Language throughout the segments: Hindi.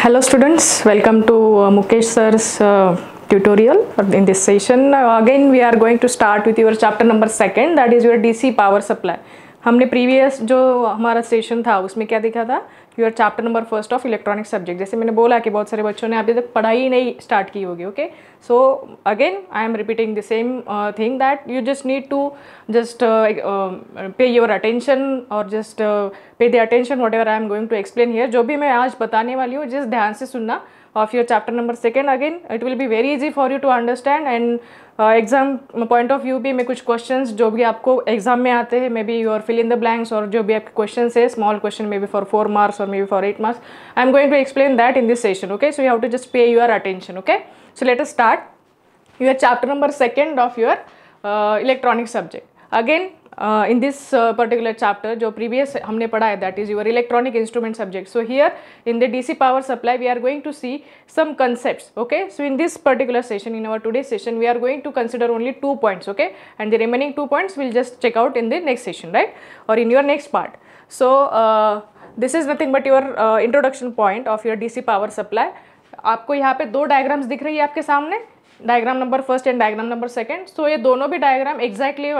Hello students, welcome to uh, Mukesh sir's uh, tutorial in this session. Uh, again we are going to start with your chapter number second that is your DC power supply. हमने प्रीवियस जो हमारा सेशन था उसमें क्या देखा था your chapter number first of electronic subject जैसे मैंने बोला कि बहुत सारे बच्चों ने अभी तक पढ़ाई ही नहीं स्टार्ट की होगी okay so again I am repeating the same thing that you just need to just pay your attention और just pay the attention whatever I am going to explain here जो भी मैं आज बताने वाली हूँ जस्ट ध्यान से सुनना of your chapter number second again it will be very easy for you to understand and exam point of view भी मैं कुछ क्वेश्चंस जो भी आपको एग्ज़ाम में आते हैं maybe are fill in the blanks और जो भी आपके क्वेश्चन है small question maybe for four marks और मे maybe for eight marks I am going to explain that in this session okay so you have to just pay your attention okay so let start start your chapter number second of your uh, electronic subject in this particular chapter जो प्रीवियस हमने पढ़ा है that is your electronic instrument subject so here in the DC power supply we are going to see some concept okay so in this particular session in our today session we are going to consider only two points okay and the remaining two points will just check out in the next session right और in your next part so this is nothing but your introduction point of your D C power supply आपको यहाँ पे दो डायग्राम्स दिख रही है आपके सामने diagram number first and diagram number second so ये दोनों भी diagram exactly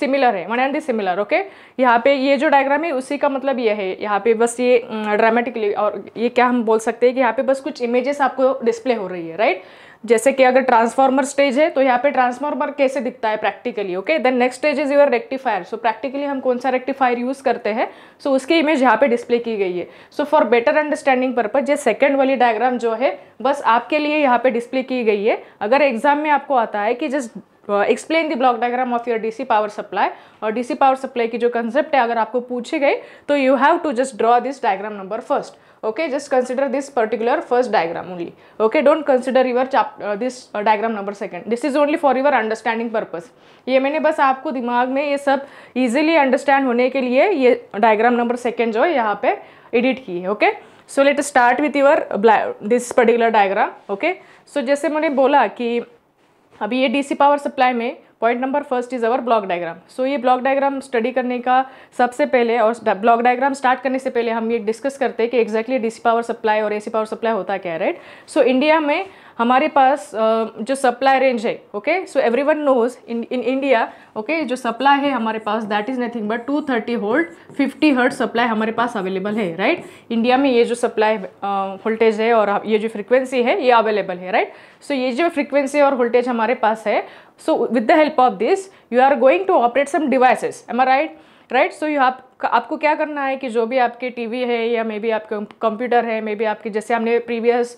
similar uh, uh, है one and the similar okay यहाँ पे ये जो डायग्राम है उसी का मतलब ये है यहाँ पे बस ये ड्रामेटिकली mm, और ये क्या हम बोल सकते हैं कि यहाँ पे बस कुछ इमेजेस आपको डिस्प्ले हो रही है राइट right? जैसे कि अगर ट्रांसफार्मर स्टेज है तो यहाँ पे ट्रांसफार्मर कैसे दिखता है practically okay then next stage is your rectifier so practically हम कौन सा रेक्टिफायर यूज़ करते हैं सो so, उसकी इमेज यहाँ पे डिस्प्ले की गई है so for better understanding purpose ये सेकेंड वाली डायग्राम जो है बस आपके लिए यहाँ पे डिस्प्ले की गई है अगर एग्जाम में आपको आता है कि just explain the block diagram of your DC power supply और डीसी पावर सप्लाई की जो कंसेप्ट है अगर आपको पूछी गई तो you have to just draw this diagram number first okay just consider this particular first diagram only okay don't consider your chapter uh, this uh, diagram number second this is only for your understanding purpose ye maine bas aapko dimag mein ye sab easily understand hone ke liye ye diagram number second jo है यहाँ पे edit ki hai okay so let us start with your this particular diagram okay so jaise maine bola ki अभी ये DC power supply में point number first is our block diagram so ये ब्लॉक डायग्राम स्टडी करने का सबसे पहले और ब्लॉक डायग्राम स्टार्ट करने से पहले हम ये डिस्कस करते हैं कि एग्जैक्टली डीसी पावर सप्लाई और एसी पावर सप्लाई होता क्या है राइट सो इंडिया में हमारे पास जो सप्लाई रेंज है okay so everyone knows in in India okay जो सप्लाई है हमारे पास that is nothing but two thirty volt fifty hertz supply हमारे पास अवेलेबल है राइट right? इंडिया में ये जो सप्लाई वोल्टेज है और ये जो फ्रिक्वेंसी है ये अवेलेबल है राइट right? सो so, ये जो फ्रिक्वेंसी और वोल्टेज हमारे पास है so with the help of this you are going to operate some devices M R right right so you आपको क्या करना है कि जो भी आपके टीवी है या मे बी आपके कंप्यूटर है मे बी आपके जैसे हमने प्रीवियस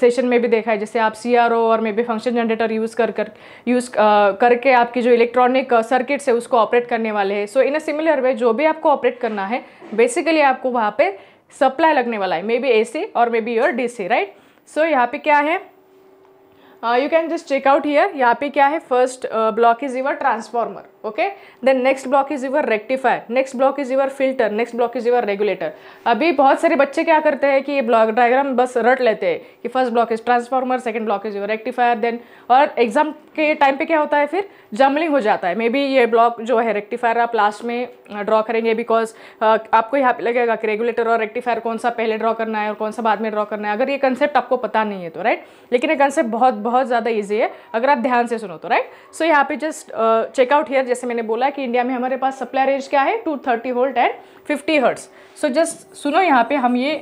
सेशन में भी देखा है जैसे आप सी और मे बी फंक्शन जनरेटर यूज़ कर कर यूज़ करके आपकी जो इलेक्ट्रॉनिक सर्किट्स है उसको ऑपरेट करने वाले हैं सो इन अ सिमिलर वे जो भी आपको ऑपरेट करना है बेसिकली आपको वहाँ पर सप्लाई लगने वाला है मे बी ए और may be your D right so यहाँ पर क्या है you can just check out here यहाँ पे क्या है first block is your transformer okay then next block is your rectifier next block is your filter next block is your regulator अभी बहुत सारे बच्चे क्या करते हैं कि ये ब्लॉक डायग्राम बस रट लेते हैं कि first block is transformer second block is your rectifier then और एग्जाम के टाइम पे क्या होता है फिर जम्बलिंग हो जाता है मे बी ये ब्लॉक जो है रेक्टिफायर आप लास्ट में ड्रॉ करेंगे बिकॉज आपको यहाँ पे लगेगा कि रेगुलेटर और रेक्टिफायर कौन सा पहले ड्रॉ करना है और कौन सा बाद में ड्रॉ करना है अगर ये कंसेप्ट आपको पता नहीं है तो राइट लेकिन ये कंसेप्ट बहुत बहुत ज़्यादा ईजी है अगर आप ध्यान से सुनो तो राइट सो यहाँ पे जस्ट चेकआउट हेयर जैसे मैंने बोला कि इंडिया में हमारे पास सप्लाई रेंज क्या है two thirty volt and fifty hertz so just सुनो यहाँ पे हम ये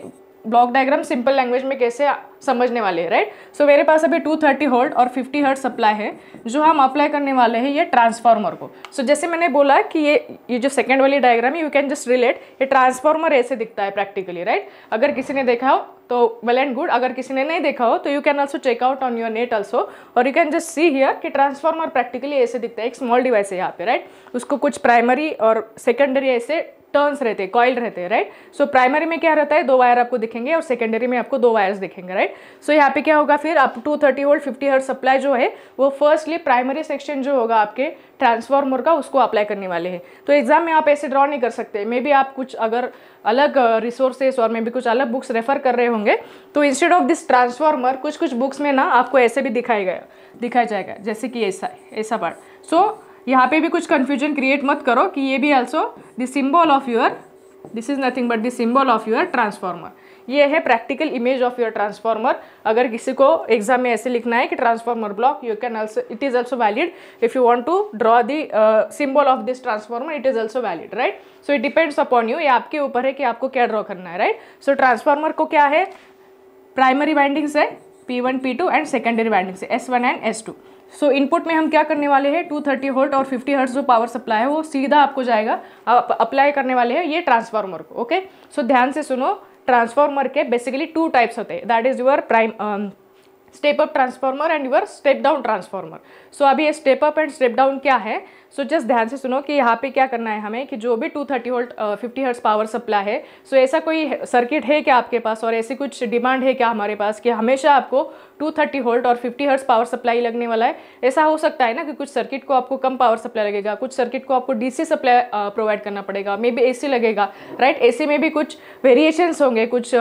ब्लॉक डायग्राम सिंपल लैंग्वेज में कैसे समझने वाले हैं राइट सो मेरे पास अभी 230 थर्टी होल्ड और 50 हर्ट सप्लाई है जो हम अप्लाई करने वाले हैं ये ट्रांसफार्मर को सो so, जैसे मैंने बोला कि ये ये जो सेकेंड वाली डायग्राम है यू कैन जस्ट रिलेट ये ट्रांसफार्मर ऐसे दिखता है प्रैक्टिकली राइट right? अगर किसी ने देखा हो तो वेल एंड गुड अगर किसी ने नहीं देखा हो तो you can also check out on your net also और you can just see here कि ट्रांसफार्मर प्रैक्टिकली ऐसे दिखता है एक स्मॉल डिवाइस है यहाँ पे राइट right? उसको कुछ प्राइमरी और सेकेंडरी ऐसे टर्न्स रहते हैं कॉयल रहते हैं राइट सो प्राइमरी में क्या रहता है दो वायर आपको दिखेंगे और सेकेंडरी में आपको दो वायर्स दिखेंगे राइट सो so, यहाँ पे क्या होगा फिर आप two thirty volt fifty hertz supply जो है वो फर्स्टली प्राइमरी सेक्शन जो होगा आपके ट्रांसफार्मर का उसको अप्लाई करने वाले हैं तो एग्जाम में आप ऐसे ड्रॉ नहीं कर सकते मे बी आप कुछ अगर अलग रिसोर्सेस uh, और मे भी कुछ अलग बुक्स रेफर कर रहे होंगे तो इंस्टेड ऑफ दिस ट्रांसफार्मर कुछ कुछ बुक्स में ना आपको ऐसे भी दिखाया गया दिखाया जाएगा जैसे कि ऐसा ऐसा पार्ट सो so, यहाँ पे भी कुछ कन्फ्यूजन क्रिएट मत करो कि ये भी also the symbol of your this is nothing but the symbol of your transformer ये है practical image of your transformer अगर किसी को एग्जाम में ऐसे लिखना है कि transformer block you can also it is also valid if you want to draw the symbol of this transformer it is also valid right so it depends upon you ये आपके ऊपर है कि आपको क्या ड्रॉ करना है राइट सो ट्रांसफार्मर को क्या है प्राइमरी वाइंडिंग्स है P one P two and secondary windings है S one and S two so so, input में हम क्या करने वाले हैं 230 थर्टी होल्ट और 50 हर्ट्स जो पावर सप्लाई है वो सीधा आपको जाएगा आप अप्लाई करने वाले हैं ये ट्रांसफार्मर को ओके सो ध्यान से सुनो ट्रांसफार्मर के बेसिकली टू टाइप्स होते हैं that is your prime step up transformer and your step down transformer so so, अभी step up and step down क्या है सो so, जस्ट ध्यान से सुनो कि यहाँ पे क्या करना है हमें कि जो भी 230 thirty volt fifty hertz power supply है सो so ऐसा कोई सर्किट है क्या आपके पास और ऐसी कुछ डिमांड है क्या हमारे पास कि हमेशा आपको 230 थर्टी वोल्ट और 50 हर्ट्स पावर सप्लाई लगने वाला है ऐसा हो सकता है ना कि कुछ सर्किट को आपको कम पावर सप्लाई लगेगा कुछ सर्किट को आपको डी सप्लाई प्रोवाइड करना पड़ेगा मे बी ए लगेगा राइट right? ए में भी कुछ वेरिएशन होंगे कुछ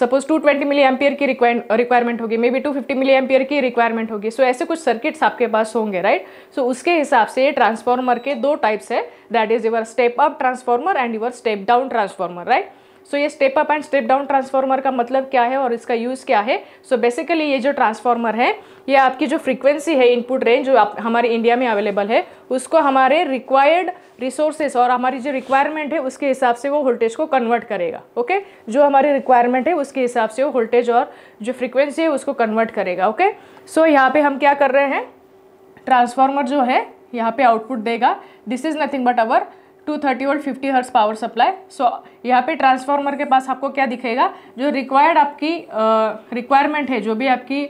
suppose two twenty milli ampere की रिक्वायरमेंट होगी मे maybe two fifty milli ampere की रिक्वायरमेंट होगी सो so, ऐसे कुछ सर्किट्स आपके पास होंगे राइट सो so, उसके हिसाब से ट्रांसफॉर्मर के दो टाइप्स है that is your step up transformer and your step down transformer right so ये step up and step down transformer का मतलब क्या है और इसका यूज़ क्या है सो so बेसिकली ये जो ट्रांसफार्मर है ये आपकी जो फ्रीक्वेंसी है इनपुट रेंज जो आप हमारे इंडिया में अवेलेबल है उसको हमारे रिक्वायर्ड रिसोर्सेस और हमारी जो रिक्वायरमेंट है उसके हिसाब से वो वोल्टेज को कन्वर्ट करेगा ओके okay? जो हमारी रिक्वायरमेंट है उसके हिसाब से वो वोल्टेज और जो फ्रिक्वेंसी है उसको कन्वर्ट करेगा ओके okay? सो so यहाँ पर हम क्या कर रहे हैं ट्रांसफार्मर जो है यहाँ पे आउटपुट देगा this is nothing but our 230 thirty volt fifty hertz power supply so यहाँ पे ट्रांसफार्मर के पास आपको क्या दिखेगा जो रिक्वायर्ड आपकी रिक्वायरमेंट है जो भी आपकी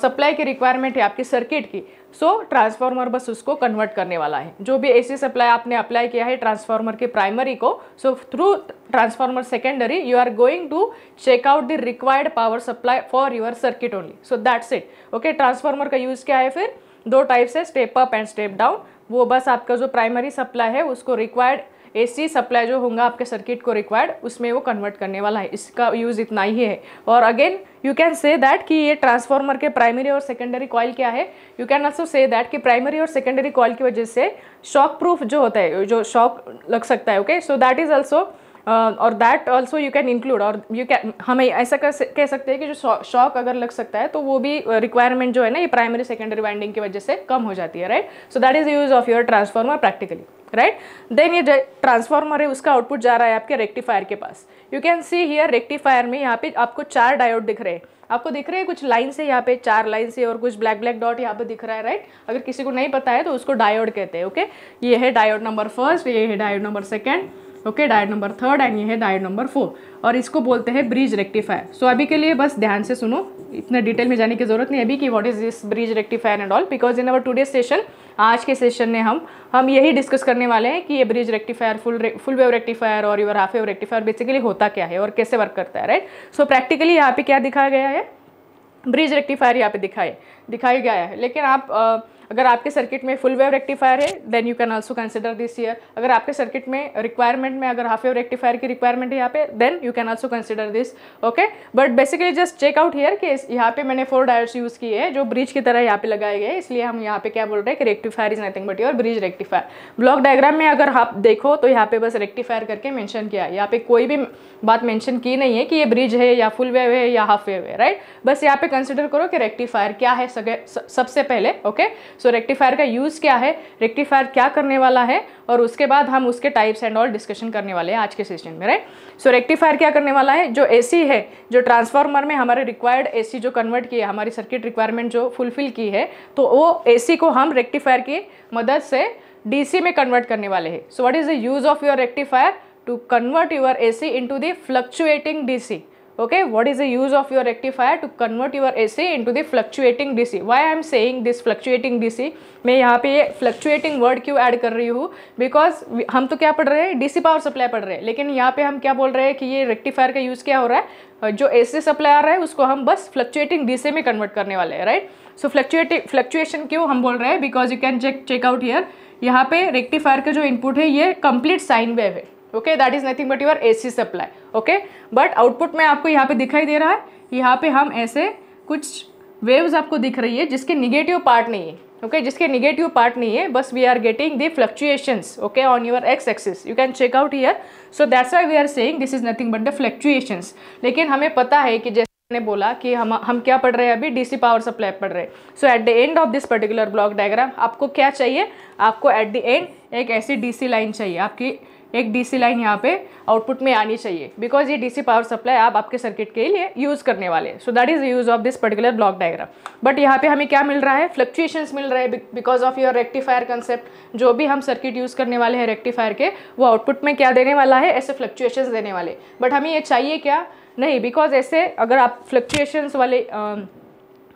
सप्लाई की रिक्वायरमेंट है आपकी सर्किट की सो so, ट्रांसफार्मर बस उसको कन्वर्ट करने वाला है जो भी एसी सप्लाई आपने अप्लाई किया है ट्रांसफार्मर के प्राइमरी को so through transformer secondary you are going to check out the required power supply for your circuit only so that's it okay transformer का यूज़ क्या है फिर दो टाइप्स है step up and step down वो बस आपका जो प्राइमरी सप्लाई है उसको रिक्वायर्ड एसी सप्लाई जो होगा आपके सर्किट को रिक्वायर्ड उसमें वो कन्वर्ट करने वाला है इसका यूज़ इतना ही है और again you can say that कि ये ट्रांसफार्मर के प्राइमरी और सेकेंडरी कॉयल क्या है you can also say that कि प्राइमरी और सेकेंडरी कॉयल की वजह से शॉक प्रूफ जो होता है जो शॉक लग सकता है okay so that is also और that also you can include और यू कैन हमें ऐसा कर कह सकते हैं कि जो शॉक अगर लग सकता है तो वो भी रिक्वायरमेंट जो है ना ये प्राइमरी सेकेंडरी वाइंडिंग की वजह से कम हो जाती है right so that is use of your transformer practically right then ये ट्रांसफार्मर है उसका आउटपुट जा रहा है आपके रेक्टिफायर के पास you can see here rectifier में यहाँ पे आपको चार डायोड दिख रहे हैं आपको दिख रहे हैं कुछ लाइन से यहाँ पे चार लाइन से और कुछ ब्लैक ब्लैक डॉट यहाँ पे दिख रहा है राइट अगर किसी को नहीं पता है तो उसको डायोड कहते हैं ओके ये है डायोड नंबर फर्स्ट ये है diode number second okay diode number third and ये है डायड नंबर फोर और इसको बोलते हैं ब्रिज रेक्टिफायर सो अभी के लिए बस ध्यान से सुनो इतना डिटेल में जाने की जरूरत नहीं अभी कि what is this bridge rectifier and all because in our today session आज के सेशन में हम हम यही डिस्कस करने वाले हैं कि ये bridge rectifier full full wave rectifier और your half wave rectifier basically होता क्या है और कैसे वर्क करता है राइट सो प्रैक्टिकली यहाँ पे क्या दिखाया गया है ब्रिज रेक्टिफायर यहाँ पे दिखाए दिखाया गया है लेकिन आप uh, अगर आपके सर्किट में फुल वेव रेक्टिफायर है then you can also consider this here अगर आपके सर्किट में रिक्वायरमेंट में अगर हाफ वेव रेक्टिफायर की रिक्वायरमेंट है यहाँ पे then you can also consider this okay but basically just check out here कि यहाँ पे मैंने फोर डायर्स यूज़ किए हैं जो ब्रिज की तरह यहाँ पे लगाए गए इसलिए हम यहाँ पे क्या बोल रहे हैं कि rectifier is nothing but your bridge rectifier block diagram में अगर आप देखो तो यहाँ पे बस रेक्टिफायर करके मैंशन किया है यहाँ पे कोई भी बात मैंशन की नहीं है कि ये ब्रिज है या फुल वेव है या हाफ वेव है राइट बस यहाँ पे कंसिडर करो कि रेक्टिफायर क्या है सबसे पहले ओके okay? सो रेक्टिफायर का यूज़ क्या है रेक्टिफायर क्या करने वाला है और उसके बाद हम उसके टाइप्स एंड ऑल डिस्कशन करने वाले हैं आज के सेशन में राइट सो रेक्टिफायर क्या करने वाला है जो ए है जो ट्रांसफार्मर में हमारे रिक्वायर्ड ए जो कन्वर्ट किए है हमारी सर्किट रिक्वायरमेंट जो फुलफिल की है तो वो ए को हम रेक्टिफायर की मदद से डी में कन्वर्ट करने वाले हैं so what is the use of your rectifier to convert your A C into the fluctuating D C okay what is the use of your rectifier to convert your AC into the fluctuating DC why I am saying this fluctuating DC main yahan pe fluctuating word kyu add kar rahi hu because hum to kya पढ़ rahe hain DC power supply पढ़ rahe hain lekin yahan pe hum kya bol rahe hain ki ye rectifier ka use kya ho raha hai जो AC supply आ रहा है उसको हम बस fluctuating DC में convert करने वाले हैं राइट सो फ्लक्चुएटिंग फ्लक्चुएशन क्यों हम बोल रहे हैं because you can check check out here यहाँ पे रेक्टिफायर का जो इनपुट है ये कंप्लीट साइन वेव है okay that is nothing but your A C supply okay but output में आपको यहाँ पे दिखाई दे रहा है यहाँ पे हम ऐसे कुछ वेव्स आपको दिख रही है जिसके निगेटिव पार्ट नहीं है ओके okay, जिसके निगेटिव पार्ट नहीं है बस we are getting the fluctuations okay on your x axis you can check out here so that's why we are saying this is nothing but the fluctuations लेकिन हमें पता है कि जैसे ने बोला कि हम हम क्या पढ़ रहे हैं अभी डीसी पावर सप्लाई पढ़ रहे हैं so at the end of this particular block diagram आपको क्या चाहिए आपको एट द एंड एक ऐसी डीसी लाइन चाहिए आपकी एक डीसी लाइन यहाँ पे आउटपुट में आनी चाहिए बिकॉज ये डीसी पावर सप्लाई आप आपके सर्किट के लिए यूज़ करने वाले हैं so that is use of this particular block diagram but यहाँ पे हमें क्या मिल रहा है फ्लक्चुएशंस मिल रहे हैं because of your rectifier concept जो भी हम सर्किट यूज़ करने वाले हैं रेक्टिफायर के वो आउटपुट में क्या देने वाला है ऐसे फ्लक्चुएशंस देने वाले बट हमें ये चाहिए क्या नहीं बिकॉज ऐसे अगर आप फ्लक्चुएशंस वाले uh,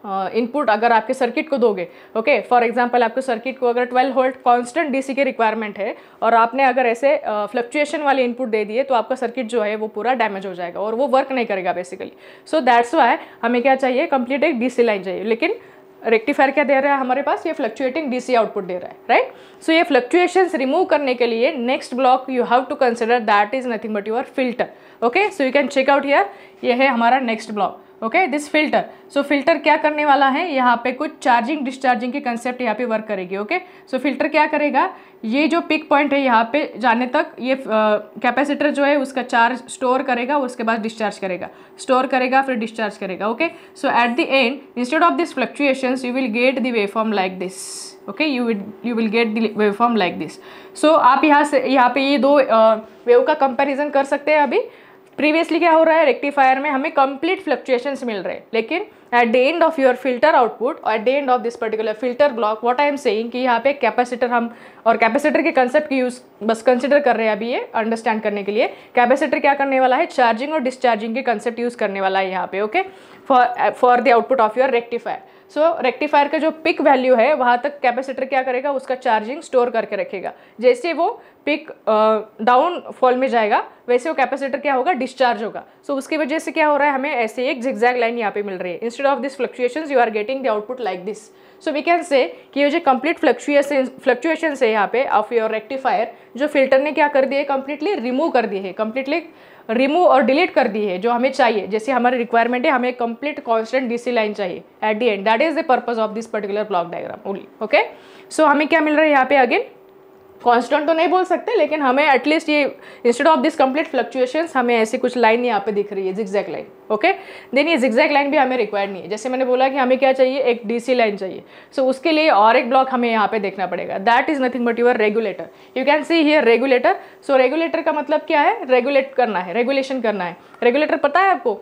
इनपुट uh, अगर आपके सर्किट को दोगे ओके फॉर एग्जांपल आपके सर्किट को अगर 12 वोल्ट कांस्टेंट डीसी के रिक्वायरमेंट है और आपने अगर ऐसे फ्लक्चुएशन uh, वाले इनपुट दे दिए तो आपका सर्किट जो है वो पूरा डैमेज हो जाएगा और वो वर्क नहीं करेगा बेसिकली सो दैट्स वाई हमें क्या चाहिए कंप्लीट एक डी लाइन चाहिए लेकिन रेक्टिफायर क्या दे रहा है हमारे पास ये फ्लक्चुएटिंग डीसी आउटपुट दे रहा है राइट सो ये फ्लक्चुएशंस रिमूव करने के लिए next block you have to consider that is nothing but your filter okay so you can check out here ये है हमारा next block okay this filter so filter क्या करने वाला है यहाँ पे कुछ चार्जिंग डिस्चार्जिंग के कंसेप्ट यहाँ पे वर्क करेगी ओके सो फिल्टर क्या करेगा ये जो पिक पॉइंट है यहाँ पे जाने तक ये कैपेसिटर uh, जो है उसका चार्ज स्टोर करेगा उसके बाद डिस्चार्ज करेगा स्टोर करेगा फिर डिस्चार्ज करेगा okay so at the end instead of this fluctuation you will get the way form like this okay you will you will get the form like this so आप यहाँ से यहाँ पे ये दो वेव uh, का कंपेरिजन कर सकते हैं अभी प्रीवियसली क्या हो रहा है रेक्टिफायर में हमें कंप्लीट फ्लक्चुएशंस मिल रहे हैं लेकिन at the end of your filter output और at the end of this particular filter block what I am saying कि यहाँ पे कैपेसिटर हम और कैपेसिटर के कंसेप्ट की यूज़ बस कंसिडर कर रहे हैं अभी ये अंडरस्टैंड करने के लिए कैपेसिटर क्या करने वाला है चार्जिंग और डिस्चार्जिंग के कंसेप्ट यूज़ करने वाला है यहाँ पे okay for for the output of your rectifier so so, rectifier का जो पिक वैल्यू है वहाँ तक कैपेसिटर क्या करेगा उसका चार्जिंग स्टोर करके रखेगा जैसे वो पिक डाउन फॉल में जाएगा वैसे वो कैपेसिटर क्या होगा डिस्चार्ज होगा सो so, उसकी वजह से क्या हो रहा है हमें ऐसे एक जिग्जैग लाइन यहाँ पे मिल रही है instead of this fluctuation you are getting the output like this so we can say कि ये जो कंप्लीट फ्लक्चुएशन फ्लक्चुएशन है यहाँ पे ऑफ योर रेक्टिफायर जो फिल्टर ने क्या कर दिए कंप्लीटली रिमूव कर दिए है कंप्लीटली रिमूव और डिलीट कर दी है जो हमें चाहिए जैसे हमारी रिक्वायरमेंट है हमें कंप्लीट कॉन्स्टेंट डीसी लाइन चाहिए at the end that is the purpose of this particular block diagram only okay so हमें क्या मिल रहा है यहाँ पे अगेन कांस्टेंट तो नहीं बोल सकते लेकिन हमें एटलीस्ट ये instead of this complete fluctuation हमें ऐसी कुछ लाइन यहाँ पे दिख रही है जिक्जैक लाइन ओके देन ये जिक्जैक लाइन भी हमें रिक्वायर्ड नहीं है जैसे मैंने बोला कि हमें क्या चाहिए एक डीसी लाइन चाहिए सो so, उसके लिए और एक ब्लॉक हमें यहाँ पे देखना पड़ेगा that is nothing but your regulator you can see here regulator so regulator का मतलब क्या है रेगुलेट करना है रेगुलेशन करना है रेगुलेटर पता है आपको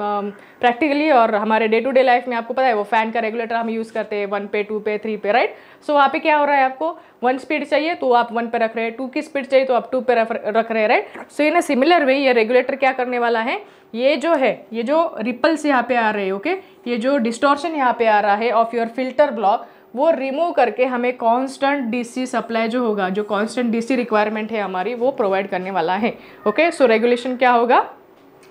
प्रैक्टिकली um, और हमारे डे टू डे लाइफ में आपको पता है वो फ़ैन का रेगुलेटर हम यूज़ करते हैं वन पे टू पे थ्री पे राइट सो वहाँ पे क्या हो रहा है आपको वन स्पीड चाहिए तो आप वन पे रख रहे हैं टू की स्पीड चाहिए तो आप टू पे रख रहे हैं right so in similar way ये रेगुलेटर क्या करने वाला है ये जो है ये जो रिपल्स यहाँ पे आ रहे हैं ओके ये जो डिस्टॉर्शन यहाँ पे आ रहा है ऑफ योर फिल्टर ब्लॉक वो रिमूव करके हमें कांस्टेंट डीसी सप्लाई जो होगा जो कांस्टेंट डीसी रिक्वायरमेंट है हमारी वो प्रोवाइड करने वाला है ओके सो रेगुलेशन क्या होगा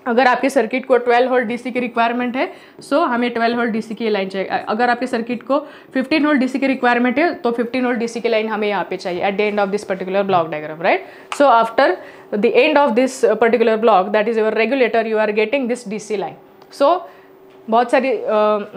अगर आपके सर्किट को 12 होल्ड डीसी की रिक्वायरमेंट है सो so हमें 12 होल्ड डीसी की लाइन चाहिए अगर आपके सर्किट को 15 होल्ड डीसी की रिक्वायरमेंट है तो 15 होल्ड डीसी की लाइन हमें यहाँ पे चाहिए at the end of this particular block diagram right so after the end of this particular block that is your regulator you are getting this D line so बहुत सारी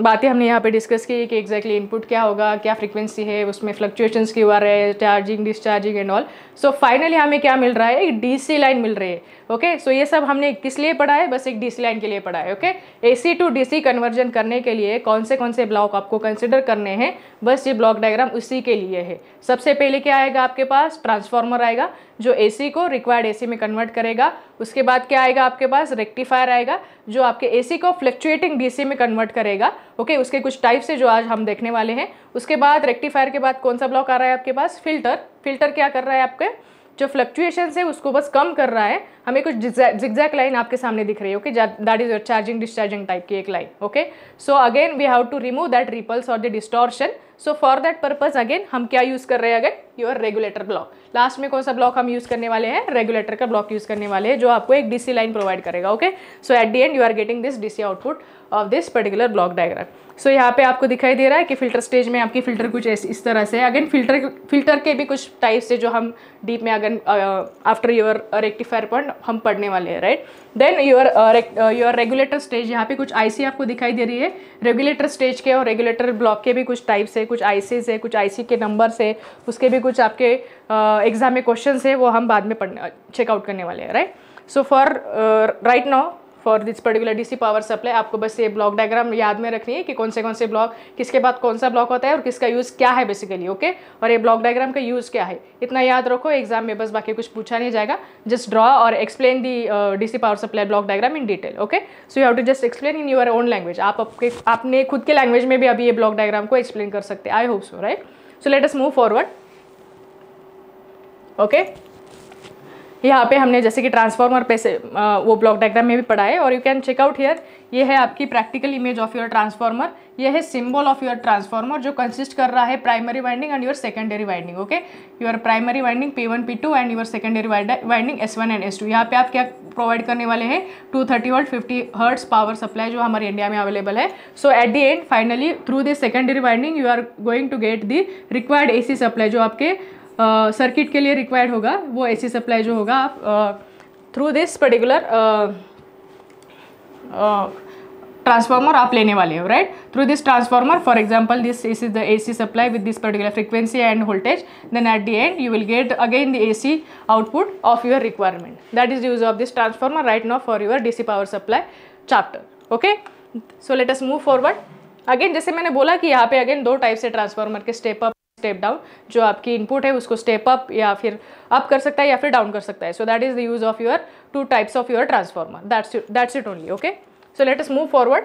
बातें हमने यहाँ पे डिस्कस की कि एग्जैक्टली इनपुट क्या होगा क्या फ्रीक्वेंसी है उसमें फ्लक्चुएशंस क्यों आ रहे हैं charging discharging and all so finally हमें क्या मिल रहा है एक डीसी लाइन मिल रही है ओके सो ये सब हमने किस लिए पढ़ा है बस एक डीसी लाइन के लिए पढ़ा है okay AC to DC conversion करने के लिए कौन से कौन से ब्लॉक आपको कंसिडर करने हैं बस ये ब्लॉक डायग्राम उसी के लिए है सबसे पहले क्या आएगा आपके पास ट्रांसफॉर्मर आएगा जो एसी को रिक्वायर्ड एसी में कन्वर्ट करेगा उसके बाद क्या आएगा आपके पास रेक्टिफायर आएगा जो आपके एसी को फ्लक्चुएटिंग डीसी में कन्वर्ट करेगा ओके उसके कुछ टाइप से जो आज हम देखने वाले हैं उसके बाद रेक्टिफायर के बाद कौन सा ब्लॉक आ रहा है आपके पास फिल्टर फिल्टर क्या कर रहा है आपके जो फ्लक्चुएशन है उसको बस कम कर रहा है हमें कुछ जिग्जैक लाइन आपके सामने दिख रही है okay that is your charging discharging type की एक line okay so again we have to remove that ripples और the distortion so for that purpose again हम क्या यूज़ कर रहे हैं again your regulator block last में कौन सा ब्लॉक हम यूज़ करने वाले हैं रेगुलेटर का ब्लॉक यूज़ करने वाले हैं जो आपको एक डीसी लाइन प्रोवाइड करेगा okay so at the end you are getting this DC output of this particular block diagram so यहाँ पे आपको दिखाई दे रहा है कि फिल्टर स्टेज में आपकी फ़िल्टर कुछ ऐसी इस तरह से है अगेन फिल्टर फिल्टर के भी कुछ टाइप से जो हम डीप में again after your rectifier point हम पढ़ने वाले हैं right then your your regulator stage यहाँ पे कुछ आईसी आपको दिखाई दे रही है रेगुलेटर स्टेज के और रेगुलेटर ब्लॉक के भी कुछ टाइप्स है कुछ आईसीज है कुछ आई के नंबर्स है उसके भी कुछ आपके एग्जाम में क्वेश्चन है वो हम बाद में पढ़ने चेकआउट करने वाले हैं right so for right now for this particular DC power supply आपको बस ये ब्लॉक डायग्राम याद में रखनी है कि कौन से कौन से ब्लॉक किसके बाद कौन सा ब्लॉक होता है और किसका यूज़ क्या है बेसिकली ओके और ये ब्लॉक डायग्राम का यूज़ क्या है इतना याद रखो एग्जाम में बस बाकी कुछ पूछा नहीं जाएगा जस्ट ड्रॉ और explain the DC power supply block diagram in detail okay so you have to just explain in your own language आपके अपने खुद के लैंग्वेज में भी अभी ये ब्लॉक डायग्राम को एक्सप्लेन कर सकते हैं I hope so right so let's move forward okay यहाँ पे हमने जैसे कि ट्रांसफॉर्मर पे से वो ब्लॉक डायग्राम में भी पढ़ा है और you can check out here ये है आपकी practical image of your transformer ये है सिंबल ऑफ योर ट्रांसफॉर्मर जो कंसिस्ट कर रहा है primary winding and your secondary winding okay your primary winding P one P two and your secondary winding S one and S two यहाँ पे आप क्या प्रोवाइड करने वाले हैं two thirty volt fifty hertz power supply जो हमारे इंडिया में अवेलेबल है so at the end finally through this secondary winding you are going to get the required A supply जो आपके सर्किट के लिए रिक्वायर्ड होगा वो एसी सप्लाई जो होगा आप थ्रू दिस पर्टिकुलर ट्रांसफार्मर आप लेने वाले हो right through this transformer for example this is is the AC supply with this particular frequency and voltage then at the end you will get again the AC output of your requirement that is use of this transformer right now for your DC power supply chapter okay so let us move forward again जैसे मैंने बोला कि यहाँ पे अगेन दो टाइप से ट्रांसफार्मर के स्टेप अप स्टेप डाउन जो आपकी इनपुट है उसको स्टेप अप या फिर अप कर सकता है या फिर डाउन कर सकता है so that is the use of your two types of your transformer that's that's it only okay so let's move forward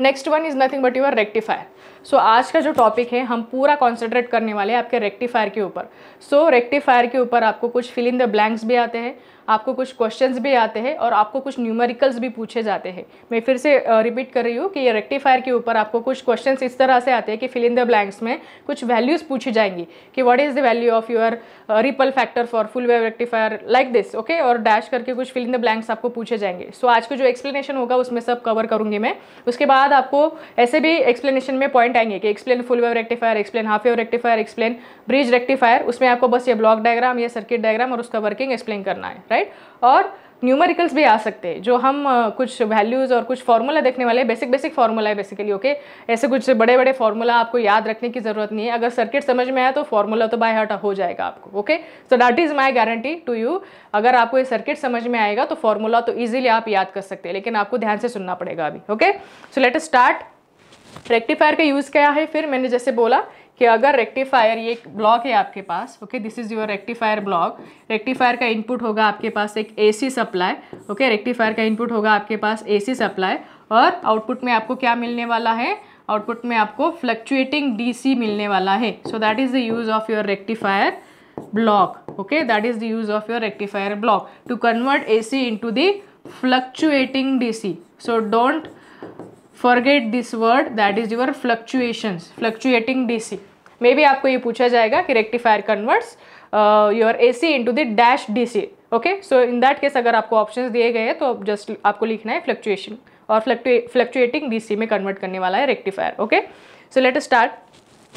next one is nothing but your rectifier so आज का जो टॉपिक है हम पूरा कॉन्सेंट्रेट करने वाले हैं आपके रेक्टिफायर के ऊपर सो रेक्टिफायर के ऊपर आपको कुछ फिल इन द ब्लैंक्स भी आते हैं आपको कुछ क्वेश्चंस भी आते हैं और आपको कुछ न्यूमेरिकल्स भी पूछे जाते हैं मैं फिर से रिपीट कर रही हूँ कि ये रेक्टिफायर के ऊपर आपको कुछ क्वेश्चंस इस तरह से आते हैं कि फिल इन द ब्लैंक्स में कुछ वैल्यूज़ पूछी जाएंगी कि what is the value of your ripple factor for full wave rectifier like this okay और डैश करके कुछ फिल इन द ब्लैंक्स आपको पूछे जाएंगे सो so, आज का जो एक्सप्लेनेशन होगा उसमें सब कवर करूँगी मैं उसके बाद आपको ऐसे भी एक्सप्लेनेशन में पॉइंट आएंगे कि explain full wave rectifier explain half wave rectifier explain bridge rectifier उसमें आपको बस ये ब्लॉक डायग्राम या सर्किट डायग्राम और उसका वर्किंग एक्सप्लेन करना है राइट राइट और न्यूमेरिकल्स भी आ सकते हैं जो हम कुछ वैल्यूज़ और कुछ फार्मूला देखने वाले हैं बेसिक बेसिक फार्मूला है बेसिकली ओके okay? ऐसे कुछ बड़े बड़े फार्मूला आपको याद रखने की ज़रूरत नहीं है अगर सर्किट समझ में आया तो फार्मूला तो बाय हार्ट हो जाएगा आपको okay so that is my guarantee to you अगर आपको ये सर्किट समझ में आएगा तो फार्मूला तो ईजिली आप याद कर सकते हैं लेकिन आपको ध्यान से सुनना पड़ेगा अभी okay so let start rectifier का यूज़ क्या है फिर मैंने जैसे बोला कि अगर रेक्टिफायर ये ब्लॉक है आपके पास okay this is your rectifier block rectifier का इनपुट होगा आपके पास एक एसी सप्लाई ओके रेक्टिफायर का इनपुट होगा आपके पास एसी सप्लाई और आउटपुट में आपको क्या मिलने वाला है आउटपुट में आपको फ्लक्चुएटिंग डीसी मिलने वाला है so that is the use of your rectifier block block okay that is the use of your rectifier block to convert AC the fluctuating D C so don't forget this word that is your fluctuation fluctuating D C maybe आपको ये पूछा जाएगा कि rectifier converts your A C into the dash D C okay so in that case अगर आपको ऑप्शन दिए गए हैं तो जस्ट आपको लिखना है फ्लक्चुएशन और फ्लक्चुएटिंग डी सी में कन्वर्ट करने वाला है rectifier okay so let start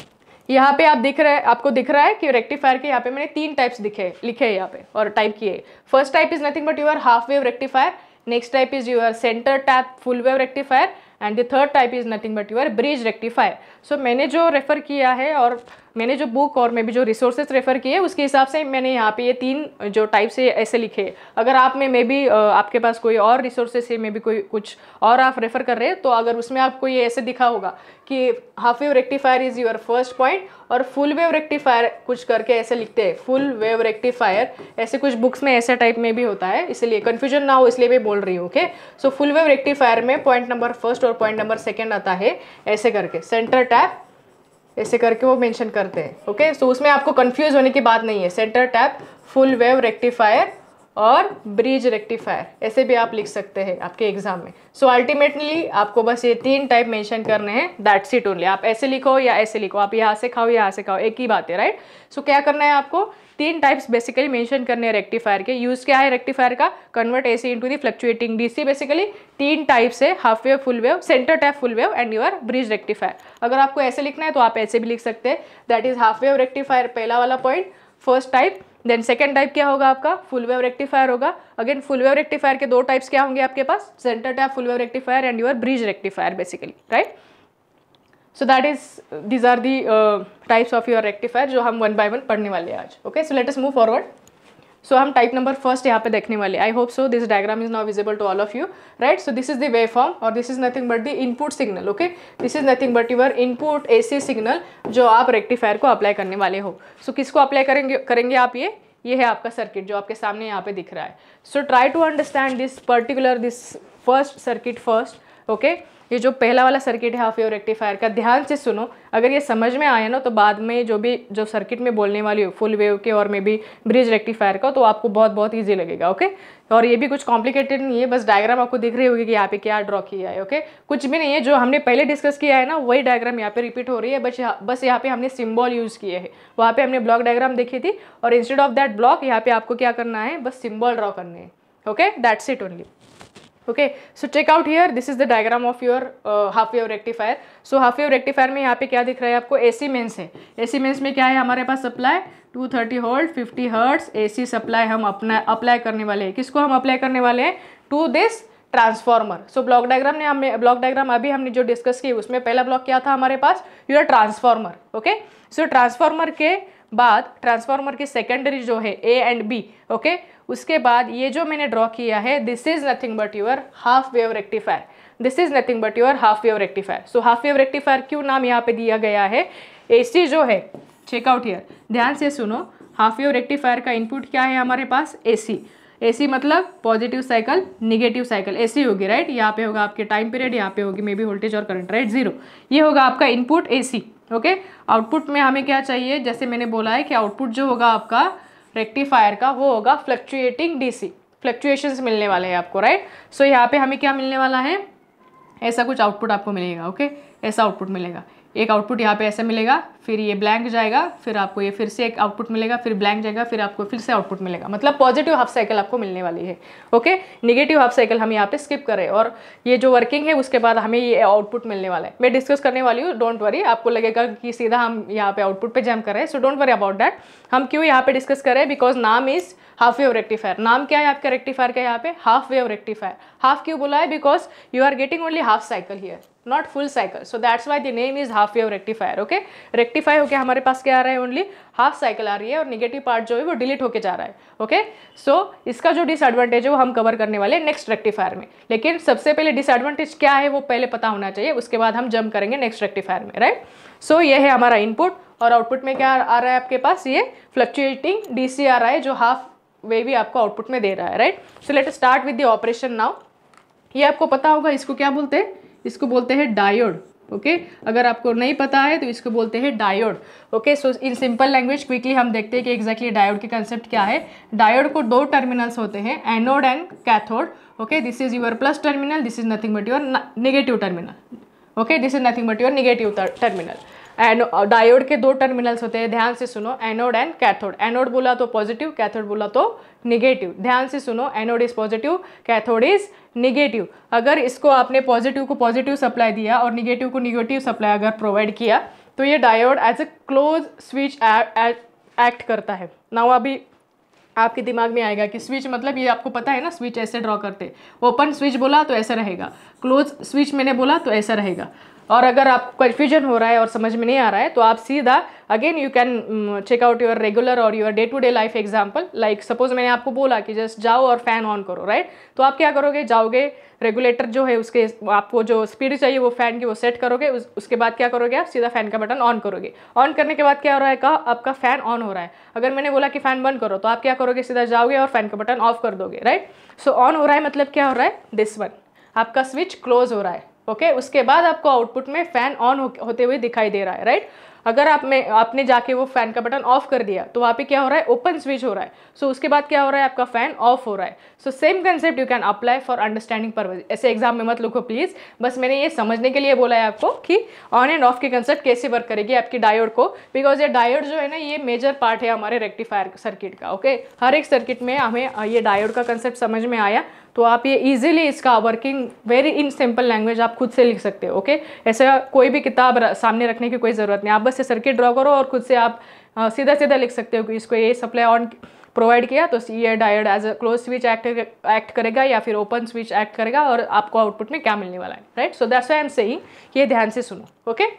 यहाँ पे आप दिख रहे आपको दिख रहा है कि रेक्टिफायर के यहाँ पे मैंने तीन टाइप्स दिखे लिखे हैं यहाँ पे और टाइप किए first type is nothing but you are half wave rectifier next type is your centre tap full wave rectifier and the third type is nothing but your bridge rectifier so मैंने जो रेफ़र किया है और मैंने जो बुक और मैं भी जो रिसोर्सेज रेफ़र किए उसके हिसाब से मैंने यहाँ पे ये तीन जो टाइप से ऐसे लिखे अगर आप में मे भी आपके पास कोई और रिसोर्सेज है मे भी कोई कुछ और आप रेफ़र कर रहे हैं तो अगर उसमें आपको ये ऐसे दिखा होगा कि half wave rectifier is your first point और फुल वेव रेक्टिफायर कुछ करके ऐसे लिखते हैं फुल वेव रेक्टिफायर ऐसे कुछ बुक्स में ऐसे टाइप में भी होता है इसलिए कन्फ्यूजन ना हो इसलिए मैं बोल रही हूँ okay so full wave rectifier में पॉइंट नंबर फर्स्ट और पॉइंट नंबर सेकेंड आता है ऐसे करके सेंटर टैप ऐसे करके वो मेंशन करते हैं ओके सो उसमें आपको कंफ्यूज होने की बात नहीं है centre tap full wave rectifier और ब्रिज रेक्टिफायर ऐसे भी आप लिख सकते हैं आपके एग्जाम में सो so, अल्टीमेटली आपको बस ये तीन टाइप मेंशन करने हैं दैट सीट ओनली आप ऐसे लिखो या ऐसे लिखो आप यहाँ से खाओ यहाँ से खाओ एक ही बात है राइट सो so, क्या करना है आपको तीन टाइप्स बेसिकली मेंशन करने हैं रेक्टिफायर के यूज़ क्या है रेक्टिफायर का convert A C into the fluctuating DC basically तीन टाइप्स है half wave full wave centre tap full wave and your bridge rectifier अगर आपको ऐसे लिखना है तो आप ऐसे भी लिख सकते हैं that is half wave rectifier पहला वाला point first type then second type क्या होगा आपका फुल वेव रेक्टिफायर होगा अगेन फुल वेव रेक्टिफायर के दो टाइप्स क्या होंगे आपके पास centre tap full wave rectifier and your bridge rectifier basically right so that is these are the types of your rectifier जो हम वन बाय वन पढ़ने वाले हैं आज okay so let us move forward so हम टाइप नंबर फर्स्ट यहाँ पे देखने वाले I hope so this diagram is not visible to all of you right so this is the way waveform और this is nothing but the input signal okay this is nothing but your input A C signal जो आप रेक्टिफायर को अप्लाई करने वाले हो सो so, किसको अप्लाई करेंगे करेंगे आप ये ये है आपका सर्किट जो आपके सामने यहाँ पे दिख रहा है so try to understand this particular this first circuit first okay ये जो पहला वाला सर्किट है हाफ वेव रेक्टिफायर का ध्यान से सुनो अगर ये समझ में आया ना तो बाद में जो भी जो सर्किट में बोलने वाली हो फुल वेव के और मे बी ब्रिज रेक्टिफायर का तो आपको बहुत बहुत ईजी लगेगा ओके और ये भी कुछ कॉम्प्लिकेटेड नहीं है बस डायग्राम आपको दिख रही होगी कि यहाँ पे क्या ड्रॉ किया है ओके कुछ भी नहीं है जो हमने पहले डिस्कस किया है ना वही डायग्राम यहाँ पे रिपीट हो रही है बस यहाँ बस यहाँ पे हमने सिम्बॉल यूज़ किए हैं वहाँ पे हमने ब्लॉक डायग्राम देखी थी और इंस्टेड ऑफ दैट ब्लॉक यहाँ पे आपको क्या करना है बस सिम्बॉल ड्रॉ करने हैं okay that's it only okay so check out here this is the diagram of your half year rectifier so half year rectifier में यहाँ पे क्या दिख रहा है आपको AC मेंस है AC मेंस में क्या है हमारे पास supply 230 thirty volt fifty hertz a supply हम अपना अप्लाई करने वाले हैं किसको हम अप्लाई करने वाले हैं to this transformer so block diagram ने हमने ब्लॉक डायग्राम अभी हमने जो डिस्कस की उसमें पहला ब्लॉक क्या था हमारे पास your transformer okay so transformer के बाद ट्रांसफॉर्मर की सेकेंडरी जो है ए एंड बी ओके उसके बाद ये जो मैंने ड्रॉ किया है this is nothing but your half wave rectifier this is nothing but your half wave rectifier so half wave rectifier क्यों नाम यहाँ पे दिया गया है ए जो है चेकआउट ईयर ध्यान से सुनो हाफ वेव रेक्टिफायर का इनपुट क्या है हमारे पास ए एसी मतलब positive cycle negative cycle AC होगी राइट यहाँ पे होगा आपके टाइम पीरियड यहाँ पे होगी मे बी वोल्टेज और करंट राइट जीरो ये होगा आपका इनपुट एसी ओके आउटपुट में हमें क्या चाहिए जैसे मैंने बोला है कि आउटपुट जो होगा आपका रेक्टिफायर का वो होगा फ्लक्चुएटिंग डीसी फ्लक्चुएशंस मिलने वाले हैं आपको राइट सो so, यहाँ पे हमें क्या मिलने वाला है ऐसा कुछ आउटपुट आपको मिलेगा ओके okay? ऐसा आउटपुट मिलेगा एक आउटपुट यहाँ पे ऐसे मिलेगा फिर ये ब्लैंक जाएगा फिर आपको ये फिर से एक आउटपुट मिलेगा फिर ब्लैंक जाएगा फिर आपको फिर से आउटपुट मिलेगा मतलब पॉजिटिव हाफ साइकिल आपको मिलने वाली है ओके निगेटिव हाफ साइकिल हम यहाँ पे स्किप करें और ये जो वर्किंग है उसके बाद हमें ये आउटपुट मिलने वाला है मैं डिस्कस करने वाली हूँ डोंट वरी आपको लगेगा कि सीधा हम यहाँ पे आउटपुट पर जम कर रहे हैं so don't worry about that हम क्यों यहाँ पे डिस्कस करें बिकॉज नाम इज़ हाफ वेव रेक्टिफायर नाम क्या है आपका रेक्टिफायर का यहाँ पे हाफ वेव रेक्टिफायर हाफ क्यों बोला है because you are getting only half cycle here not full cycle so that's why the name is half wave rectifier okay rectify होकर हमारे पास क्या आ रहा है ओनली हाफ साइकिल आ रही है और निगेटिव पार्ट जो है वो डिलीट होकर जा रहा है ओके okay? सो so, इसका जो डिसएडवांटेज है वो हम कवर करने वाले हैं नेक्स्ट रेक्टिफायर में लेकिन सबसे पहले डिसएडवांटेज क्या है वो पहले पता होना चाहिए उसके बाद हम जम करेंगे नेक्स्ट रेक्टिफायर में राइट सो so, ये है हमारा इनपुट और आउटपुट में क्या आ रहा है आपके पास ये फ्लक्चुएटिंग डी आ रहा है जो हाफ वे भी आपको आउटपुट में दे रहा है right so let start with the operation now ये आपको पता होगा इसको क्या बोलते हैं इसको बोलते हैं डायोड ओके okay? अगर आपको नहीं पता है तो इसको बोलते हैं diode okay so in simple language quickly हम देखते हैं कि एग्जैक्टली exactly डायोड के कंसेप्ट क्या है डायोड को दो टर्मिनल्स होते हैं anode and cathode okay this is your plus terminal this is nothing but your negative terminal okay this is nothing but your negative terminal एनो डायोड के दो टर्मिनल्स होते हैं ध्यान से सुनो एनोड एंड कैथोड एनोड बोला तो पॉजिटिव कैथोड बोला तो निगेटिव ध्यान से सुनो anode is positive cathode is negative अगर इसको आपने पॉजिटिव को पॉजिटिव सप्लाई दिया और निगेटिव को निगेटिव सप्लाई अगर प्रोवाइड किया तो ये diode as a close switch act करता है नाउ अभी आपके दिमाग में आएगा कि स्विच मतलब ये आपको पता है ना स्विच ऐसे ड्रॉ करते ओपन स्विच बोला तो ऐसा रहेगा क्लोज स्विच मैंने बोला तो ऐसा रहेगा और अगर आपको कन्फ्यूजन हो रहा है और समझ में नहीं आ रहा है तो आप सीधा again you can check out your regular और your day to day life example like suppose मैंने आपको बोला कि जस्ट जाओ और फैन ऑन करो राइट तो आप क्या करोगे जाओगे रेगुलेटर जो है उसके आपको जो स्पीड चाहिए वो फ़ैन की वो सेट करोगे उस, उसके बाद क्या करोगे आप सीधा फ़ैन का बटन ऑन करोगे ऑन करने के बाद क्या हो रहा है कहा आपका फ़ैन ऑन हो रहा है अगर मैंने बोला कि फ़ैन बंद करो तो आप क्या करोगे सीधा जाओगे और फ़ैन का बटन ऑफ कर दोगे राइट सो ऑन हो रहा है मतलब क्या हो रहा है दिस वन आपका स्विच क्लोज हो रहा है ओके okay? उसके बाद आपको आउटपुट में फैन ऑन होते हुए दिखाई दे रहा है राइट अगर आप में आपने जाके वो फ़ैन का बटन ऑफ कर दिया तो वहाँ पे क्या हो रहा है ओपन स्विच हो रहा है सो so, उसके बाद क्या हो रहा है आपका फ़ैन ऑफ हो रहा है so same concept you can apply for understanding purpose ऐसे एग्जाम में मत लिखो प्लीज़ बस मैंने ये समझने के लिए बोला है आपको कि ऑन एंड ऑफ के कंसेप्ट कैसे वर्क करेगी आपकी डायोड को बिकॉज ये डायोड जो है ना ये मेजर पार्ट है हमारे रेक्टिफायर सर्किट का ओके okay? हर एक सर्किट में हमें ये डायोड का कंसेप्ट समझ में आया तो आप ये इजीली इसका working very in simple language आप खुद से लिख सकते हो ओके ऐसा कोई भी किताब सामने रखने की कोई ज़रूरत नहीं आप बस से सर्किट ड्रॉ करो और खुद से आप सीधा सीधा लिख सकते हो कि इसको ये सप्लाई ऑन प्रोवाइड किया तो ये diode as a close switch act act करेगा या फिर ओपन स्विच एक्ट करेगा और आपको आउटपुट में क्या मिलने वाला है right so that's I am saying ये ध्यान से सुनो ओके okay?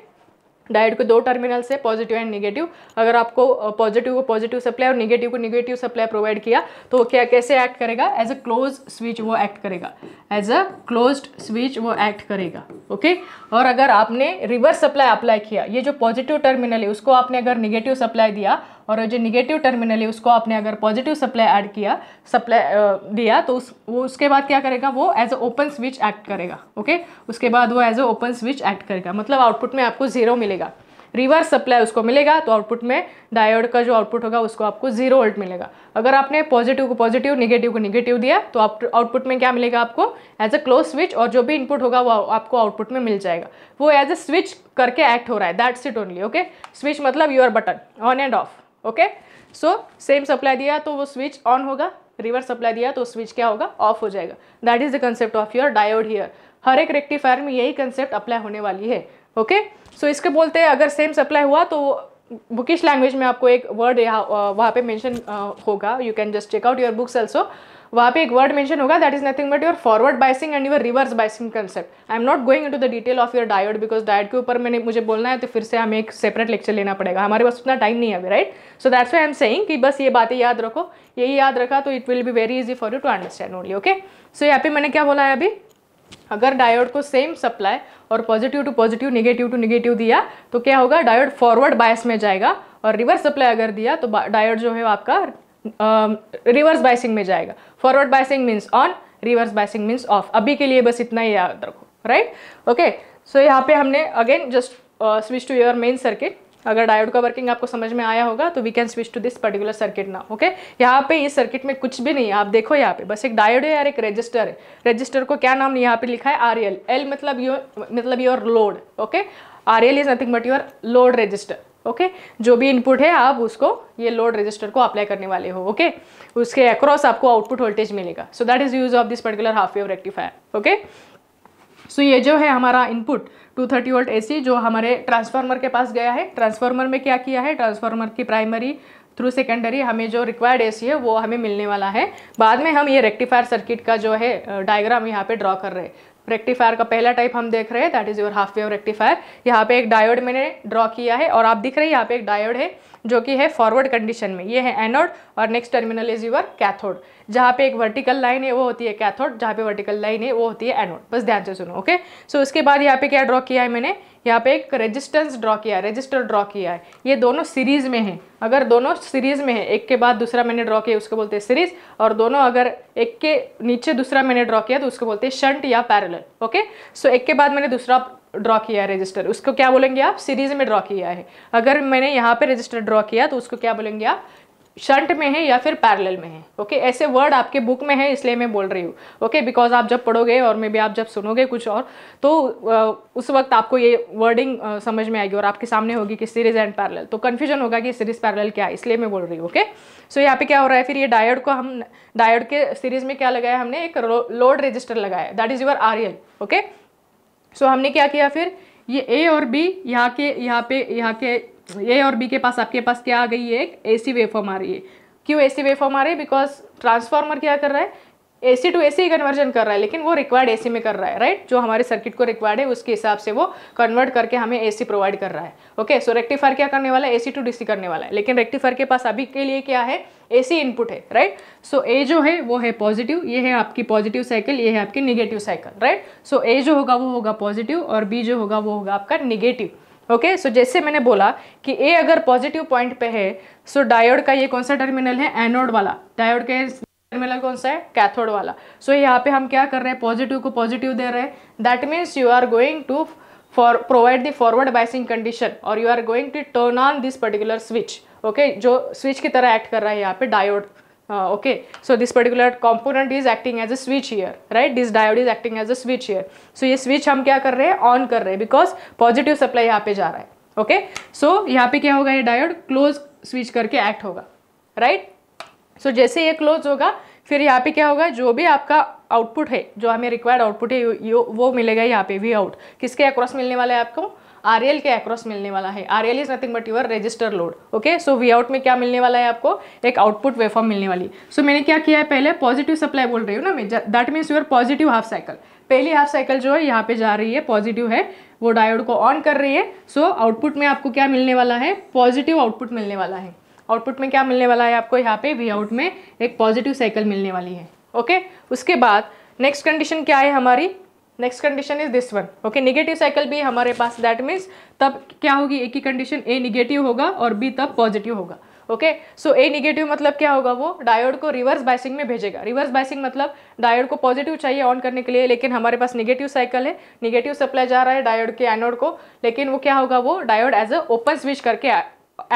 डायोड के दो टर्मिनल से पॉजिटिव एंड निगेटिव अगर आपको पॉजिटिव को पॉजिटिव सप्लाई और निगेटिव को निगेटिव सप्लाई प्रोवाइड किया तो क्या कैसे एक्ट करेगा एज अ क्लोज स्विच वो एक्ट करेगा एज अ क्लोज स्विच वो एक्ट करेगा ओके और अगर आपने रिवर्स सप्लाई अप्लाई किया ये जो पॉजिटिव टर्मिनल है उसको आपने अगर निगेटिव सप्लाई दिया और जो निगेटिव टर्मिनल है उसको आपने अगर पॉजिटिव सप्लाई ऐड किया सप्लाई दिया तो उस वो उसके बाद क्या करेगा वो as a open switch act करेगा ओके उसके बाद वो as a open switch act करेगा मतलब आउटपुट में आपको ज़ीरो मिलेगा रिवर्स सप्लाई उसको मिलेगा तो आउटपुट में डायोड का जो आउटपुट होगा उसको आपको जीरो वोल्ट मिलेगा अगर आपने पॉजिटिव को पॉजिटिव निगेटिव को निगेटिव दिया तो आउटपुट में क्या मिलेगा आपको एज अ क्लोज स्विच और जो भी इनपुट होगा वो आपको आउटपुट में मिल जाएगा वो एज अ स्विच करके एक्ट हो रहा है that's it only okay switch मतलब your button on and off okay so same supply दिया तो वो स्विच ऑन होगा रिवर्स सप्लाई दिया तो स्विच क्या होगा ऑफ हो जाएगा that is the concept of your diode here हर एक रेक्टिफायर में यही कंसेप्ट अप्लाई होने वाली है ओके okay? सो so, इसके बोलते हैं अगर सेम सप्लाई हुआ तो बुकिश लैंग्वेज में आपको एक वर्ड यहाँ वहाँ पे मेंशन होगा you can just check out your books also वहाँ पे एक वर्ड मेंशन होगा that is nothing but your forward biasing and your reverse biasing concept I am not going into the detail of your diode because diode के ऊपर मैंने मुझे बोलना है तो फिर से हमें एक सेपरेट लेक्चर लेना पड़ेगा हमारे पास उतना टाइम नहीं है अभी right so that's why am saying कि बस ये बातें याद रखो यही याद रखा तो it will be very easy for you to understand only okay so यहाँ पे मैंने क्या बोला है अभी अगर डायोड को सेम सप्लाई और positive to positive negative to negative दिया तो क्या होगा डायोड फॉरवर्ड बायस में जाएगा और रिवर्स सप्लाई अगर दिया तो डायोड जो है आपका रिवर्स um, बाइसिंग में जाएगा forward biasing means on reverse biasing means off अभी के लिए बस इतना ही याद रखो राइट ओके सो यहाँ पे हमने again just switch to your main circuit अगर डायोड का वर्किंग आपको समझ में आया होगा तो we can switch to this particular circuit ना ओके यहाँ पे इस सर्किट में कुछ भी नहीं है आप देखो यहाँ पे बस एक डायोड है और एक रजिस्टर है रजिस्टर को क्या नाम यहाँ पे लिखा है आर एल एल मतलब योर मतलब your load okay R L is nothing but your load resistor okay okay? जो भी इनपुट है आप उसको ये लोड रजिस्टर को अप्लाई करने वाले हो ओके okay? उसके अक्रॉस आपको आउटपुट वोल्टेज मिलेगा so that is use of this particular half wave rectifier okay so ये जो है हमारा इनपुट 230 थर्टी वोल्ट ए जो हमारे ट्रांसफार्मर के पास गया है ट्रांसफार्मर में क्या किया है ट्रांसफार्मर की प्राइमरी थ्रू सेकेंडरी हमें जो रिक्वायर्ड ए है वो हमें मिलने वाला है बाद में हम ये रेक्टिफायर सर्किट का जो है डायग्राम यहाँ पे ड्रॉ कर रहे हैं रेक्टिफायर का पहला टाइप हम देख रहे हैं that is your half wave rectifier यहाँ पे एक डायोड मैंने ड्रॉ किया है और आप दिख रहे हैं यहाँ पे एक डायोड है जो कि है फॉरवर्ड कंडीशन में ये है एनोड और next terminal is your cathode जहाँ पे एक वर्टिकल लाइन है वो होती है कैथोड जहाँ पे वर्टिकल लाइन है वो होती है एनोड बस ध्यान से सुनो ओके सो so, उसके बाद यहाँ पे क्या ड्रॉ किया है मैंने यहाँ पे एक रेजिस्टेंस ड्रॉ किया है रजिस्टर ड्रॉ किया है ये दोनों सीरीज में है अगर दोनों सीरीज में है एक के बाद दूसरा मैंने ड्रॉ किया उसको बोलते हैं सीरीज और दोनों अगर एक के नीचे दूसरा मैंने ड्रॉ किया तो उसको बोलते हैं शंट या पैरल ओके सो एक के बाद मैंने दूसरा ड्रॉ किया है रजिस्टर उसको क्या बोलेंगे आप सीरीज में ड्रॉ किया है अगर मैंने यहाँ पर रजिस्टर ड्रॉ किया तो उसको क्या बोलेंगे आप शंट में है या फिर पैरेलल में है ओके okay? ऐसे वर्ड आपके बुक में है इसलिए मैं बोल रही हूँ ओके बिकॉज आप जब पढ़ोगे और मे बी आप जब सुनोगे कुछ और तो उस वक्त आपको ये वर्डिंग समझ में आएगी और आपके सामने होगी कि सीरीज एंड पैरेलल तो कन्फ्यूजन होगा कि सीरीज पैरेलल क्या है इसलिए मैं बोल रही हूँ ओके सो यहाँ पे क्या हो रहा है फिर ये डायड को हम डायड के सीरीज में क्या लगाया हमने एक लोड रजिस्टर लगाया that is your R okay so हमने क्या किया फिर ये ए और बी यहाँ के यहाँ पे यहाँ के ए और बी के पास आपके पास क्या आ गई है एक ए सी वेफॉर्म आ रही है क्यों ए सी वेफॉर्म आ रही है बिकॉज ट्रांसफार्मर क्या कर रहा है ए C to A C conversion कर रहा है लेकिन वो रिक्वायर्ड ए सी में कर रहा है राइट जो हमारे सर्किट को रिक्वायर्ड है उसके हिसाब से वो कन्वर्ट करके हमें ए सी प्रोवाइड कर रहा है ओके सो रेक्टिफायर क्या करने वाला है ए सी टू डी सी करने वाला है लेकिन रेक्टिफायर के पास अभी के लिए क्या है ए सी इनपुट है राइट सो ए जो है वो है पॉजिटिव ये है आपकी पॉजिटिव साइकिल ये है आपकी negative cycle right so uh जो होगा वो होगा पॉजिटिव और बी जो होगा वो होगा आपका निगेटिव ओके सो जैसे मैंने बोला कि ए अगर पॉजिटिव पॉइंट पे है सो so डायोड का ये कौन सा टर्मिनल है एनोड वाला डायोड के टर्मिनल कौन सा है कैथोड वाला सो so, यहाँ पे हम क्या कर रहे हैं पॉजिटिव को पॉजिटिव दे रहे हैं that means you are going to for provide the forward biasing condition और you are going to turn on this particular switch okay जो स्विच की तरह एक्ट कर रहा है यहाँ पे diode Uh, okay so this particular component is acting as a switch here right this diode is acting as a switch here so ye switch hum kya kar rahe हैं on kar rahe हैं because positive supply यहाँ pe ja raha hai okay so यहाँ pe kya hoga ye diode close switch करके act होगा right so जैसे ये close होगा फिर यहाँ पे क्या होगा जो भी आपका आउटपुट है जो हमें रिक्वायर्ड आउटपुट है यो, यो, वो मिलेगा यहाँ पे वी आउट किसके अक्रॉस मिलने वाला है आपको आर के एक्रॉस मिलने वाला है R is nothing but your resistor load okay so V out में क्या मिलने वाला है आपको एक आउटपुट वेफॉर्म मिलने वाली सो so, मैंने क्या किया है पहले पॉजिटिव सप्लाई बोल रही हूँ ना मैं that means your positive half cycle पहली हाफ साइकिल जो है यहाँ पे जा रही है पॉजिटिव है वो डायोड को ऑन कर रही है सो so, आउटपुट में आपको क्या मिलने वाला है पॉजिटिव आउटपुट मिलने वाला है आउटपुट में क्या मिलने वाला है आपको यहाँ पे वी आउट में एक पॉजिटिव साइकिल मिलने वाली है ओके okay? उसके बाद नेक्स्ट कंडीशन क्या है हमारी next condition is this one okay negative cycle भी हमारे पास दैट मीन्स तब क्या होगी ए की कंडीशन ए निगेटिव होगा और बी तब पॉजिटिव होगा ओके सो ए निगेटिव मतलब क्या होगा वो डायोड को रिवर्स बाइसिंग में भेजेगा रिवर्स बाइसिंग मतलब डायोड को पॉजिटिव चाहिए ऑन करने के लिए लेकिन हमारे पास निगेटिव साइकिल है निगेटिव सप्लाई जा रहा है डायोड के एनोड को लेकिन वो क्या होगा वो diode as a open switch करके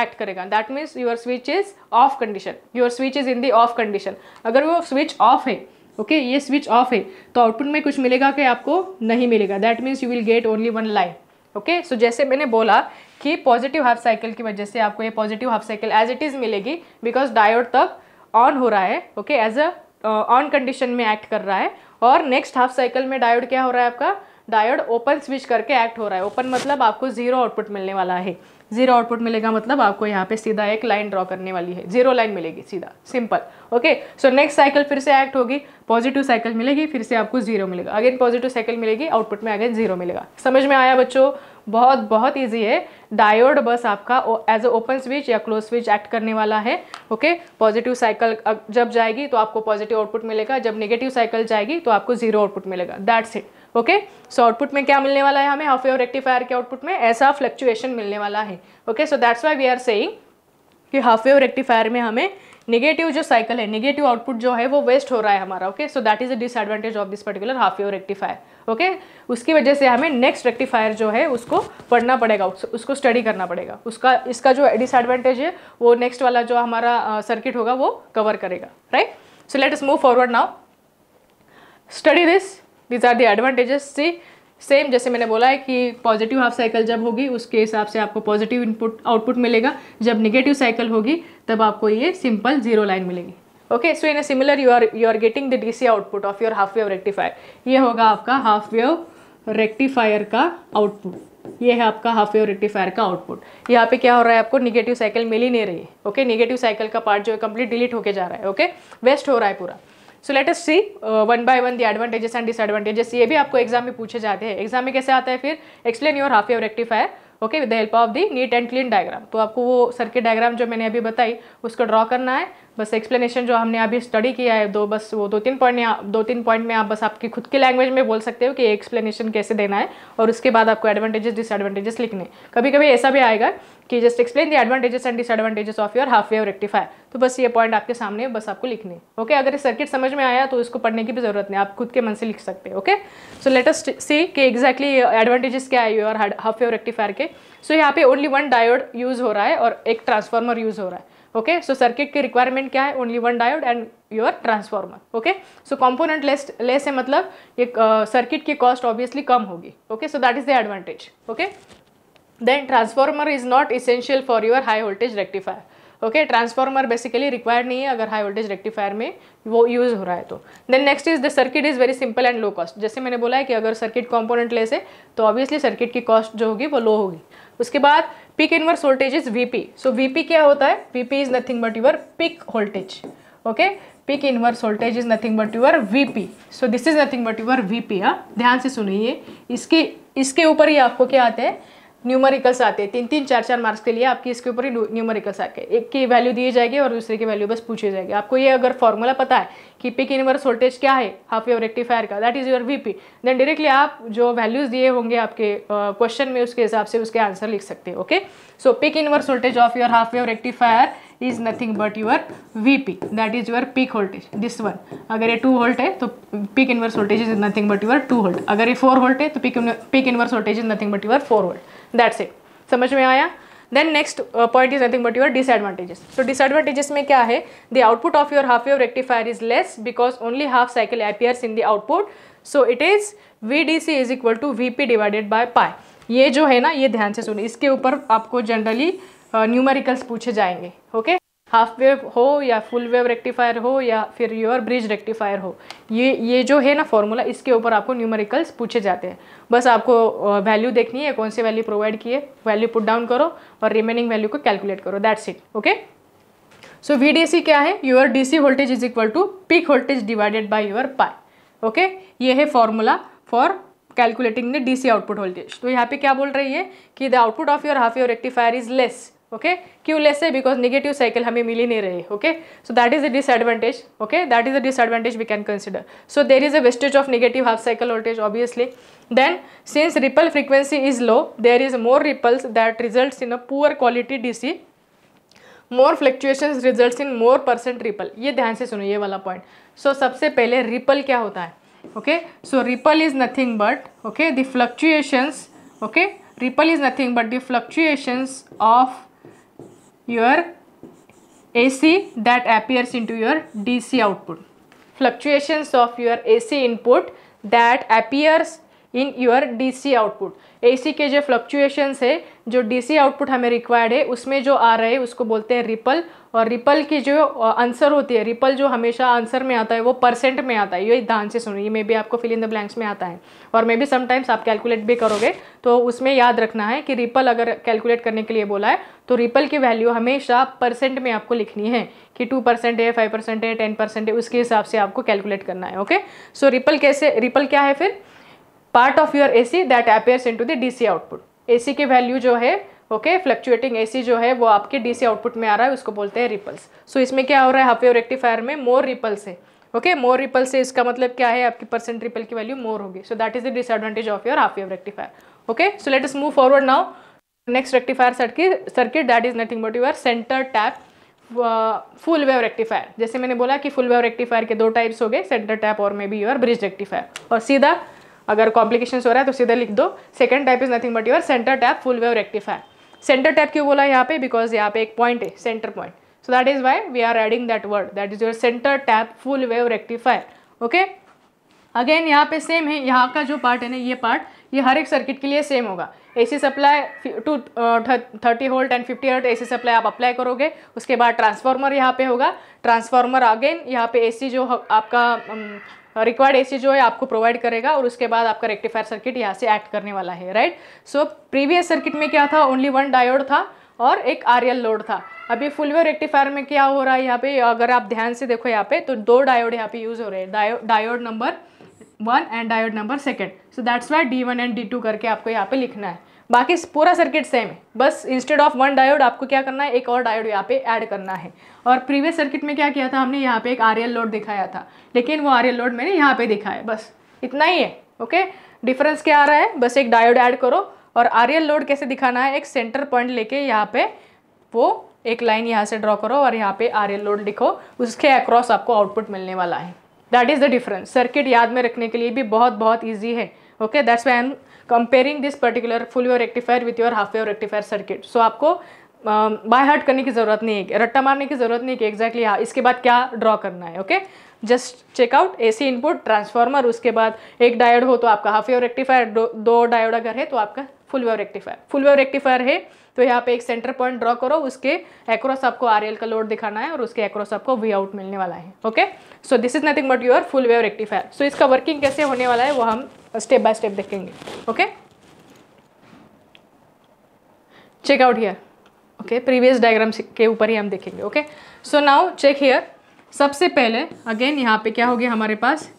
एक्ट करेगा that means your switch is off condition your switch is in the off condition अगर वो स्विच ऑफ है ओके ये स्विच ऑफ है तो आउटपुट में कुछ मिलेगा कि आपको नहीं मिलेगा that means you will get only one line okay so जैसे मैंने बोला कि पॉजिटिव हाफ साइकिल की वजह से आपको ये positive half cycle as it is मिलेगी बिकॉज डायोड तब ऑन हो रहा है okay as a on condition में एक्ट कर रहा है और नेक्स्ट हाफ साइकिल में डायोड क्या हो रहा है आपका डायोड ओपन स्विच करके एक्ट हो रहा है ओपन मतलब आपको जीरो आउटपुट मिलने वाला है जीरो आउटपुट मिलेगा मतलब आपको यहाँ पे सीधा एक लाइन ड्रॉ करने वाली है जीरो लाइन मिलेगी सीधा simple okay so next cycle फिर से एक्ट होगी पॉजिटिव साइकिल मिलेगी फिर से आपको जीरो मिलेगा अगेन पॉजिटिव साइकिल मिलेगी आउटपुट में अगेन जीरो मिलेगा समझ में आया बच्चों बहुत बहुत ईजी है डायोड बस आपका एज अ ओपन स्विच या क्लोज स्विच एक्ट करने वाला है ओके पॉजिटिव साइकिल जब जाएगी तो आपको पॉजिटिव आउटपुट मिलेगा जब नेगेटिव साइकिल जाएगी तो आपको जीरो आउटपुट मिलेगा that's it okay so output में क्या मिलने वाला है हमें हाफ एवर रेक्टिफायर के आउटपुट में ऐसा फ्लक्चुएशन मिलने वाला है okay so that's why we are saying कि हाफ एवर रेक्टिफायर में हमें नेगेटिव जो साइकिल है नेगेटिव आउटपुट जो है वो वेस्ट हो रहा है हमारा okay so that is a disadvantage of this particular half wave rectifier okay उसकी वजह से हमें नेक्स्ट रेक्टिफायर जो है उसको पढ़ना पड़ेगा उसको स्टडी करना पड़ेगा उसका इसका जो डिसएडवांटेज है वो नेक्स्ट वाला जो हमारा सर्किट होगा वो कवर करेगा right so let us move forward now study this these are the advantages see same जैसे मैंने बोला है कि पॉजिटिव हाफ साइकिल जब होगी उसके हिसाब से आपको पॉजिटिव इनपुट आउटपुट मिलेगा जब निगेटिव साइकिल होगी तब आपको ये सिंपल जीरो लाइन मिलेगी okay so in a similar you are you are getting the DC output of your half wave rectifier ये होगा आपका हाफ वेव रेक्टिफायर का आउटपुट ये है आपका हाफ वेव रेक्टिफायर का आउटपुट यहाँ पे क्या हो रहा है आपको निगेटिव साइकिल मिल ही नहीं रही ओके निगेटिव साइकिल का पार्ट जो है कंप्लीट डिलीट होके जा रहा है ओके okay? वेस्ट हो रहा है पूरा so let's see one by one the advantages and disadvantages ये भी आपको एग्जाम में पूछे जाते हैं एग्जाम में कैसे आता है फिर explain your half your rectifier okay with the help of the neat and clean diagram तो आपको वो सर्किट डायग्राम जो मैंने अभी बताई उसको ड्रॉ करना है बस एक्सप्लेनेशन जो हमने अभी स्टडी किया है दो बस वो दो तीन पॉइंट दो तीन पॉइंट में आप बस आपकी खुद की लैंग्वेज में बोल सकते हो कि एक्सप्लेनेशन कैसे देना है और उसके बाद आपको एडवांटेजेस डिसएडवांटेजेस लिखने कभी कभी ऐसा भी आएगा कि just explain the advantages and disadvantages of your half wave rectifier तो बस ये पॉइंट आपके सामने बस आपको लिखने ओके अगर ये सर्किट समझ में आया तो इसको पढ़ने की भी जरूरत नहीं आप खुद के मन से लिख सकते हैं ओके सो लेट अस सी कि एग्जैक्टली एडवांटेजेस क्या है योर हाफ वेव रेक्टिफायर के सो so, यहाँ पे ओनली वन डायोड यूज़ हो रहा है और एक ट्रांसफॉर्मर यूज़ हो रहा है ओके सो सर्किट की रिक्वायरमेंट क्या है only one diode and your transformer okay so component less less है मतलब एक सर्किट uh, की कॉस्ट ऑब्वियसली कम होगी okay so that is the advantage okay then transformer is not essential for your high voltage rectifier okay transformer basically required नहीं है अगर हाई वोल्टेज रेक्टिफायर में वो यूज हो रहा है तो then next is the circuit is very simple and low cost जैसे मैंने बोला है कि अगर सर्किट कॉम्पोनेंट लेस है तो ऑब्वियसली सर्किट की कॉस्ट जो होगी वो लो होगी उसके बाद peak inverse voltage is VP so VP क्या होता है VP is nothing but your peak voltage okay peak inverse voltage is nothing but your VP so this is nothing but your VP हाँ ध्यान से सुनिए इसके इसके ऊपर ही आपको क्या आते हैं न्यूमरिकल्स आते हैं तीन तीन चार चार मार्क्स के लिए आपकी इसके ऊपर ही न्यूमरिकल्स आके एक की वैल्यू दी जाएगी और दूसरे की वैल्यू बस पूछी जाएगी आपको ये अगर फॉर्मूला पता है कि पिक इनवर्स वोल्टेज क्या है हाफ योर रेक्टिफायर का that is your VP then directly आप जो वैल्यूज़ दिए होंगे आपके क्वेश्चन में उसके हिसाब से उसके आंसर लिख सकते हैं okay so peak inverse voltage of your half your rectifier is nothing but your V P that is your peak voltage this one अगर ये टू वोल्ट है तो peak inverse voltage is nothing but your two volt अगर ये फोर वोल्ट है तो peak peak inverse voltage is nothing but your four volt that's it समझ में आया then next point is nothing but your disadvantages तो डिसएडवांटेजेस में क्या है the output of your half your rectifier is less because only half cycle appears in the output so it is V D C is equal to V P divided by pi ये जो है ना ये ध्यान से सुनिए इसके ऊपर आपको जनरली न्यूमेरिकल्स uh, पूछे जाएंगे ओके हाफ वेव हो या फुल वेव रेक्टिफायर हो या फिर योर ब्रिज रेक्टिफायर हो ये ये जो है ना फॉर्मूला इसके ऊपर आपको न्यूमेरिकल्स पूछे जाते हैं बस आपको वैल्यू देखनी है कौन से वैल्यू प्रोवाइड किए वैल्यू पुट डाउन करो और रिमेनिंग वैल्यू को कैलकुलेट करो that's it okay so V क्या है your D C voltage is equal to peak voltage divided by your pi okay ये है formula for calculating the DC output voltage तो यहाँ पे क्या बोल रही है कि the output of your half your rectifier is less okay क्यों लेस है बिकॉज निगेटिव साइकिल हमें मिल ही नहीं रहे okay so that is a disadvantage okay that is a disadvantage we can consider so there is a wastage of negative half cycle voltage obviously then since ripple frequency is low there more ripples that result in a poor quality D C more fluctuation result in more percent ripple ये ध्यान से सुनो ये वाला पॉइंट सो so, सबसे पहले रिपल क्या होता है okay so ripple is nothing but okay the fluctuations okay ripple is nothing but the fluctuations of your AC that appears into your DC output. Fluctuations of your AC input that appears in your DC output. AC के जो fluctuations है जो DC output हमें required है उसमें जो आ रहे हैं उसको बोलते हैं ripple और रिपल की जो आंसर होती है रिपल जो हमेशा आंसर में आता है वो परसेंट में आता है ये ध्यान से ये मे भी आपको फिल इन द ब्लैंक्स में आता है और मे भी समटाइम्स आप कैलकुलेट भी करोगे तो उसमें याद रखना है कि रिपल अगर कैलकुलेट करने के लिए बोला है तो रिपल की वैल्यू हमेशा परसेंट में आपको लिखनी है कि टू परसेंट है फाइव परसेंट है टेन परसेंट है उसके हिसाब से आपको कैलकुलेट करना है ओके सो रिपल कैसे रिपल क्या है फिर part of your A C that appears in to the D C output A C की वैल्यू जो है ओके फ्लक्चुएटिंग एसी जो है वो आपके डीसी आउटपुट में आ रहा है उसको बोलते हैं रिपल्स सो इसमें क्या हो रहा है हाफ एवर रेक्टिफायर में मोर रिपल्स है ओके मोर रिपल से इसका मतलब क्या है आपकी परसेंट रिपल की वैल्यू मोर होगी so that is the disadvantage of your half wave rectifier okay so let us move forward now next rectifier circuit circuit that is nothing but your centre tap full wave rectifier जैसे मैंने बोला कि फुल वेव रेक्टिफायर के दो टाइप्स हो गए सेंटर टैप और may be your bridge rectifier और सीधा अगर कॉम्प्लिकेशन हो रहा है तो सीधा लिख दो second type is nothing but your centre tap full wave rectifier centre tap क्यों बोला यहाँ पे बिकॉज यहाँ पे एक पॉइंट है centre point so that is why we are adding that word that is your centre tap full wave rectifier okay again यहाँ पे सेम है यहाँ का जो पार्ट है ना ये पार्ट ये हर एक सर्किट के लिए सेम होगा AC supply two thirty volt and fifty hertz AC supply आप अप्लाई करोगे उसके बाद ट्रांसफार्मर यहाँ पे होगा ट्रांसफार्मर अगेन यहाँ पे एसी जो आपका um, रिक्वायर्ड एसी जो है आपको प्रोवाइड करेगा और उसके बाद आपका रेक्टिफायर सर्किट यहाँ से एक्ट करने वाला है राइट सो प्रीवियस सर्किट में क्या था ओनली वन डायोड था और एक आर लोड था अभी फुल वेव रेक्टिफायर में क्या हो रहा है यहाँ पे अगर आप ध्यान से देखो यहाँ पे तो दो डायोड यहाँ पे यूज़ हो रहे हैं diode number one and diode number second so that's why D one and D two करके आपको यहाँ पे लिखना है बाकी पूरा सर्किट सेम है बस इंस्टेड ऑफ वन डायोड आपको क्या करना है एक और डायोड यहाँ पे ऐड करना है और प्रीवियस सर्किट में क्या किया था हमने यहाँ पे एक आर लोड दिखाया था लेकिन वो आर लोड मैंने यहाँ पे दिखा है बस इतना ही है ओके डिफरेंस क्या आ रहा है बस एक डायोड ऐड करो और आर लोड कैसे दिखाना है एक सेंटर पॉइंट लेके यहाँ पे वो एक लाइन यहाँ से ड्रॉ करो और यहाँ पे आर लोड लिखो उसके अक्रॉस आपको आउटपुट मिलने वाला है that is the difference circuit याद में रखने के लिए भी बहुत बहुत ईजी है okay that's why am comparing this particular full wave rectifier with your half wave rectifier circuit so आपको बाय हार्ट करने की ज़रूरत नहीं है रट्टा मारने की ज़रूरत नहीं है कि एग्जैक्टली हाँ इसके बाद क्या ड्रॉ करना है okay just check out A C input transformer उसके बाद एक डायोड हो तो आपका हाफ वेव रेक्टिफायर दो, डायड डायोड अगर है तो आपका full wave rectifier full wave rectifier है तो यहाँ पे एक सेंटर पॉइंट ड्रॉ करो उसके एक्रॉस आपको आर का लोड दिखाना है और उसके एक्रॉस आपको वी आउट मिलने वाला है okay so this is nothing but your full wave rectifier so इसका वर्किंग कैसे होने वाला है वो हम स्टेप बाय स्टेप देखेंगे okay check out here okay previous diagram के ऊपर ही हम देखेंगे okay so now check here सबसे पहले अगेन यहाँ पे क्या हो गया हमारे पास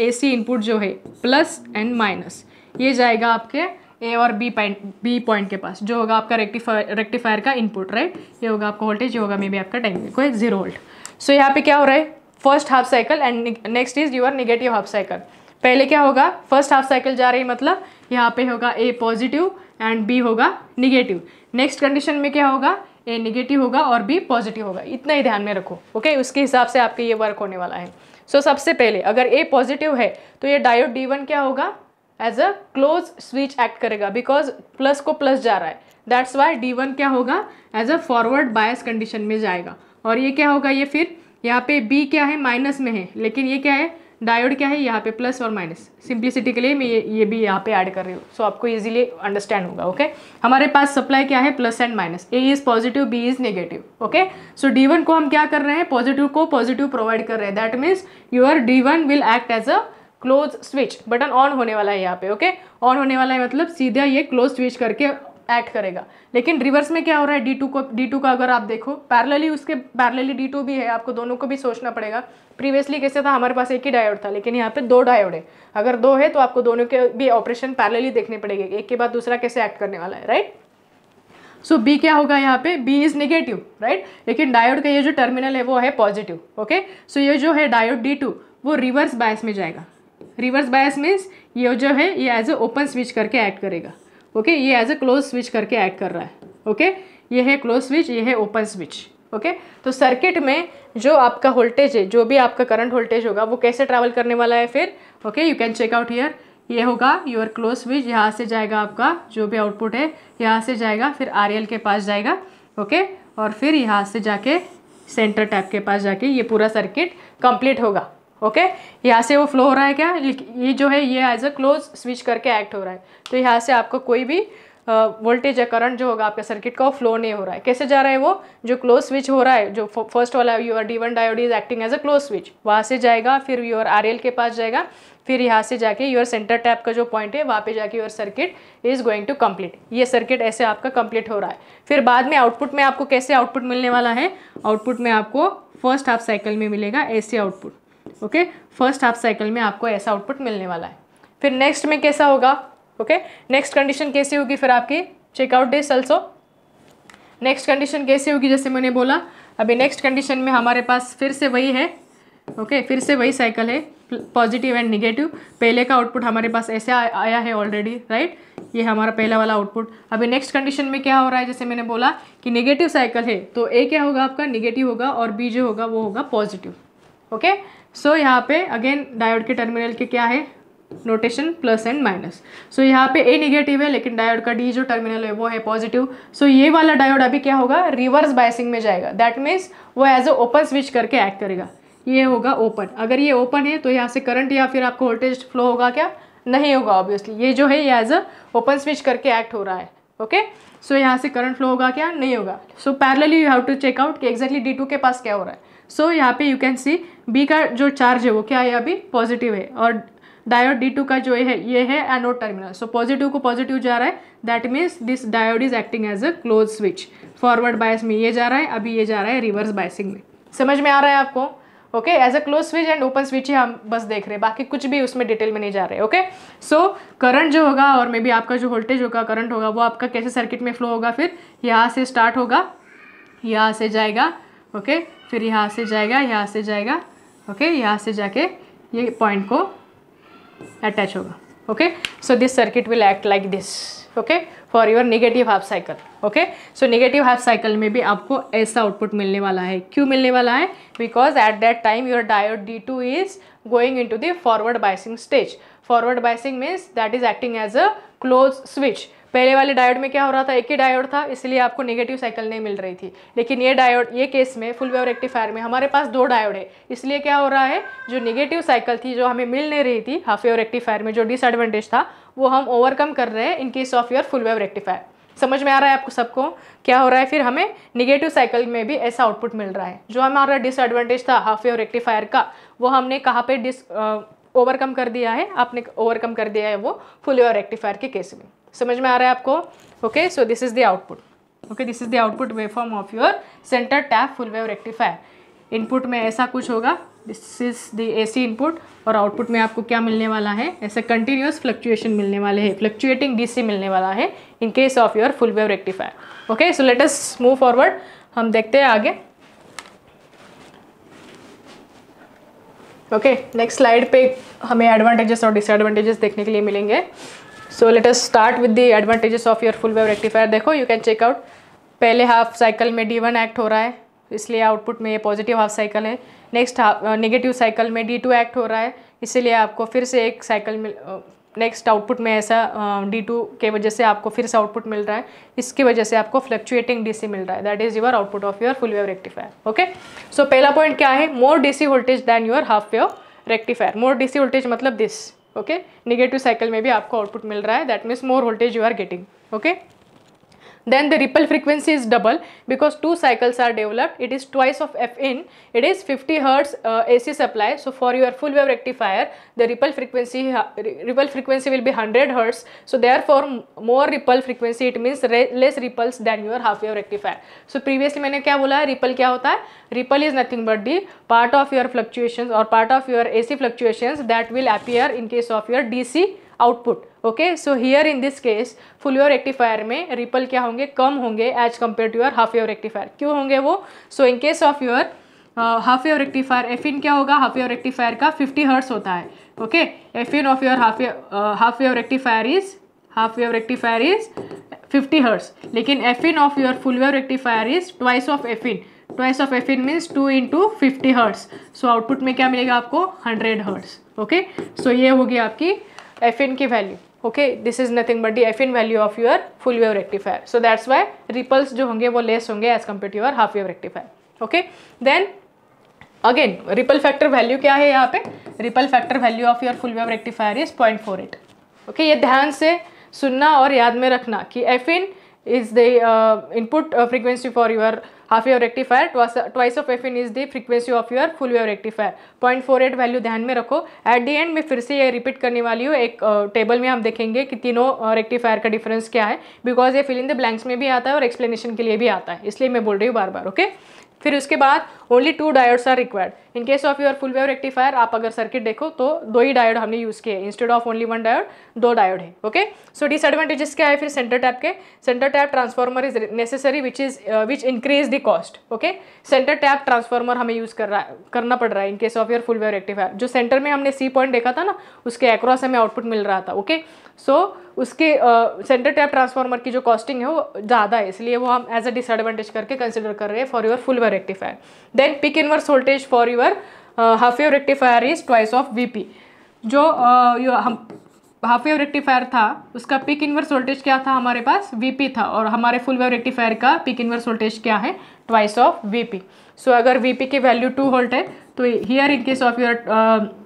ए सी इनपुट जो है प्लस एंड माइनस ये जाएगा आपके ए और बी पॉइंट बी पॉइंट के पास जो होगा आपका रेक्टिफायर रेक्टिफायर का इनपुट राइट ये होगा आपका वोल्टेज ये होगा मे बी आपका टाइम कोई जीरो वोल्ट सो so, यहाँ पे क्या हो रहा है first half cycle and next is your negative half cycle पहले क्या होगा फर्स्ट हाफ साइकिल जा रही मतलब यहाँ पे होगा ए पॉजिटिव एंड बी होगा निगेटिव नेक्स्ट कंडीशन में क्या होगा ए निगेटिव होगा और बी पॉजिटिव होगा इतना ही ध्यान में रखो ओके उसके हिसाब से आपके ये वर्क होने वाला है सो so, सबसे पहले अगर ए पॉजिटिव है तो ये डायोड डी वन क्या होगा as a close switch act करेगा बिकॉज प्लस को प्लस जा रहा है दैट्स वाई डी वन क्या होगा as a forward bias condition में जाएगा और ये क्या होगा ये फिर यहाँ पे बी क्या है माइनस में है लेकिन ये क्या है डायोड क्या है यहाँ पे प्लस और माइनस सिंप्लिसिटी के लिए मैं ये ये भी यहाँ पे ऐड कर रही हूँ सो so, आपको इजीली अंडरस्टैंड होगा ओके okay? हमारे पास सप्लाई क्या है plus and minus A is positive B is negative okay so D one को हम क्या कर रहे हैं पॉजिटिव को पॉजिटिव प्रोवाइड कर रहे हैं that means your D one will act as a close switch button on होने वाला है यहाँ पे ओके okay? ऑन होने वाला है मतलब सीधा ये क्लोज स्विच करके ऐड करेगा लेकिन रिवर्स में क्या हो रहा है डी टू को डी टू का अगर आप देखो पैरेलली उसके पैरेलली डी टू भी है आपको दोनों को भी सोचना पड़ेगा प्रीवियसली कैसे था हमारे पास एक ही डायोड था लेकिन यहाँ पे दो डायोड है अगर दो है तो आपको दोनों के भी ऑपरेशन पैरेलली देखने पड़ेंगे एक के बाद दूसरा कैसे एक्ट करने वाला है राइट सो बी क्या होगा यहाँ पे बी इज़ निगेटिव राइट लेकिन डायोड का ये जो टर्मिनल है वो है पॉजिटिव ओके सो ये जो है डायोड डी टू वो रिवर्स बायस में जाएगा रिवर्स बायस मीन्स ये जो है ये एज ए ओपन स्विच करके एक्ट करेगा ओके ये एज ए क्लोज स्विच करके एक्ट कर रहा है ओके ये है क्लोज स्विच ये है ओपन स्विच ओके तो सर्किट में जो आपका वोल्टेज है जो भी आपका करंट वोल्टेज होगा वो कैसे ट्रैवल करने वाला है फिर okay you can check out here ये होगा योर क्लोज स्विच यहाँ से जाएगा आपका जो भी आउटपुट है यहाँ से जाएगा फिर आर के पास जाएगा ओके okay? और फिर यहाँ से जाके सेंटर टैप के पास जाके ये पूरा सर्किट कंप्लीट होगा ओके यहाँ से वो फ्लो हो रहा है क्या ये जो है ये एज अ क्लोज स्विच करके एक्ट हो रहा है तो यहाँ से आपको कोई भी वोल्टेज या करंट जो होगा आपका सर्किट का वो फ्लो नहीं हो रहा है कैसे जा रहा है वो जो क्लोज स्विच हो रहा है जो फर्स्ट वाला your D one diode is acting as a close switch वहाँ से जाएगा फिर यूर आर के पास जाएगा फिर यहाँ से जाके योर सेंटर टैप का जो पॉइंट है वहाँ पे जाके your circuit is going to complete ये सर्किट ऐसे आपका कंप्लीट हो रहा है फिर बाद में आउटपुट में आपको कैसे आउटपुट मिलने वाला है आउटपुट में आपको फर्स्ट हाफ साइकिल में मिलेगा ऐसे output okay first half cycle में आपको ऐसा आउटपुट मिलने वाला है फिर नेक्स्ट में कैसा होगा ओके नेक्स्ट कंडीशन कैसी होगी फिर आपकी check out the also next condition कैसी होगी जैसे मैंने बोला अभी नेक्स्ट कंडीशन में हमारे पास फिर से वही है ओके okay, फिर से वही साइकिल है पॉजिटिव एंड निगेटिव पहले का आउटपुट हमारे पास ऐसे आया है ऑलरेडी राइट ये हमारा पहला वाला आउटपुट अभी नेक्स्ट कंडीशन में क्या हो रहा है जैसे मैंने बोला कि निगेटिव साइकिल है तो ए क्या होगा आपका निगेटिव होगा और बी जो होगा वो होगा positive okay okay? So so, यहाँ पे अगेन डायोड के टर्मिनल के क्या है notation plus and minus so यहाँ पे ए निगेटिव है लेकिन डायोड का डी जो टर्मिनल है वो है पॉजिटिव सो so, ये वाला डायोड अभी क्या होगा रिवर्स बायसिंग में जाएगा दैट मीन्स वो एज अ ओपन स्विच करके एक्ट करेगा ये होगा ओपन अगर ये ओपन है तो यहाँ से करंट या फिर आपको वोल्टेज फ्लो होगा क्या नहीं होगा ऑब्वियसली ये जो है ये एज अ ओपन स्विच करके एक्ट हो रहा है ओके सो यहाँ से करंट फ्लो होगा क्या नहीं होगा so parallelly you have to check out कि एग्जैक्टली डी टू के पास क्या हो रहा है सो so, यहाँ पे यू कैन सी बी का जो चार्ज है वो क्या है अभी पॉजिटिव है और डायोड डी टू का जो है ये है एनोड टर्मिनल सो पॉजिटिव को पॉजिटिव जा रहा है that means this diode is acting as a close switch forward bias में ये जा रहा है अभी ये जा रहा है रिवर्स बायसिंग में समझ में आ रहा है आपको okay as a close switch and open switch ही हम बस देख रहे हैं बाकी कुछ भी उसमें डिटेल में नहीं जा रहे ओके सो करंट जो होगा और मे बी आपका जो वोल्टेज होगा करंट होगा वो आपका कैसे सर्किट में फ्लो होगा फिर यहाँ से स्टार्ट होगा यहाँ से जाएगा ओके okay? फिर यहाँ से जाएगा यहाँ से जाएगा ओके यहाँ से जाके ये पॉइंट को अटैच होगा okay so this circuit will act like this okay for your negative half cycle okay so negative half cycle में भी आपको ऐसा आउटपुट मिलने वाला है क्यों मिलने वाला है because at that time your diode D two is going in to the forward biasing stage forward biasing means that is acting as a close switch पहले वाले डायोड में क्या हो रहा था एक ही डायोड था इसलिए आपको नेगेटिव साइकिल नहीं मिल रही थी लेकिन ये डायोड ये केस में फुल वेवर रेक्टिफायर में हमारे पास दो डायोड है इसलिए क्या हो रहा है जो नेगेटिव साइकिल थी जो हमें मिल नहीं रही थी हाफ वेवर रेक्टिफायर में जो डिसएडवांटेज था वो हम ओवरकम कर रहे हैं in case of your full waver rectifier समझ में आ रहा है आपको सबको क्या हो रहा है फिर हमें निगेटिव साइकिल में भी ऐसा आउटपुट मिल रहा है जो हमारा डिसएडवांटेज था हाफ वेवर रेक्टिफायर का वो हमने कहाँ पर डिस ओवरकम कर दिया है आपने ओवरकम कर दिया है वो फुल वेवर रेक्टिफायर के केस में समझ में आ रहा है आपको okay so this is the output okay this is the output wave form of your centre tap full wave rectifier input में ऐसा कुछ होगा this is the AC input और आउटपुट में आपको क्या मिलने वाला है ऐसे कंटिन्यूस फ्लक्चुएशन मिलने वाले हैं फ्लक्चुएटिंग डीसी मिलने वाला है in case of your full wave rectifier okay so let us move forward हम देखते हैं आगे ओके नेक्स्ट स्लाइड पे हमें एडवांटेजेस और डिसएडवांटेजेस देखने के लिए मिलेंगे so let us start with the advantages of your full wave rectifier देखो यू कैन चेक आउट पहले हाफ साइकिल में डी वन एक्ट हो रहा है इसलिए आउटपुट में ये पॉजिटिव हाफ साइकिल है नेक्स्ट नेगेटिव साइकिल में डी टू एक्ट हो रहा है इसीलिए आपको फिर से एक साइकिल मिल नेक्स्ट आउटपुट में ऐसा डी टू के वजह से आपको फिर से आउटपुट मिल रहा है इसकी वजह से आपको फ्लक्चुएटिंग डीसी मिल रहा है that is your output of your full wave rectifier okay so पहला पॉइंट क्या है more DC voltage than your half wave rectifier more DC voltage मतलब दिस ओके नेगेटिव साइकिल में भी आपको आउटपुट मिल रहा है that means more voltage you are getting okay then the ripple frequency is double because two cycles are developed it is twice of f in it is 50 hertz uh, ac supply so for your full wave rectifier the ripple frequency ripple frequency will be 100 hertz so therefore more ripple frequency it means less ripples than your half wave rectifier so previously मैंने क्या बोला ripple क्या ripple is nothing but the part of your fluctuations or part of your ac fluctuations that will appear in case of your dc output okay so here in this case full your rectifier में रिपल क्या होंगे कम होंगे as compare to your half your rectifier क्यों होंगे वो so in case of your half your rectifier F in क्या होगा हाफ योर रेक्टिफायर का फिफ्टी हर्ट्स होता है okay F in of your half half your rectifier is half your rectifier is fifty hertz लेकिन F in of your full your rectifier is twice of F in twice of F in means two into fifty hertz so output में क्या मिलेगा आपको हंड्रेड हर्ट्स ओके सो ये होगी आपकी एफ इन की value okay this is nothing but the F in value of your full wave rectifier so that's why ripples जो होंगे वो लेस होंगे as compare to your half wave rectifier okay then again ripple factor value क्या है यहाँ पे ripple factor value of your full wave rectifier is point four eight okay ये ध्यान से सुनना और याद में रखना कि F in is the input frequency for your twice of F in is the frequency of your full your full point four eight value ध्यान में रखो एट दी एंड मैं फिर से ये रिपीट करने वाली हूँ एक टेबल uh, में हम देखेंगे कि तीनों रेक्टिफायर uh, का डिफरेंस क्या है बिकॉज ये फिल इन द ब्लैंक्स में भी आता है और एक्सप्लेनेशन के लिए भी आता है इसलिए मैं बोल रही हूँ बार बार ओके okay? फिर उसके बाद only two diodes are required in case of your full wave rectifier आप अगर सर्किट देखो तो दो ही डायोड हमने यूज़ किए instead of only one diode दो डायोड है ओके सो डिसएडवांटेजेस क्या है फिर सेंटर टैप के centre tap transformer is necessary which is which increase the cost okay centre tap transformer हमें यूज़ कर रहा करना पड़ रहा है in case of your full wave rectifier जो सेंटर में हमने सी पॉइंट देखा था ना उसके एक्रॉस हमें आउटपुट मिल रहा था ओके okay? सो so, उसके सेंटर टैप ट्रांसफार्मर की जो कॉस्टिंग है वो ज़्यादा है इसलिए वो हम एज अ डिसएडवांटेज करके कंसिडर कर रहे हैं for your full wave rectifier then peak inverse voltage for your Uh, your uh, half half rectifier is twice of V Vp जो हम हाफ वेव रेक्टिफायर था उसका पिक इनवर्स वोल्टेज क्या था हमारे पास वीपी था और हमारे फुल वेव रेक्टिफायर का पिक इनवर्स वोल्टेज क्या है ट्वाइस ऑफ वीपी सो अगर वीपी की वैल्यू टू वोल्ट है तो here in case of your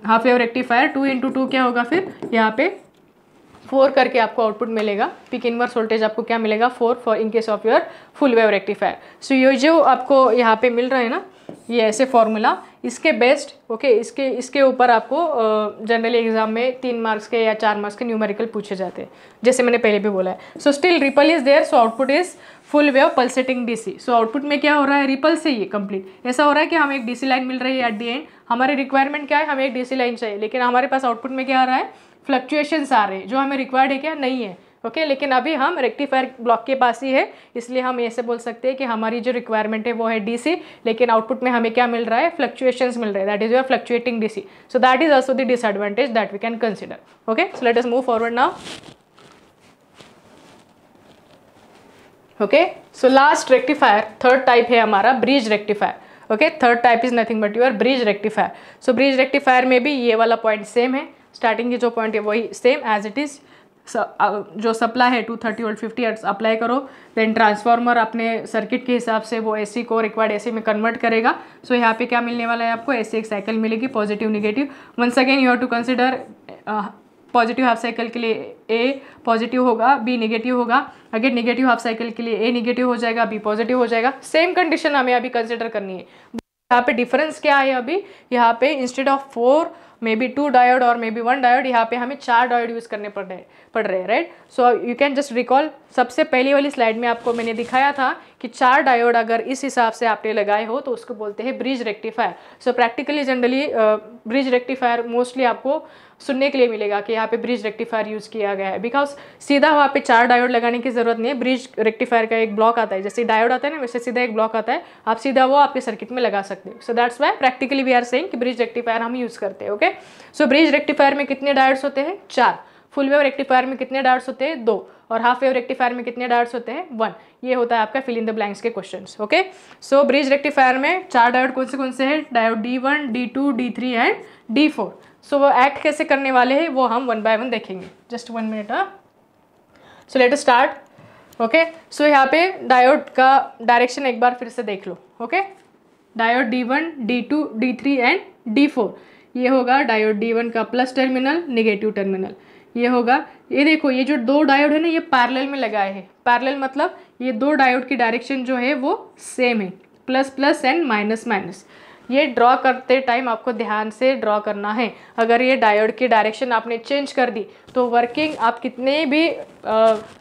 half wave rectifier two into two क्या होगा फिर यहाँ पे फोर करके आपको आउटपुट मिलेगा पिक इनवर्स वोल्टेज आपको क्या मिलेगा four for in case of your full wave rectifier so ये जो आपको यहाँ पे मिल रहा है ना ये ऐसे फॉर्मूला इसके बेस्ट ओके इसके इसके ऊपर आपको जनरली एग्जाम में तीन मार्क्स के या चार मार्क्स के न्यूमेरिकल पूछे जाते हैं जैसे मैंने पहले भी बोला है so still ripple is there so output is full wave pulsating DC so output में क्या हो रहा है रिपल से ये कंप्लीट ऐसा हो रहा है कि हमें एक डीसी लाइन मिल रही है एट दी एंड हमारे रिक्वायरमेंट क्या है हमें एक डीसी लाइन चाहिए लेकिन हमारे पास आउटपुट में क्या आ रहा है फ्लक्चुएशंस आ रहे हैं जो हमें रिक्वायर्ड है क्या नहीं है ओके okay, लेकिन अभी हम रेक्टिफायर ब्लॉक के पास ही है इसलिए हम ऐसे बोल सकते हैं कि हमारी जो रिक्वायरमेंट है वो है डीसी लेकिन आउटपुट में हमें क्या मिल रहा है फ्लक्चुएशंस मिल रहे हैं that is your fluctuating DC so that is also the disadvantage that we can consider okay so let us move forward now okay so last rectifier third type है हमारा bridge rectifier okay third type is nothing but your bridge rectifier so bridge rectifier में भी ये वाला पॉइंट सेम है स्टार्टिंग की जो पॉइंट है वही सेम एज इट इज़ जो सप्लाई है 230 thirty volt fifty hertz apply करो देन ट्रांसफार्मर अपने सर्किट के हिसाब से वो एसी को रिक्वायर्ड एसी में कन्वर्ट करेगा सो so, यहाँ पे क्या मिलने वाला है आपको ऐसी एक साइकिल मिलेगी positive negative once again you have to consider positive half cycle के लिए ए पॉजिटिव होगा बी निगेटिव होगा अगेन निगेटिव हाफ साइकिल के लिए ए निगेटिव हो जाएगा बी पॉजिटिव हो जाएगा सेम कंडीशन हमें अभी कंसिडर करनी है यहाँ पे डिफरेंस क्या है अभी यहाँ पे instead of four maybe two diode और मे बी वन डायोड यहाँ पे हमें चार डायोड यूज़ करने पड़ रहे पड़ रहे हैं right so you can just recall सबसे पहली वाली स्लाइड में आपको मैंने दिखाया था कि चार डायोड अगर इस हिसाब से आपने लगाए हो तो उसको बोलते हैं bridge rectifier so practically generally bridge rectifier mostly आपको सुनने के लिए मिलेगा कि यहाँ पे ब्रिज रेक्टिफायर यूज़ किया गया है बिकॉज सीधा वहाँ पे चार डायोड लगाने की ज़रूरत नहीं है ब्रिज रेक्टिफायर का एक ब्लॉक आता है जैसे डायोड आता है ना वैसे सीधा एक ब्लॉक आता है आप सीधा वो आपके सर्किट में लगा सकते हो so that's why practically we are saying कि ब्रिज रेक्टिफायर हम यूज़ करते हैं ओके सो ब्रिज रेक्टिफायर में कितने डायोड्स होते हैं चार फुल वेव रेक्टिफायर में कितने डार्ट्स होते हैं दो और हाफ वेव रेक्टिफायर में कितने डार्ट्स होते हैं वन ये होता है आपका फिल इन द ब्लैंक्स के question okay so bridge rectifier में चार डायोड कौन से कौन से हैं diode D one D two D three and D four so वो एक्ट कैसे करने वाले हैं वो हम वन बाय वन देखेंगे just one minute so let start okay so यहाँ पे डायोड का डायरेक्शन एक बार फिर से देख लो okay diode D one D two D three and D four ये होगा डायोड डी वन का प्लस टर्मिनल निगेटिव टर्मिनल ये होगा ये देखो ये जो दो डायोड है ना ये पैरेलल में लगाए हैं पैरेलल मतलब ये दो डायोड की डायरेक्शन जो है वो सेम है plus plus and minus minus ये ड्रॉ करते टाइम आपको ध्यान से ड्रॉ करना है अगर ये डायोड की डायरेक्शन आपने चेंज कर दी तो वर्किंग आप कितने भी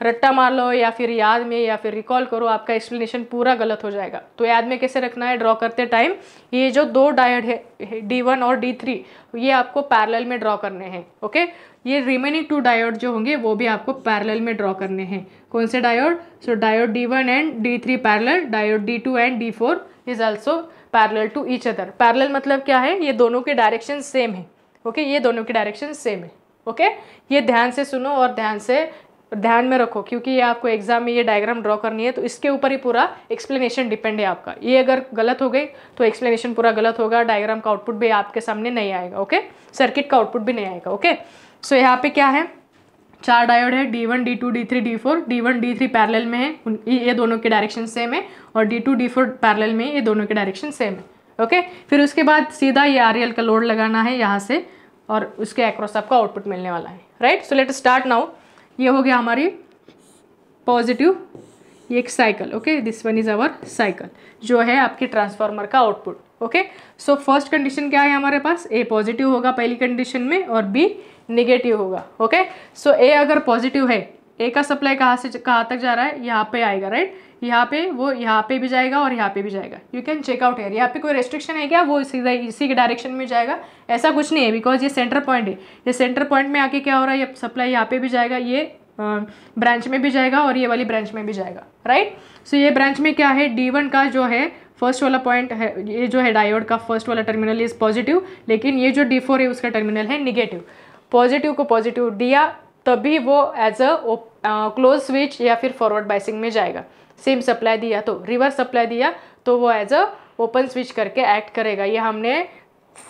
रट्टा मार लो या फिर याद में या फिर रिकॉल करो आपका एक्सप्लेनेशन पूरा गलत हो जाएगा तो याद में कैसे रखना है ड्रॉ करते टाइम ये जो दो डायोड है डी वन और डी थ्री ये आपको पैरेलल में ड्रॉ करने हैं ओके ये रिमेनिंग टू डायोड जो होंगे वो भी आपको पैरेलल में ड्रॉ करने हैं कौन से diode so diode D one and D three parallel diode D two and D four is also parallel to each other parallel मतलब क्या है ये दोनों के डायरेक्शन सेम है ओके okay? ये दोनों के डायरेक्शन सेम है ओके okay? ये ध्यान से सुनो और ध्यान से ध्यान में रखो क्योंकि ये आपको एग्जाम में ये डायग्राम ड्रॉ करनी है तो इसके ऊपर ही पूरा एक्सप्लेनेशन डिपेंड है आपका ये अगर गलत हो गई तो एक्सप्लेनेशन पूरा गलत होगा डायग्राम का आउटपुट भी आपके सामने नहीं आएगा ओके सर्किट का आउटपुट भी नहीं आएगा ओके सो so, यहाँ पे क्या है चार डायोड है D one D two D three D four D one D three parallel में है ये दोनों के डायरेक्शन सेम है और D two D four parallel में ये दोनों के डायरेक्शन सेम है ओके फिर उसके बाद सीधा ये आर का लोड लगाना है यहाँ से और उसके एक्रॉस आपका आउटपुट मिलने वाला है right so let start now ये हो गया हमारी पॉजिटिव ये एक cycle okay this one is our cycle जो है आपके ट्रांसफार्मर का output okay so first condition क्या है हमारे पास ए पॉजिटिव होगा पहली कंडीशन में और बी निगेटिव होगा ओके सो ए अगर पॉजिटिव है ए का सप्लाई कहाँ से कहाँ तक जा रहा है यहाँ पे आएगा राइट यहाँ पे वो यहाँ पे भी जाएगा और यहाँ पे भी जाएगा यू कैन चेक आउट है यहाँ पे कोई रेस्ट्रिक्शन है क्या वो सीधा इसी के डायरेक्शन में जाएगा ऐसा कुछ नहीं है बिकॉज ये सेंटर पॉइंट है ये सेंटर पॉइंट में आके क्या हो रहा है ये सप्लाई यहाँ पे भी जाएगा ये ब्रांच में भी जाएगा और ये वाली ब्रांच में भी जाएगा राइट सो so, ये ब्रांच में क्या है डी वन का जो है फर्स्ट वाला पॉइंट है ये जो है डायोड का फर्स्ट वाला टर्मिनल इज़ पॉजिटिव लेकिन ये जो डी फोर है उसका टर्मिनल है निगेटिव पॉजिटिव को पॉजिटिव दिया तभी वो एज अ क्लोज स्विच या फिर फॉरवर्ड बाइसिंग में जाएगा सेम सप्लाई दिया तो रिवर्स सप्लाई दिया तो वो एज अ ओपन स्विच करके एक्ट करेगा ये हमने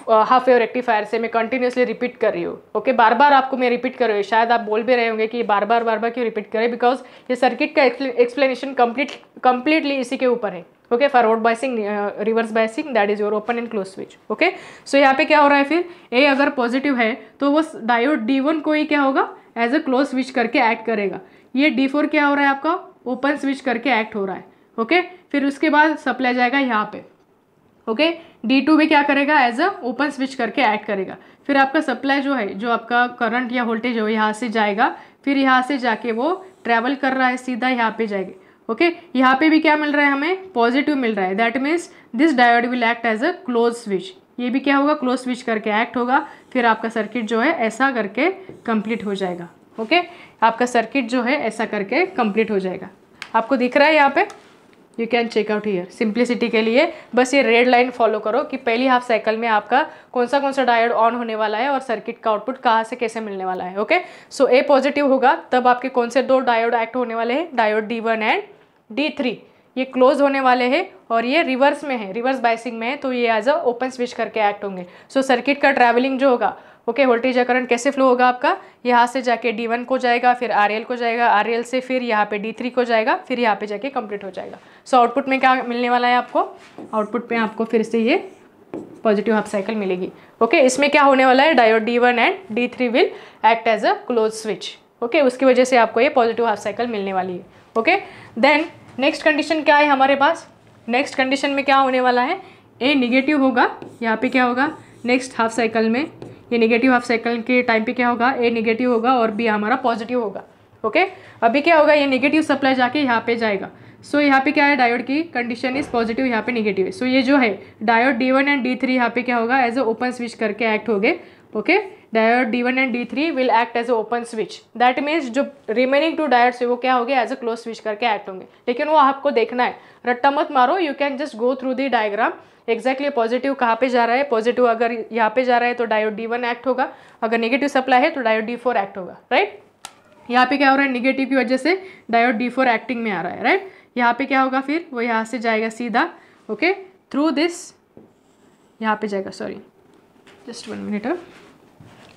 हाफ वेव रेक्टिफायर से मैं कंटिन्यूसली रिपीट कर रही हूँ ओके बार बार आपको मैं रिपीट कर रही हूँ शायद आप बोल भी रहे होंगे कि बार बार बार बार क्यों रिपीट करें बिकॉज ये सर्किट का एक्सप्लेनेशन कंप्लीट कंप्लीटली इसी के ऊपर है okay forward biasing reverse biasing that is your open and close switch okay so यहाँ पे क्या हो रहा है फिर ए अगर पॉजिटिव है तो वो डायोड डी वन को ही क्या होगा एज अ क्लोज स्विच करके एक्ट करेगा ये डी फोर क्या हो रहा है आपका ओपन स्विच करके एक्ट हो रहा है ओके okay? फिर उसके बाद सप्लाई जाएगा यहाँ पे ओके डी टू भी क्या करेगा एज अ ओपन स्विच करके एक्ट करेगा फिर आपका सप्लाई जो है जो आपका करंट या वोल्टेज हो यहाँ से जाएगा फिर यहाँ से जाके वो ट्रैवल कर रहा है सीधा यहाँ पे जाएगा ओके यहाँ पे भी क्या मिल रहा है हमें पॉजिटिव मिल रहा है that means this diode will act as a close switch ये भी क्या होगा क्लोज स्विच करके एक्ट होगा फिर आपका सर्किट जो है ऐसा करके कंप्लीट हो जाएगा ओके okay? आपका सर्किट जो है ऐसा करके कंप्लीट हो जाएगा आपको दिख रहा है यहाँ पे you can check out here simplicity के लिए बस ये रेड लाइन फॉलो करो कि पहली हाफ साइकिल में आपका कौन सा कौन सा डायोड ऑन होने वाला है और सर्किट का आउटपुट कहाँ से कैसे मिलने वाला है ओके सो ए पॉजिटिव होगा तब आपके कौन से दो डायोड एक्ट होने वाले हैं diode D one and D three ये क्लोज होने वाले हैं और ये रिवर्स में है रिवर्स बाइसिंग में है तो ये एज अ ओपन स्विच करके एक्ट होंगे सो so, सर्किट का ट्रैवलिंग जो होगा ओके वोल्टेज या करंट कैसे फ्लो होगा आपका यहाँ से जाके डी वन को जाएगा फिर आर को जाएगा आर से फिर यहाँ पे डी थ्री को जाएगा फिर यहाँ पे जाके कंप्लीट हो जाएगा सो so, आउटपुट में क्या मिलने वाला है आपको आउटपुट में आपको फिर से ये पॉजिटिव हाफ साइकिल मिलेगी ओके okay, इसमें क्या होने वाला है diode D one and D three will act as a close switch okay उसकी वजह से आपको ये पॉजिटिव हाफ साइकिल मिलने वाली है okay okay? Then next condition क्या है हमारे पास नेक्स्ट कंडीशन में क्या होने वाला है ए निगेटिव होगा यहाँ पे क्या होगा नेक्स्ट हाफ साइकिल में ये निगेटिव हाफ साइकिल के टाइम पे क्या होगा ए निगेटिव होगा और बी हमारा पॉजिटिव होगा ओके okay? अभी क्या होगा ये निगेटिव सप्लाई जाके यहाँ पे जाएगा सो so, यहाँ पे क्या है डायोड की कंडीशन इज पॉजिटिव यहाँ पे निगेटिव है सो so, ये जो है diode D one and D three यहाँ पे क्या होगा एज ए ओपन स्विच करके एक्ट हो गए okay okay? Diode D one and D three will act as a open switch that means जो रिमेनिंग टू डायोड्स है वो क्या होंगे एज अ क्लोज स्विच करके एक्ट होंगे लेकिन वो आपको देखना है रट्टा मत मारो you can just go through the diagram exactly positive कहाँ पे जा रहा है पॉजिटिव अगर यहाँ पे जा रहा है तो डायोड डी वन एक्ट होगा अगर नेगेटिव सप्लाई है तो डायोड डी फोर एक्ट होगा राइट यहाँ पे क्या हो रहा है निगेटिव की वजह से डायोड डी फोर एक्टिंग में आ रहा है राइट यहाँ पे क्या होगा फिर वो यहाँ से जाएगा सीधा ओके थ्रू दिस यहाँ पे जाएगा sorry just one minute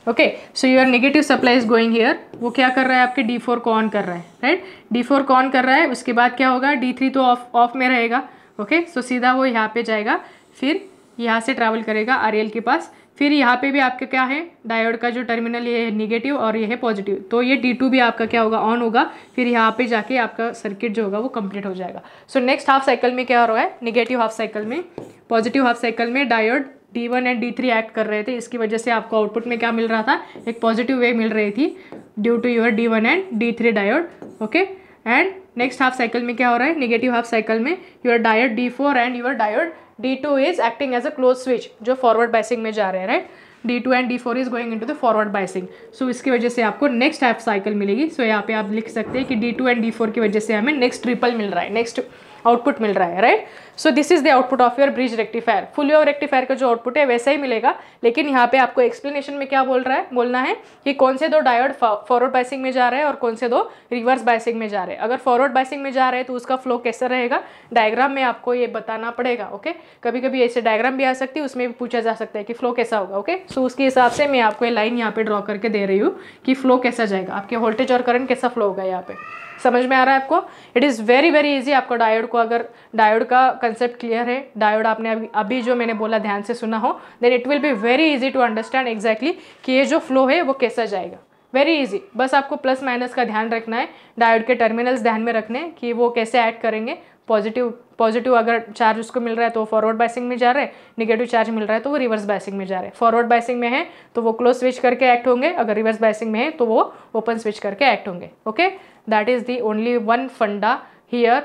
okay so your negative supply is going here वो क्या कर रहा है आपके डी फोर को ऑन कर रहा है राइट डी फोर को ऑन कर रहा है उसके बाद क्या होगा डी थ्री तो ऑफ ऑफ में रहेगा ओके okay? सो so, सीधा वो यहाँ पे जाएगा फिर यहाँ से ट्रैवल करेगा आर के पास फिर यहाँ पे भी आपके क्या है डायोड का जो टर्मिनल ये है निगेटिव और ये है पॉजिटिव तो ये डी टू भी आपका क्या होगा ऑन होगा फिर यहाँ पे जाके आपका सर्किट जो होगा वो कंप्लीट हो जाएगा सो नेक्स्ट हाफ साइकिल में क्या हो रहा है निगेटिव हाफ साइकिल में पॉजिटिव हाफ साइकिल में diode D one and D three act कर रहे थे इसकी वजह से आपको आउटपुट में क्या मिल रहा था एक पॉजिटिव वे मिल रही थी due to your D one and D three diode okay and next half cycle में क्या हो रहा है नेगेटिव हाफ साइकिल में your diode D four and your diode D two is acting as a close switch जो फॉरवर्ड बाइसिंग में जा रहे हैं right D two and D four is going in to the forward biasing so इसकी वजह से आपको नेक्स्ट हाफ साइकिल मिलेगी सो so, यहाँ पे आप लिख सकते हैं कि D two and D four की वजह से हमें नेक्स्ट ट्रिपल मिल रहा है नेक्स्ट आउटपुट मिल रहा है right so this is the output of your bridge rectifier full your rectifier का जो आउटपुट है वैसा ही मिलेगा लेकिन यहाँ पे आपको एक्सप्लेनेशन में क्या बोल रहा है बोलना है कि कौन से दो डायोड फॉरवर्ड बाइसिंग में जा रहे हैं और कौन से दो रिवर्स बाइसिंग में जा रहे हैं अगर फॉरवर्ड बाइसिंग में जा रहे हैं तो उसका फ्लो कैसा रहेगा डायग्राम में आपको ये बताना पड़ेगा ओके कभी कभी ऐसे डायग्राम भी आ सकती है उसमें भी पूछा जा सकता है कि फ्लो कैसा होगा ओके सो उसके हिसाब से मैं आपको ये लाइन यहाँ पे ड्रॉ करके दे रही हूँ कि फ्लो कैसा जाएगा आपके वोल्टेज और करंट कैसा फ्लो होगा यहाँ पे समझ में आ रहा है आपको it is very very easy आपको डायोड को अगर डायोड का कंसेप्ट क्लियर है डायोड आपने अभी अभी जो मैंने बोला ध्यान से सुना हो then it will be very easy to understand exactly कि ये जो फ्लो है वो कैसा जाएगा वेरी इजी बस आपको प्लस माइनस का ध्यान रखना है डायोड के टर्मिनल्स ध्यान में रखने कि वो कैसे ऐड करेंगे पॉजिटिव पॉजिटिव अगर चार्ज उसको मिल रहा है तो फॉरवर्ड बाइसिंग में जा रहे हैं निगेटिव चार्ज मिल रहा है तो वो रिवर्स बाइसिंग में जा रहे हैं फॉरवर्ड बाइसिंग में है तो वो क्लोज स्विच करके एक्ट होंगे अगर रिवर्स बाइसिंग में है तो वो ओपन स्विच करके एक्ट होंगे okay that is the only one funda here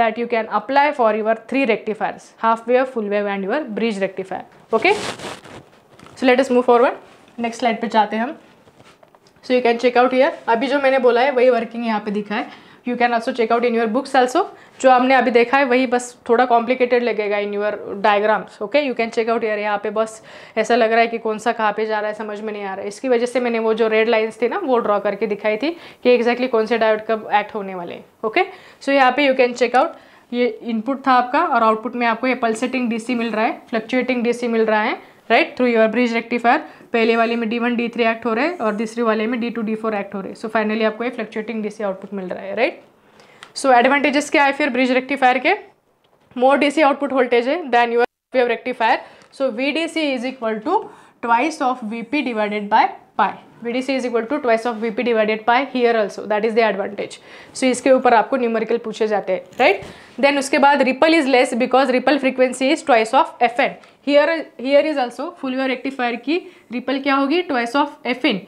that you can apply for your three rectifiers half wave full wave and your bridge rectifier okay so let us move forward next slide pe jaate हैं so you can check out here abhi jo maine bola hai wahi working yahan pe dikha hai you can also check out in your books also जो हमने अभी देखा है वही बस थोड़ा कॉम्प्लिकेटेड लगेगा in your diagrams okay you can check out यार यहाँ पे बस ऐसा लग रहा है कि कौन सा कहाँ पे जा रहा है समझ में नहीं आ रहा है इसकी वजह से मैंने वो जो रेड लाइन्स थी ना वो ड्रॉ करके दिखाई थी कि एग्जैक्टली exactly कौन से डायोड कब एक्ट होने वाले हैं ओके सो यहाँ पे यू कैन चेकआउट ये इनपुट था आपका और आउटपुट में आपको ये पल्सेटिंग डीसी मिल रहा है फ्लक्चुएटिंग डीसी मिल रहा है right through your bridge rectifier पहले वाले में D one D three act हो रहा है और दूसरे वाले में D two D four act हो रहे हैं सो फाइनली आपको ये फ्लक्चुएटिंग डीसी आउटपुट मिल रहा है राइट सो एडवांटेजेस क्या है फिर ब्रिज रेक्टिफायर के मोर डीसी आउटपुट वोल्टेज है then your wave rectifier so V D C is equal to twice of Vp divided by pi. VDC is equal to twice of Vp divided pi here also that is the advantage so इसके ऊपर आपको न्यूमरिकल पूछे जाते हैं राइट देन उसके बाद is less because ripple ripple is twice of F N here here is also full wave rectifier की रिपल क्या होगी twice of F in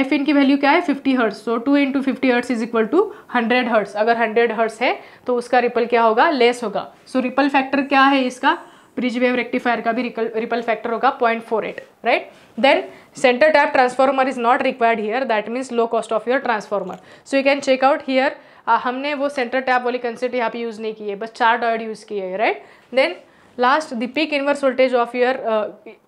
F in की वैल्यू क्या है fifty hertz so two into fifty hertz is equal to hundred hertz अगर हंड्रेड हर्ट्स है तो उसका रिपल क्या होगा लेस होगा सो रिपल फैक्टर क्या है इसका ब्रिज वेव रेक्टिफायर का भी रिपल रिपल फैक्टर होगा point four eight right then centre tap transformer is not required here that means low cost of your transformer so you can check out here हमने वो सेंटर टैप वाली कंसेप्ट यहाँ पे यूज़ नहीं किए बस चार डॉयड यूज़ किए right then last the peak inverse voltage of your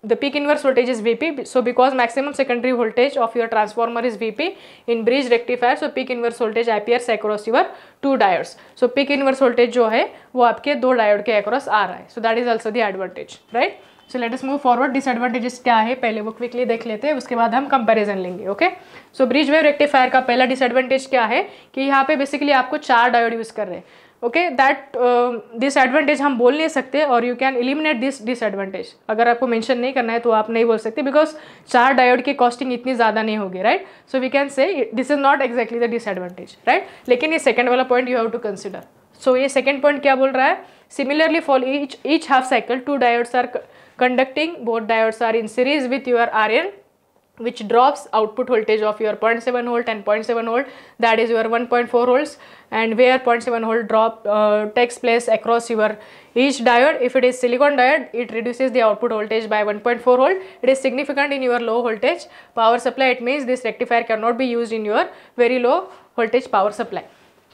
the peak inverse voltage is VP so because maximum secondary voltage of your transformer is VP in bridge rectifier so peak inverse voltage I P appears across your two diodes so peak inverse voltage जो है वो आपके दो डायर्ड के एक्रॉस आ रहा है so that is also the advantage right so let us move forward disadvantages क्या है पहले वो क्विकली देख लेते हैं उसके बाद हम कंपैरिजन लेंगे okay so bridge wave rectifier का पहला डिसएडवांटेज क्या है कि यहाँ पे बेसिकली आपको चार डायोड यूज़ कर रहे हैं ओके दैट डिसएडवांटेज हम बोल नहीं सकते और you can eliminate this disadvantage अगर आपको मेंशन नहीं करना है तो आप नहीं बोल सकते बिकॉज चार डायोड की कॉस्टिंग इतनी ज़्यादा नहीं होगी right so we can say this is not exactly the disadvantage right लेकिन ये सेकंड वाला point you have to consider so ये सेकेंड पॉइंट क्या बोल रहा है similarly for each each half cycle two diodes are conducting both diodes are in series with your R N which drops output voltage of your 0.7 volt and 0.7 volt that is your 1.4 volts and where 0.7 volt drop uh, takes place across your each diode if it is silicon diode it reduces the output voltage by 1.4 volt it is significant in your low voltage power supply it means this rectifier cannot be used in your very low voltage power supply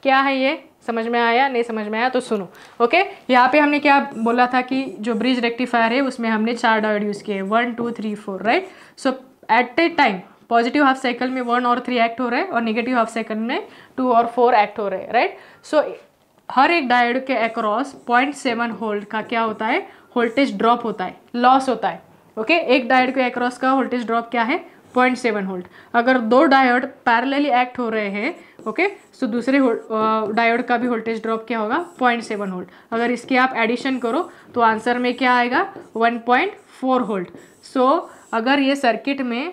क्या है ये समझ में आया नहीं समझ में आया तो सुनो ओके यहाँ पे हमने क्या बोला था कि जो ब्रिज रेक्टिफायर है उसमें हमने चार डायोड यूज़ किए one two three four right so at a time positive half cycle में वन और थ्री एक्ट हो रहे हैं और निगेटिव हाफ साइकिल में टू और फोर एक्ट हो रहे हैं राइट सो हर एक डायड के अक्रॉस पॉइंट सेवन होल्ड का क्या होता है वोल्टेज ड्रॉप होता है लॉस होता है ओके okay? एक डायड के अक्रॉस का वोल्टेज ड्रॉप क्या है पॉइंट सेवन होल्ड अगर दो डायड पैरेलली एक्ट हो रहे हैं ओके सो दूसरे डायड का भी वोल्टेज ड्रॉप क्या होगा पॉइंट सेवन होल्ड अगर इसकी आप एडिशन करो तो आंसर में क्या आएगा one point four hold so अगर ये सर्किट में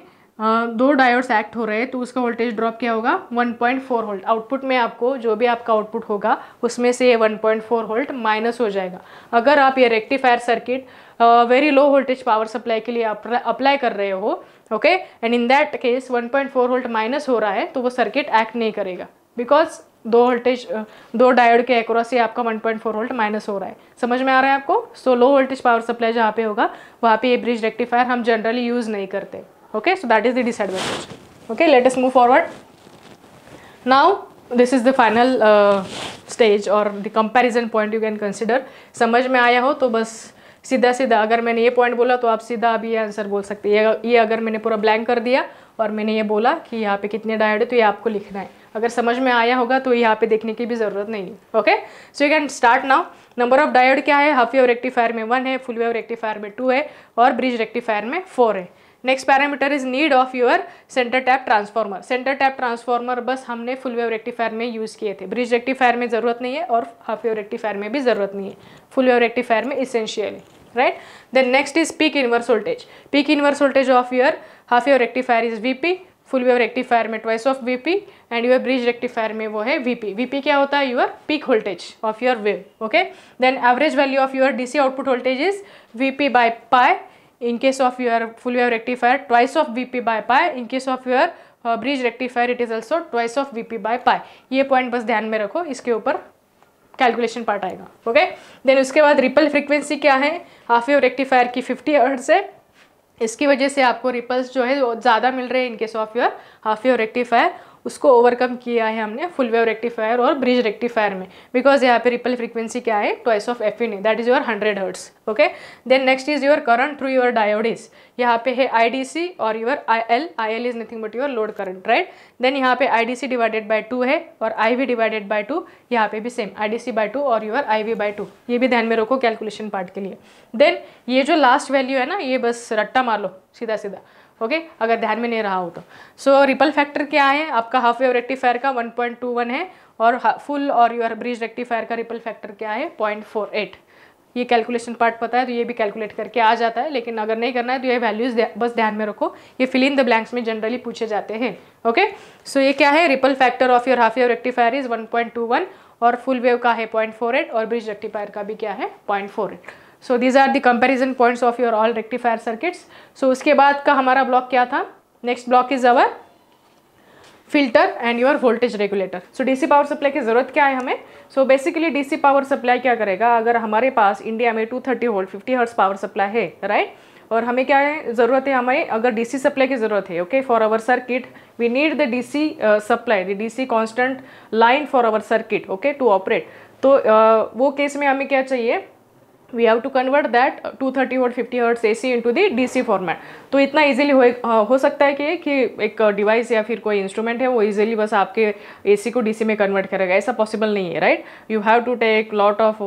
दो डायोड्स एक्ट हो रहे हैं तो उसका वोल्टेज ड्रॉप क्या होगा 1.4 पॉइंट वोल्ट आउटपुट में आपको जो भी आपका आउटपुट होगा उसमें से 1.4 पॉइंट वोल्ट माइनस हो जाएगा अगर आप ये rectifier circuit very low voltage power supply के लिए अप्लाई कर रहे हो okay and in that case 1.4 point volt minus हो रहा है तो वो सर्किट एक्ट नहीं करेगा बिकॉज दो वोल्टेज दो डायोड के एक्रोस से आपका 1.4 पॉइंट वोल्ट माइनस हो रहा है समझ में आ रहा है आपको so low voltage power supply जहाँ पे होगा वहाँ पे ये ब्रिज रेक्टिफायर हम जनरली यूज़ नहीं करते okay so that is the disadvantage okay let us move forward now this is the final stage और the comparison point you can consider समझ में आया हो तो बस सीधा सीधा अगर मैंने ये पॉइंट बोला तो आप सीधा अभी ये आंसर बोल सकते हैं ये अगर मैंने पूरा ब्लैंक कर दिया और मैंने ये बोला कि यहाँ पे कितने डायोड है तो ये आपको लिखना है अगर समझ में आया होगा तो यहाँ पे देखने की भी ज़रूरत नहीं है okay so you can start now number of diode क्या है हाफ वेव रेक्टिफायर में वन है फुल वेव रेक्टिफायर में टू है और ब्रिज रेक्टिफायर में फोर है next parameter is need of your centre tap transformer centre tap transformer बस हमने फुल वेव रेक्टिफायर में यूज़ किए थे ब्रिज रेक्टिफायर में ज़रूरत नहीं है और हाफ वेव रेक्टिफायर में भी ज़रूरत नहीं है फुल वेव रेक्टिफायर में इसेंशियल है right then next is peak inverse voltage peak inverse voltage of your half wave rectifier is VP full wave rectifier में twice of VP and your bridge rectifier में वो है वीपी वीपी क्या होता है your peak voltage of your wave okay then average value of your DC output voltage is VP by pi in case of your full wave rectifier twice of vp by pi in case of your bridge uh, bridge it is also twice of of vp by पाए ये पॉइंट बस ध्यान में रखो इसके ऊपर कैलकुलेशन पार्ट आएगा ओके okay? देन उसके बाद रिपल फ्रीक्वेंसी क्या है हाफ एवर रेक्टिफायर की फिफ्टी हर्ट्स है इसकी वजह से आपको रिपल्स जो है ज़्यादा मिल रहे हैं in case of your half your rectifier उसको ओवरकम किया है हमने फुल वेव रेक्टिफायर और ब्रिज रेक्टिफायर में बिकॉज यहाँ पे रिपल फ्रीक्वेंसी क्या है twice of F in that is your hundred hertz okay then next is your current through your diodes यहाँ पे है आईडीसी और your I L I L is nothing but your load current right then यहाँ पे I D C divided by two है और I V divided by two यहाँ पे भी same I D C by two और योर आई वी टू ये भी ध्यान में रखो कैलकुलेशन पार्ट के लिए देन ये जो लास्ट वैल्यू है ना ये बस रट्टा मार लो सीधा सीधा ओके okay? अगर ध्यान में नहीं रहा हो तो सो रिपल फैक्टर क्या है आपका हाफ वेव रेक्टिफायर का 1.21 है और फुल और योर ब्रिज रेक्टिफायर का रिपल फैक्टर क्या है 0.48 ये कैलकुलेशन पार्ट पता है तो ये भी कैलकुलेट करके आ जाता है लेकिन अगर नहीं करना है तो ये वैल्यूज़ बस ध्यान में रखो ये फिल इन द ब्लैंक्स में जनरली पूछे जाते हैं ओके सो ये क्या है ripple factor of your half wave rectifier is 1.21 और फुल वेव का है 0.48 और ब्रिज रेक्टिफायर का भी क्या है point so these are the comparison points of your all rectifier circuits so उसके बाद का हमारा ब्लॉक क्या था next block is our filter and your voltage regulator so DC power supply की ज़रूरत क्या है हमें सो basically D C power supply क्या करेगा अगर हमारे पास इंडिया में two thirty volt fifty hertz power supply है राइट right? और हमें क्या है ज़रूरत है हमें अगर डीसी सप्लाई की ज़रूरत है okay for our circuit we need the DC supply the DC constant line for our circuit okay to operate तो uh, वो केस में हमें क्या चाहिए we have to convert that 230 thirty volt fifty hertz A C into the D C format तो इतना ईजिली हो, हो सकता है कि कि एक डिवाइस या फिर कोई इंस्ट्रूमेंट है वो ईजिली बस आपके ए सी को डी सी में कन्वर्ट करेगा ऐसा पॉसिबल नहीं है right you have to take lot of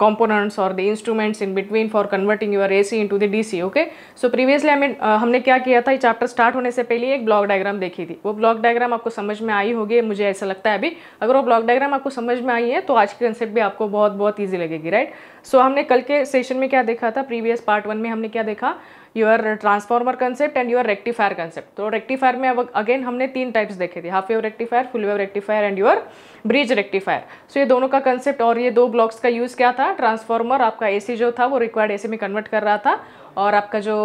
components और the instruments in between for converting your A C into the D C okay so previously हमें हमने क्या किया था चैप्टर स्टार्ट होने से पहले एक ब्लॉक डायग्राम देखी थी वो ब्लॉक डायग्राम आपको समझ में आई होगी मुझे ऐसा लगता है अभी अगर वो ब्लॉक डायग्राम आपको समझ में आई है तो आज की कंसेप्ट भी आपको बहुत बहुत ईजी लगेगी राइट राइट सो हमने कल के सेशन में क्या देखा था प्रीवियस पार्ट वन में हमने क्या देखा your transformer concept and your rectifier concept तो रेक्टिफायर में अब अगेन हमने तीन टाइप्स देखे थे half wave rectifier full wave rectifier and your bridge rectifier so ये दोनों का कंसेप्ट और ये दो ब्लॉक्स का यूज़ क्या था ट्रांसफॉर्मर आपका एसी जो था वो रिक्वायर्ड एसी में कन्वर्ट कर रहा था और आपका जो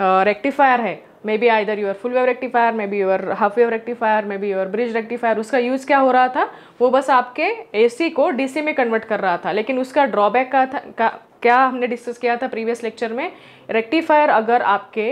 रेक्टिफायर uh, uh, है maybe either your full wave rectifier maybe your half wave rectifier maybe your bridge rectifier उसका यूज़ क्या हो रहा था वो बस आपके एसी को डीसी में कन्वर्ट कर रहा था लेकिन उसका ड्रॉबैक का था का क्या हमने डिस्कस किया था प्रीवियस लेक्चर में रेक्टिफायर अगर आपके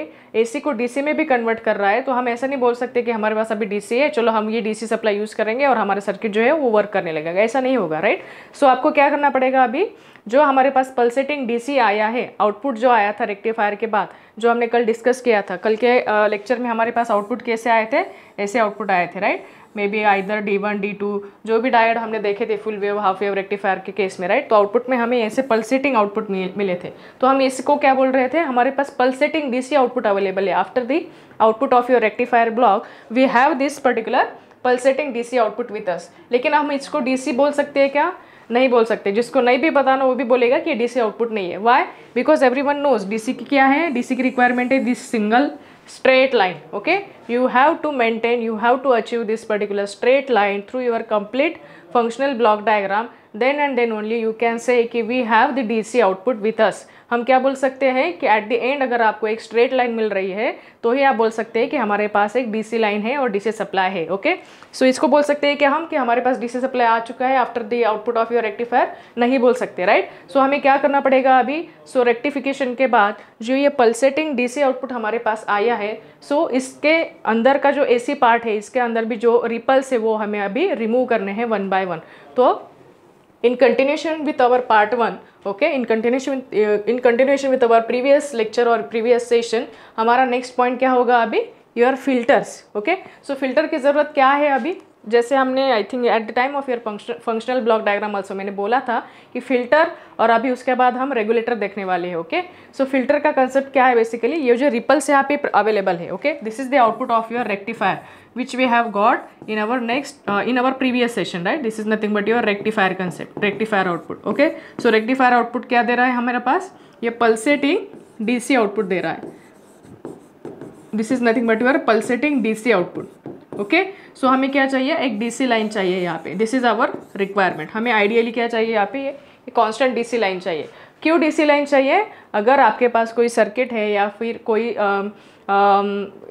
एसी को डीसी में भी कन्वर्ट कर रहा है तो हम ऐसा नहीं बोल सकते कि हमारे पास अभी डीसी है चलो हम ये डीसी सप्लाई यूज़ करेंगे और हमारा सर्किट जो है वो वर्क करने लगेगा ऐसा नहीं होगा राइट सो so, आपको क्या करना पड़ेगा अभी जो हमारे पास पल्सेटिंग डीसी आया है आउटपुट जो आया था रेक्टिफायर के बाद जो हमने कल डिस्कस किया था कल के लेक्चर में हमारे पास आउटपुट कैसे आए थे ऐसे आउटपुट आए थे right maybe either D one D two जो भी डायड हमने देखे थे full wave half wave rectifier के केस में राइट तो आउटपुट में हमें ऐसे पल्सेटिंग आउटपुट मिले थे तो हम इसको क्या बोल रहे थे हमारे पास पल्सेटिंग डीसी आउटपुट अवेलेबल है after the output of your rectifier block we have this particular pulsating DC output with us लेकिन हम इसको डीसी बोल सकते हैं क्या नहीं बोल सकते जिसको नहीं भी बताना वो भी बोलेगा कि डीसी आउटपुट नहीं है why because everyone knows DC की क्या है डीसी की रिक्वायरमेंट है this single straight line okay you have to maintain you have to achieve this particular straight line through your complete functional block diagram then and then only you can say okay, we have the dc output with us हम क्या बोल सकते हैं कि एट द एंड अगर आपको एक स्ट्रेट लाइन मिल रही है तो ही आप बोल सकते हैं कि हमारे पास एक डीसी लाइन है और डीसी सप्लाई है ओके सो so, इसको बोल सकते हैं कि हम कि हमारे पास डीसी सप्लाई आ चुका है after the output of your rectifier नहीं बोल सकते राइट सो so, हमें क्या करना पड़ेगा अभी सो so, रेक्टिफिकेशन के बाद जो ये पल्सेटिंग डी आउटपुट हमारे पास आया है सो so, इसके अंदर का जो ए पार्ट है इसके अंदर भी जो रिपल्स है वो हमें अभी रिमूव करने हैं वन बाय वन तो in continuation with our part 1 okay in continuation uh, in continuation with our previous lecture or previous session hamara next point kya hoga abhi your filters okay so filter ki zarurat kya hai abhi जैसे हमने I think at the time of your functional block diagram also मैंने बोला था कि फिल्टर और अभी उसके बाद हम रेगुलेटर देखने वाले हैं ओके सो फिल्टर का कंसेप्ट क्या है बेसिकली ये जो रिपल्स यहाँ पे अवेलेबल है okay this is the output of your rectifier which we have got in our next in our previous session right this is nothing but your rectifier concept rectifier output okay so rectifier output क्या दे रहा है हमारे पास ये पल्सेटिंग डी आउटपुट दे रहा है this is nothing but your pulsating D output okay so हमें क्या चाहिए एक डीसी लाइन चाहिए यहाँ पे दिस इज़ आवर रिक्वायरमेंट हमें आइडियली क्या चाहिए यहाँ पे ये डी सी लाइन चाहिए क्यों सी लाइन चाहिए अगर आपके पास कोई सर्किट है या फिर कोई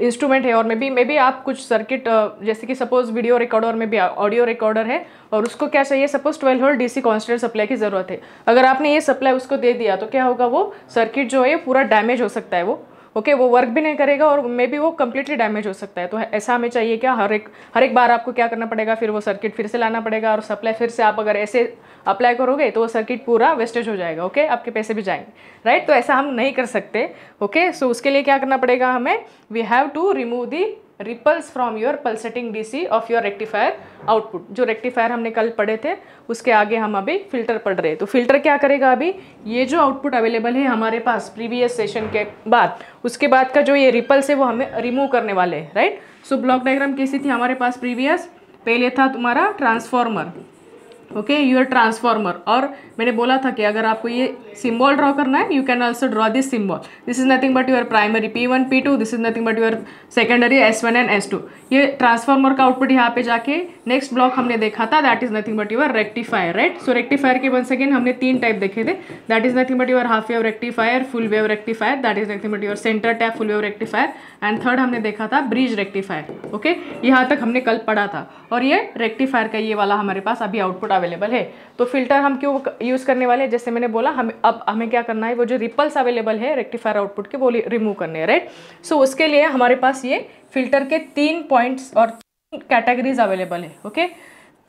इंस्ट्रूमेंट है और मे बी मे बी आप कुछ सर्किट जैसे कि सपोज वीडियो रिकॉर्डर में भी ऑडियो रिकॉर्डर है और उसको क्या चाहिए suppose twelve volt DC constant supply की ज़रूरत है अगर आपने ये सप्लाई उसको दे दिया तो क्या होगा वो सर्किट जो है पूरा डैमेज हो सकता है वो ओके okay, वो वर्क भी नहीं करेगा और मे बी वो कम्प्लीटली डैमेज हो सकता है तो ऐसा हमें चाहिए क्या हर एक हर एक बार आपको क्या करना पड़ेगा फिर वो सर्किट फिर से लाना पड़ेगा और सप्लाई फिर से आप अगर ऐसे अप्लाई करोगे तो वो सर्किट पूरा वेस्टेज हो जाएगा ओके okay? आपके पैसे भी जाएंगे राइट right? तो ऐसा हम नहीं कर सकते ओके okay? सो so, उसके लिए क्या करना पड़ेगा हमें we have to remove the ripples from your pulsating DC of your rectifier output जो रेक्टिफायर हमने कल पढ़े थे उसके आगे हम अभी फिल्टर पढ़ रहे हैं तो फिल्टर क्या करेगा अभी ये जो आउटपुट अवेलेबल है हमारे पास प्रीवियस सेशन के बाद उसके बाद का जो ये रिपल्स है वो हमें रिमूव करने वाले हैं राइट सो ब्लॉक डायग्राम कैसी थी हमारे पास प्रीवियस पहले था तुम्हारा ट्रांसफॉर्मर ओके यूर ट्रांसफॉर्मर और मैंने बोला था कि अगर आपको ये ड्रॉ करना है you can also draw this symbol this is nothing but your primary P one P two this is nothing but your secondary S one and S two ये ट्रांसफार्मर का आउटपुट यहाँ पे जाके नेक्स्ट ब्लॉक हमने देखा था that is nothing but your rectifier right so rectifier के बन सेकेंड हमने तीन टाइप देखे थे that is nothing but your half wave rectifier full wave rectifier that is nothing but your centre tap full wave rectifier and third हमने देखा था ब्रिज रेक्टिफायर ओके यहाँ तक हमने कल पढ़ा था और ये रेक्टिफायर का ये वाला हमारे पास अभी आउटपुट अवेलेबल है तो फिल्टर हम क्यों यूज़ करने वाले जैसे मैंने बोला हम अब हमें क्या करना है वो जो रिपल्स अवेलेबल है रेक्टिफायर आउटपुट के वो रिमूव करने हैं राइट सो उसके लिए हमारे पास ये फिल्टर के तीन पॉइंट्स और तीन कैटेगरीज अवेलेबल है okay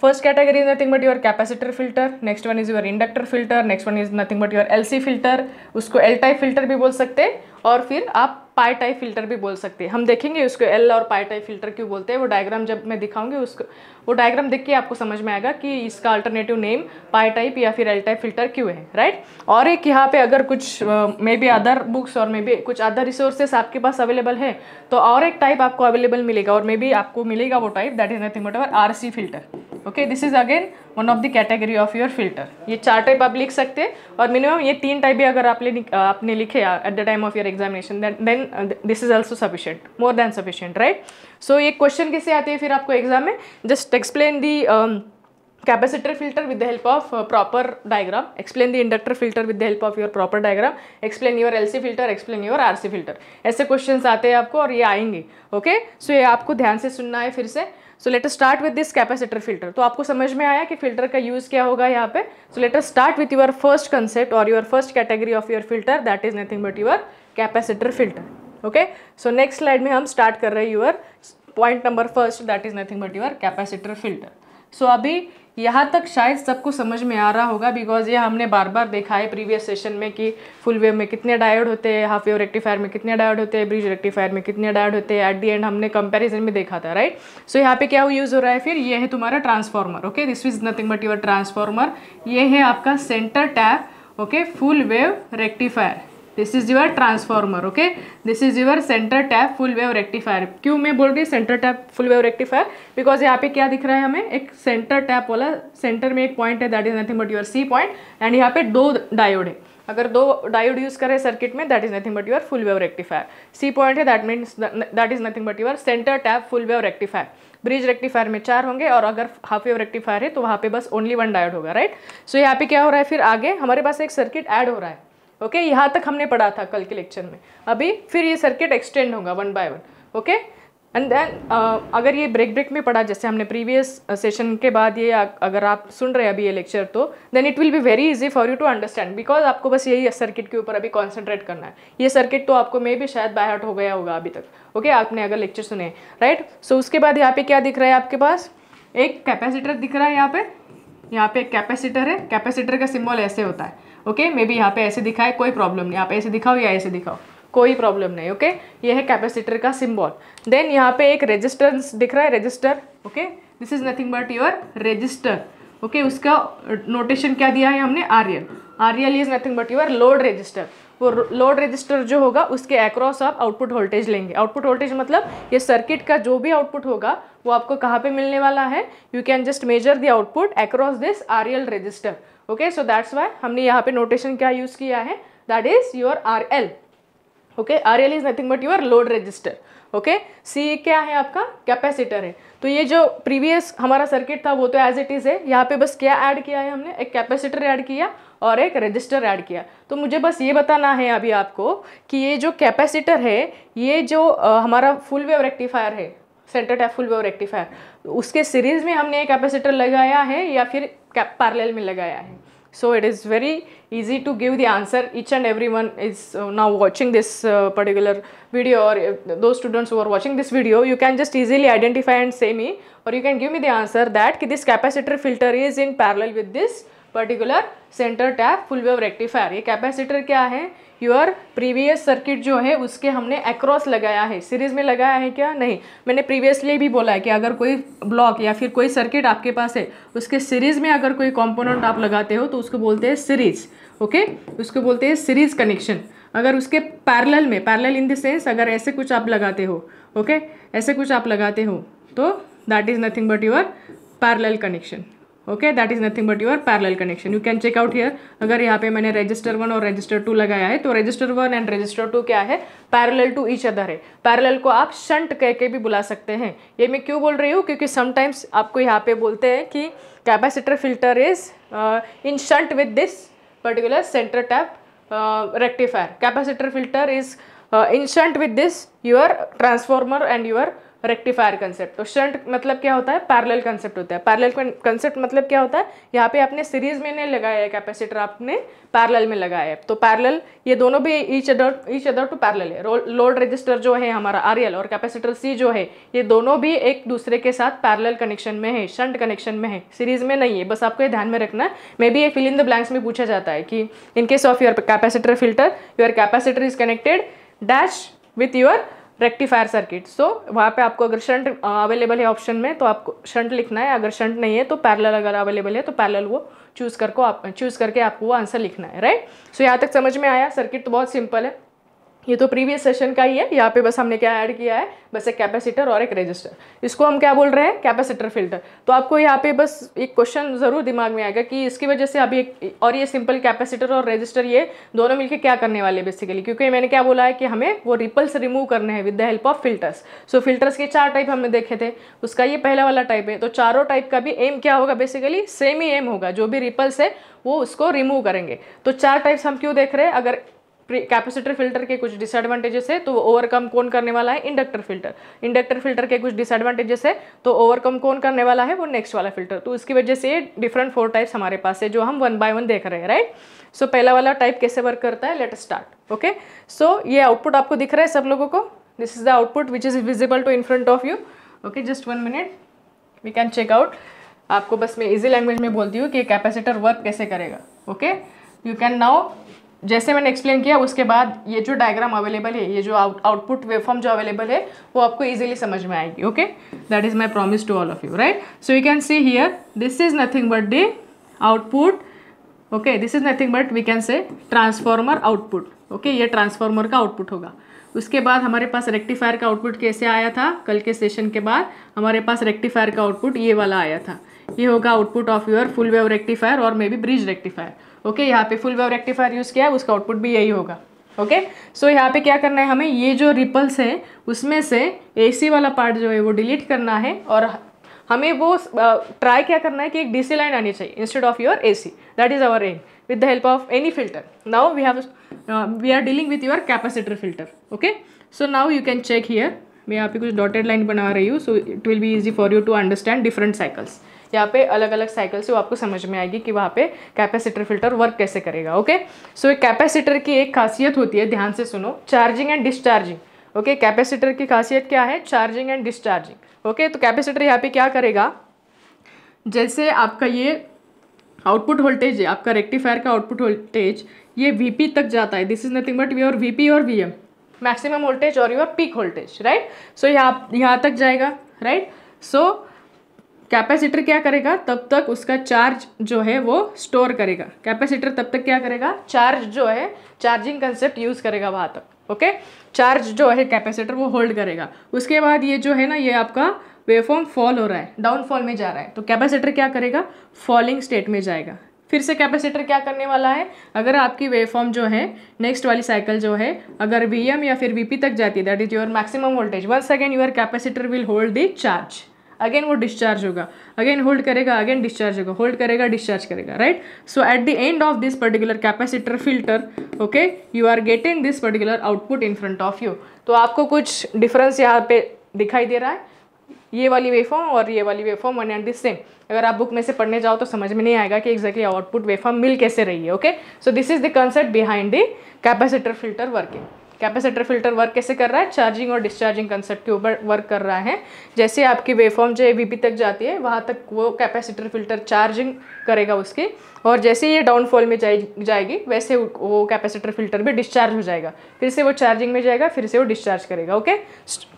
first category is nothing but your capacitor filter next one is your inductor filter next one is nothing but your LC filter उसको एल टाइप फिल्टर भी बोल सकते हैं और फिर आप पाई टाई फिल्टर भी बोल सकते हैं हम देखेंगे उसको एल और पाई टाई फिल्टर क्यों बोलते हैं वो डायग्राम जब मैं दिखाऊंगी उसको वो डायग्राम देख के आपको समझ में आएगा कि इसका अल्टरनेटिव नेम पाई टाइप या फिर एल टाइप फिल्टर क्यों है राइट और एक यहाँ पे अगर कुछ मे बी अदर बुक्स और मे बी कुछ अदर रिसोर्सेस आपके पास अवेलेबल है तो और एक टाइप आपको अवेलेबल मिलेगा और मे बी आपको मिलेगा वो type that is nothing but R C filter okay this is again one of the category of your filter ये चार टाइप आप लिख सकते हैं और मिनिमम ये तीन टाइप भी अगर आपने आपने लिखे at the time of your examination then this is also sufficient more than sufficient right so ये क्वेश्चन कैसे आते हैं फिर आपको एग्जाम में just explain the capacitor filter with the help of uh, proper diagram explain the inductor filter with the help of your proper diagram explain your filter explain your your rc ऐसे क्वेश्चन आते हैं आपको और ये आएंगे ओके okay? सो so, ये आपको ध्यान से सुनना है फिर से so later start with this capacitor filter तो आपको समझ में आया कि फिल्टर का यूज़ क्या होगा यहाँ पे so later start with your first concept और your first category of your filter that is nothing but your capacitor filter okay so next slide में हम स्टार्ट कर रहे हैं your point number first that is nothing but your capacitor filter so अभी यहाँ तक शायद सबको समझ में आ रहा होगा बिकॉज ये हमने बार बार देखा है प्रीवियस सेशन में कि फुल वेव में कितने डायोड होते हैं हाफ वेव रेक्टिफायर में कितने डायोड होते हैं ब्रिज रेक्टिफायर में कितने डायोड होते हैं एट दी एंड हमने कंपैरिजन में देखा था राइट सो so, यहाँ पे क्या यूज़ हो रहा है फिर ये है तुम्हारा transformer okay this is nothing but your transformer ये है आपका centre tap okay full wave rectifier this is your transformer okay this is your centre tap full wave rectifier क्यों मैं बोल रही centre tap full wave rectifier because यहाँ पे क्या दिख रहा है हमें एक सेंटर टैप वाला सेंटर में एक पॉइंट है that is nothing but your C point and यहाँ पे दो डायोड है अगर दो डायोड यूज करें सर्किट में that is nothing but your full wave rectifier C point है that means that is nothing but your centre tap full wave rectifier bridge rectifier में चार होंगे और अगर हाफ वेव रेक्टिफायर है तो वहाँ पे बस ओनली वन डायोड होगा राइट सो यहाँ पे क्या हो रहा है फिर आगे हमारे पास एक सर्किट ऐड हो रहा है ओके यहाँ तक हमने पढ़ा था कल के लेक्चर में अभी फिर ये सर्किट एक्सटेंड होगा one by one okay and then अगर ये ब्रेक ब्रेक में पढ़ा जैसे हमने प्रीवियस सेशन uh, के बाद ये अगर आप सुन रहे हैं अभी ये लेक्चर तो then it will be very easy for you to understand because आपको बस यही सर्किट के ऊपर अभी कॉन्सेंट्रेट करना है ये सर्किट तो आपको मे भी शायद बाय हार्ट हो गया होगा अभी तक ओके okay? आपने अगर लेक्चर सुने राइट right? सो so, उसके बाद यहाँ पे क्या दिख रहा है आपके पास एक कैपेसिटर दिख रहा है यहाँ पे यहाँ पे एक कैपेसिटर है कैपेसिटर का सिम्बॉल ऐसे होता है ओके मे बी यहाँ पे ऐसे दिखाए कोई प्रॉब्लम नहीं आप ऐसे दिखाओ या ऐसे दिखाओ कोई प्रॉब्लम नहीं ओके okay? ये है कैपेसिटर का सिम्बॉल देन यहाँ पे एक रेजिस्टेंस दिख रहा है resistor okay this is nothing but your resistor okay उसका नोटेशन क्या दिया है हमने R L R L is nothing but your load resistor वो लोड रजिस्टर जो होगा उसके एक्रॉस आप आउटपुट वोल्टेज लेंगे आउटपुट वोल्टेज मतलब ये सर्किट का जो भी आउटपुट होगा वो आपको कहाँ पे मिलने वाला है you can just measure the output across this R L resistor okay so that's why हमने यहाँ पे नोटेशन क्या यूज़ किया है that is your R L okay R L is nothing but your load resistor okay see क्या है आपका कैपेसिटर है तो ये जो प्रीवियस हमारा सर्किट था वो तो एज इट इज़ है यहाँ पे बस क्या ऐड किया है हमने एक कैपेसिटर ऐड किया और एक रजिस्टर ऐड किया तो मुझे बस ये बताना है अभी आपको कि ये जो कैपेसिटर है ये जो आ, हमारा फुल वेव रेक्टिफायर है centre tap full wave rectifier उसके सीरीज़ में हमने ये कैपेसिटर लगाया है या फिर पैरल में लगाया है so it is very easy to give the answer each and every one is now watching this particular video और दो students are watching this video you can just easily identify and same ई और you can give me the answer that कि this capacitor filter is in parallel with this particular centre tap full wave rectifier ये कैपेसिटर क्या है योर प्रीवियस सर्किट जो है उसके हमने एक्रॉस लगाया है सीरीज में लगाया है क्या नहीं मैंने प्रीवियसली भी बोला है कि अगर कोई ब्लॉक या फिर कोई सर्किट आपके पास है उसके सीरीज में अगर कोई कॉम्पोनेंट आप लगाते हो तो उसको बोलते हैं सीरीज ओके उसको बोलते हैं सीरीज कनेक्शन अगर उसके पैरल में पैरल इन देंस अगर ऐसे कुछ आप लगाते हो ओके okay? ऐसे कुछ आप लगाते हो तो that is nothing but your parallel connection okay that is nothing but your parallel connection you can check out here अगर यहाँ पे मैंने रजिस्टर वन और रजिस्टर टू लगाया है तो resistor one and resistor two क्या है पैरेलल टू ईच अदर है पैरेलल को आप शंट कह के भी बुला सकते हैं ये मैं क्यों बोल रही हूँ क्योंकि समटाइम्स आपको यहाँ पे बोलते हैं कि capacitor filter is in shunt with this particular centre tap rectifier capacitor filter is in shunt with this your transformer and your rectifier concept तो शंट मतलब क्या होता है पैरेलल कंसेप्ट होता है पैरेलल कंसेप्ट मतलब क्या होता है यहाँ पे आपने सीरीज में नहीं लगाया है कैपेसिटर आपने पैरेलल में लगाया है तो पैरेलल ये दोनों भी each other each other to parallel है लोड रजिस्टर जो है हमारा आर और कैपेसिटर सी जो है ये दोनों भी एक दूसरे के साथ पैरेलल कनेक्शन में है शंट कनेक्शन में है सीरीज में नहीं है बस आपको ये ध्यान में रखना है मे बी ये फिल इन द ब्लैंक्स में पूछा जाता है कि in case of your capacitor filter your capacitor is connected dash with your rectifier circuit so वहाँ पे आपको अगर शंट अवेलेबल है ऑप्शन में तो आपको शंट लिखना है अगर शंट नहीं है तो पैरल अगर अवेलेबल है तो पैरल वो चूज़ करको आप चूज़ करके आपको वो आंसर लिखना है राइट सो so, यहाँ तक समझ में आया सर्किट तो बहुत सिंपल है ये तो प्रीवियस सेशन का ही है यहाँ पे बस हमने क्या ऐड किया है बस एक कैपेसिटर और एक रेजिस्टर इसको हम क्या बोल रहे हैं कैपेसिटर फिल्टर तो आपको यहाँ पे बस एक क्वेश्चन ज़रूर दिमाग में आएगा कि इसकी वजह से अभी एक और ये सिंपल कैपेसिटर और रेजिस्टर ये दोनों मिलके क्या करने वाले बेसिकली क्योंकि मैंने क्या बोला है कि हमें वो रिपल्स रिमूव करने हैं with the help of filters so filters के चार टाइप हमने देखे थे उसका ये पहला वाला टाइप है तो चारों टाइप का भी एम क्या होगा बेसिकली सेम ही एम होगा जो भी रिपल्स है वो उसको रिमूव करेंगे तो चार टाइप्स हम क्यों देख रहे हैं अगर कैपेसिटर फिल्टर के कुछ डिसएडवांटेजेस है तो ओवरकम कौन करने वाला है इंडक्टर फिल्टर इंडक्टर फिल्टर के कुछ डिसएडवांटेजेस है तो ओवरकम कौन करने वाला है वो नेक्स्ट वाला फिल्टर तो इसकी वजह से डिफरेंट फोर टाइप्स हमारे पास है जो हम वन बाय वन देख रहे हैं राइट सो पहला वाला टाइप कैसे वर्क करता है लेट स्टार्ट ओके सो ये आउटपुट आपको दिख रहा है सब लोगों को this is the output which is visible to in front of you okay just one minute we can check out आपको बस मैं इजी लैंग्वेज में बोलती हूँ कि कैपेसिटर वर्क कैसे करेगा ओके यू कैन नाउ जैसे मैंने एक्सप्लेन किया उसके बाद ये जो डायग्राम अवेलेबल है ये जो आउटपुट वेफॉर्म जो अवेलेबल है वो आपको इजीली समझ में आएगी okay that is my promise to all of you right so you can see here this is nothing but the output okay this is nothing but we can say transformer output okay ये ट्रांसफॉर्मर का आउटपुट होगा उसके बाद हमारे पास रेक्टिफायर का आउटपुट कैसे आया था कल के सेशन के बाद हमारे पास रेक्टिफायर का आउटपुट ये वाला आया था ये होगा output of your full wave rectifier और मे बी ब्रिज रेक्टिफायर ओके यहाँ पे फुल वेव रेक्टिफायर यूज़ किया है उसका आउटपुट भी यही होगा ओके सो यहाँ पे क्या करना है हमें ये जो रिपल्स है उसमें से एसी वाला पार्ट जो है वो डिलीट करना है और हमें वो ट्राई क्या करना है कि एक डीसी लाइन आनी चाहिए instead of your C that is our M with the help of any filter now we have we are dealing with your capacitor filter okay so now you can check here मैं यहाँ पे कुछ डॉटेड लाइन बना रही हूँ so it will be easy for you to understand different cycles यहाँ पे अलग अलग साइकिल से वो आपको समझ में आएगी कि वहाँ पे कैपेसिटर फिल्टर वर्क कैसे करेगा ओके सो एक कैपेसिटर की एक खासियत होती है ध्यान से सुनो charging and discharging okay capacitor की खासियत क्या है चार्जिंग एंड डिस्चार्जिंग ओके तो कैपेसिटर यहाँ पे क्या करेगा जैसे आपका ये आउटपुट वोल्टेज है आपका रेक्टिफायर का आउटपुट वोल्टेज ये वीपी तक जाता है this is nothing but your VP और वीएम मैक्सिमम वोल्टेज और your peak voltage right so यहाँ यहाँ तक जाएगा right right? So so, capacitor क्या करेगा तब तक उसका चार्ज जो है वो स्टोर करेगा कैपेसिटर तब तक क्या करेगा चार्ज जो है चार्जिंग कंसेप्ट यूज़ करेगा वहाँ तक ओके चार्ज जो है कैपेसिटर वो होल्ड करेगा उसके बाद ये जो है ना ये आपका वेवफॉर्म फॉल हो रहा है डाउनफॉल में जा रहा है तो कैपेसिटर क्या करेगा फॉलिंग स्टेट में जाएगा फिर से कैपेसिटर क्या करने वाला है अगर आपकी वेवफॉर्म जो है नेक्स्ट वाली साइकिल जो है अगर वीएम या फिर वीपी तक जाती है that is your maximum voltage once again your capacitor will hold the charge again वो डिस्चार्ज होगा अगेन होल्ड करेगा अगेन डिस्चार्ज होगा होल्ड करेगा डिस्चार्ज करेगा right so at the end of this particular capacitor filter okay you are getting this particular output in front of you तो आपको कुछ डिफरेंस यहाँ पे दिखाई दे रहा है ये वाली वेफॉर्म और ये वाली waveform one and this same अगर आप बुक में से पढ़ने जाओ तो समझ में नहीं आएगा कि एग्जैक्टली आउटपुट वेफॉर्म मिल कैसे रही है okay so this is the concept behind the capacitor filter working capacitor filter work कैसे कर रहा है चार्जिंग और डिस्चार्जिंग कंसेप्ट के ऊपर वर्क कर रहा है जैसे आपकी वेफॉर्म जो है तक जाती है वहाँ तक वो कैपेसिटर फिल्टर चार्जिंग करेगा उसकी और जैसे ये डाउनफॉल में जाए जाएगी वैसे वो कैपेसिटर फिल्टर भी डिस्चार्ज हो जाएगा फिर से वो चार्जिंग में जाएगा फिर से वो डिस्चार्ज करेगा ओके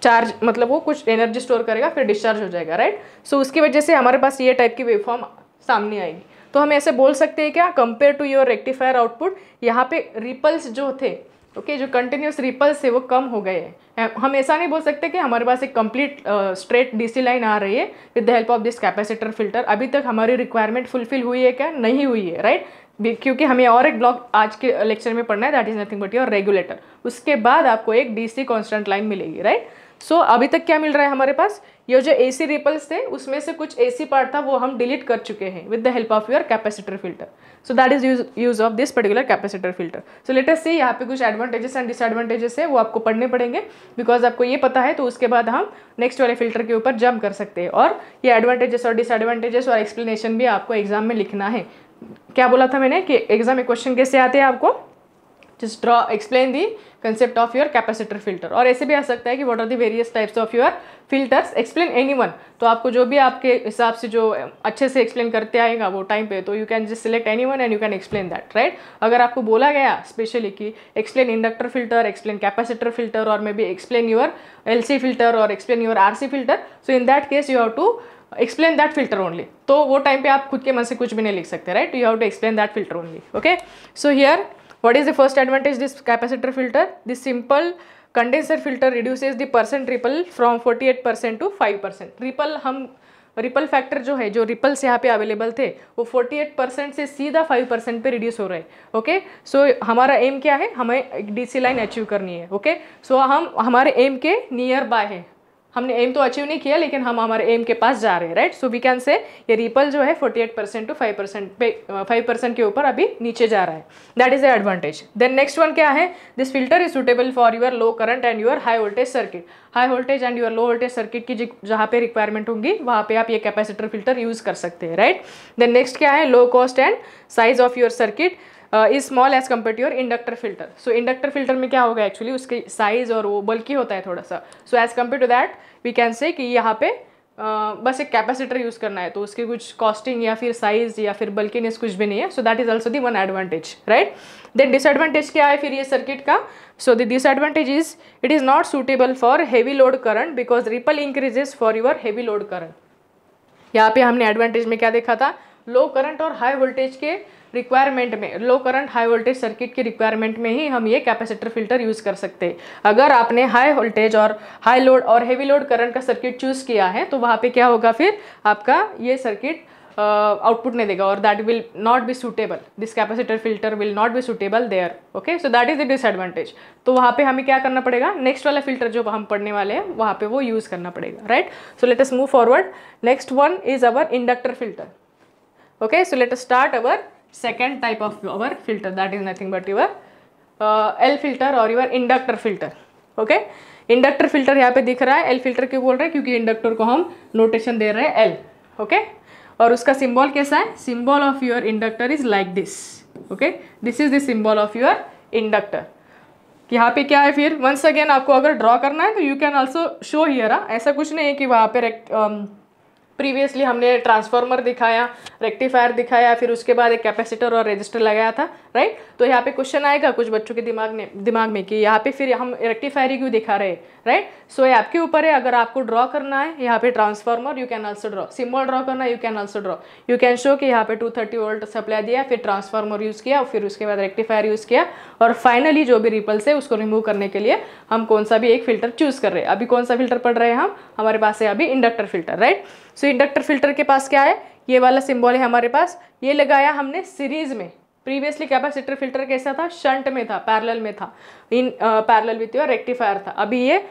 चार्ज मतलब वो कुछ एनर्जी स्टोर करेगा फिर डिस्चार्ज हो जाएगा राइट सो उसकी वजह से हमारे पास ये टाइप की वेवफॉर्म सामने आएगी तो हम ऐसे बोल सकते हैं क्या compare to your rectifier output यहाँ पे रिपल्स जो थे ओके okay, जो कंटिन्यूस रिपल्स है वो कम हो गए हैं हम ऐसा नहीं बोल सकते कि हमारे पास एक कंप्लीट स्ट्रेट डीसी लाइन आ रही है with the help of this capacitor filter अभी तक हमारी रिक्वायरमेंट फुलफिल हुई है क्या नहीं हुई है राइट right? क्योंकि हमें और एक ब्लॉक आज के लेक्चर में पढ़ना है that is nothing but your regulator उसके बाद आपको एक डी सी लाइन मिलेगी राइट right? सो so, अभी तक क्या मिल रहा है हमारे पास ये जो एसी रिपल्स थे उसमें से कुछ एसी पार्ट था वो हम डिलीट कर चुके हैं with the help of your capacitor filter so that is use use of this particular capacitor filter so latest से यहाँ पे कुछ एडवांटेजेस एंड डिसएडवांटेजेस है वो आपको पढ़ने पड़ेंगे बिकॉज आपको ये पता है तो उसके बाद हम नेक्स्ट वाले फिल्टर के ऊपर जम्प कर सकते हैं और ये एडवांटेजेस और डिसएडवांटेजेस और एक्सप्लेनेशन भी आपको एग्जाम में लिखना है क्या बोला था मैंने कि एग्जाम में क्वेश्चन कैसे आते हैं आपको just draw explain the concept of your capacitor filter और ऐसे भी आ सकता है कि what are the various types of your filters explain any one तो आपको जो भी आपके हिसाब से जो अच्छे से एक्सप्लेन करते आएगा वो टाइम पे तो you can just select any one and you can explain that right अगर आपको बोला गया स्पेशली कि explain inductor filter explain capacitor filter और मे maybe explain your L C filter और explain your R C filter so in that case you have to explain that filter only तो वो टाइम पे आप खुद के मन से कुछ भी नहीं लिख सकते right you have to explain that filter only okay so here what is the first advantage this capacitor filter the simple condenser filter reduces the percent ripple from 48 percent to 5 percent ripple हम रिपल फैक्टर जो है जो रिपल्स यहाँ पे अवेलेबल थे वो 48 परसेंट से सीधा 5 परसेंट पर रिड्यूस हो रहे हैं ओके सो हमारा एम क्या है हमें डीसी लाइन अचीव करनी है ओके okay? सो so, हम हमारे एम के नियर बाय है हमने एम तो अचीव नहीं किया लेकिन हम हमारे एम के पास जा रहे हैं राइट सो वी कैन से ये रीपल जो है 48 परसेंट टू 5 परसेंट पे फाइव परसेंट के ऊपर अभी नीचे जा रहा है that is a advantage then next one क्या है this filter is suitable for your low current and your high voltage circuit high voltage and your low voltage circuit की जहाँ पे रिक्वायरमेंट होंगी वहाँ पे आप ये कैपेसिटर फिल्टर यूज़ कर सकते हैं राइट देन नेक्स्ट क्या है low cost and size of your circuit is small as compare to your inductor filter so inductor filter में क्या होगा एक्चुअली उसके साइज और वो बल्कि होता है थोड़ा सा so as compare to that we can say कि यहाँ पे Uh, बस एक कैपेसिटर यूज़ करना है तो उसकी कुछ कॉस्टिंग या फिर साइज़ या फिर बल्किनेस कुछ भी नहीं है so that is also the one advantage right then disadvantage क्या है फिर ये सर्किट का so the disadvantage is it is not suitable for heavy load current because ripple increases for your heavy load current यहाँ पे हमने एडवांटेज में क्या देखा था लो करंट और हाई वोल्टेज के रिक्वायरमेंट में low current high voltage circuit की रिक्वायरमेंट में ही हम ये कैपेसिटर फिल्टर यूज़ कर सकते हैं अगर आपने हाई वोल्टेज और हाई लोड और हैवी लोड करंट का सर्किट चूज़ किया है तो वहाँ पर क्या होगा फिर आपका ये सर्किट आउटपुट uh, नहीं देगा और that will not be suitable this capacitor filter will not be suitable there okay so that is the disadvantage तो वहाँ पे हमें क्या करना पड़ेगा नेक्स्ट वाला फिल्टर जो हम पढ़ने वाले हैं वहाँ पे वो यूज़ करना पड़ेगा right so let us move forward next one is our inductor filter okay so let us start our second type of our filter that is nothing but your uh, L filter or your inductor filter Okay, inductor filter यहाँ पे दिख रहा है L filter क्यों बोल रहे हैं क्योंकि inductor को हम notation दे रहे हैं L. Okay, और उसका symbol कैसा है Symbol of your inductor is like this. Okay, this is the symbol of your inductor. कि यहाँ पे क्या है फिर वंस अगेन आपको अगर ड्रॉ करना है तो you can also show here ऐसा कुछ नहीं है कि वहाँ पे प्रीवियसली हमने ट्रांसफार्मर दिखाया रेक्टिफायर दिखाया फिर उसके बाद एक कैपेसिटर और रजिस्टर लगाया था राइट तो यहाँ पे क्वेश्चन आएगा कुछ बच्चों के दिमाग ने दिमाग में कि यहाँ पे फिर हम रेक्टिफायर ही क्यों दिखा रहे हैं राइट सो ये आपके ऊपर है अगर आपको ड्रॉ करना है यहाँ पे transformer you can also draw symbol draw करना you can also draw you can show कि यहाँ पे टू थर्टी वोल्ट सप्लाई दिया फिर ट्रांसफार्मर यूज़ किया फिर उसके बाद रेक्टिफायर यूज़ किया और फाइनली जो भी रिपल्स है उसको रिमूव करने के लिए हम कौन सा भी एक फिल्टर चूज़ कर रहे हैं अभी कौन सा फिल्टर पड़ रहे हैं हम हमारे पास है अभी inductor filter right so inductor filter के पास क्या है ये वाला सिम्बॉल है हमारे पास ये लगाया हमने सीरीज में प्रीवियसली कैपेसिटर फिल्टर कैसा था शंट में था पैरेलल में था in parallel with your rectifier था अभी ये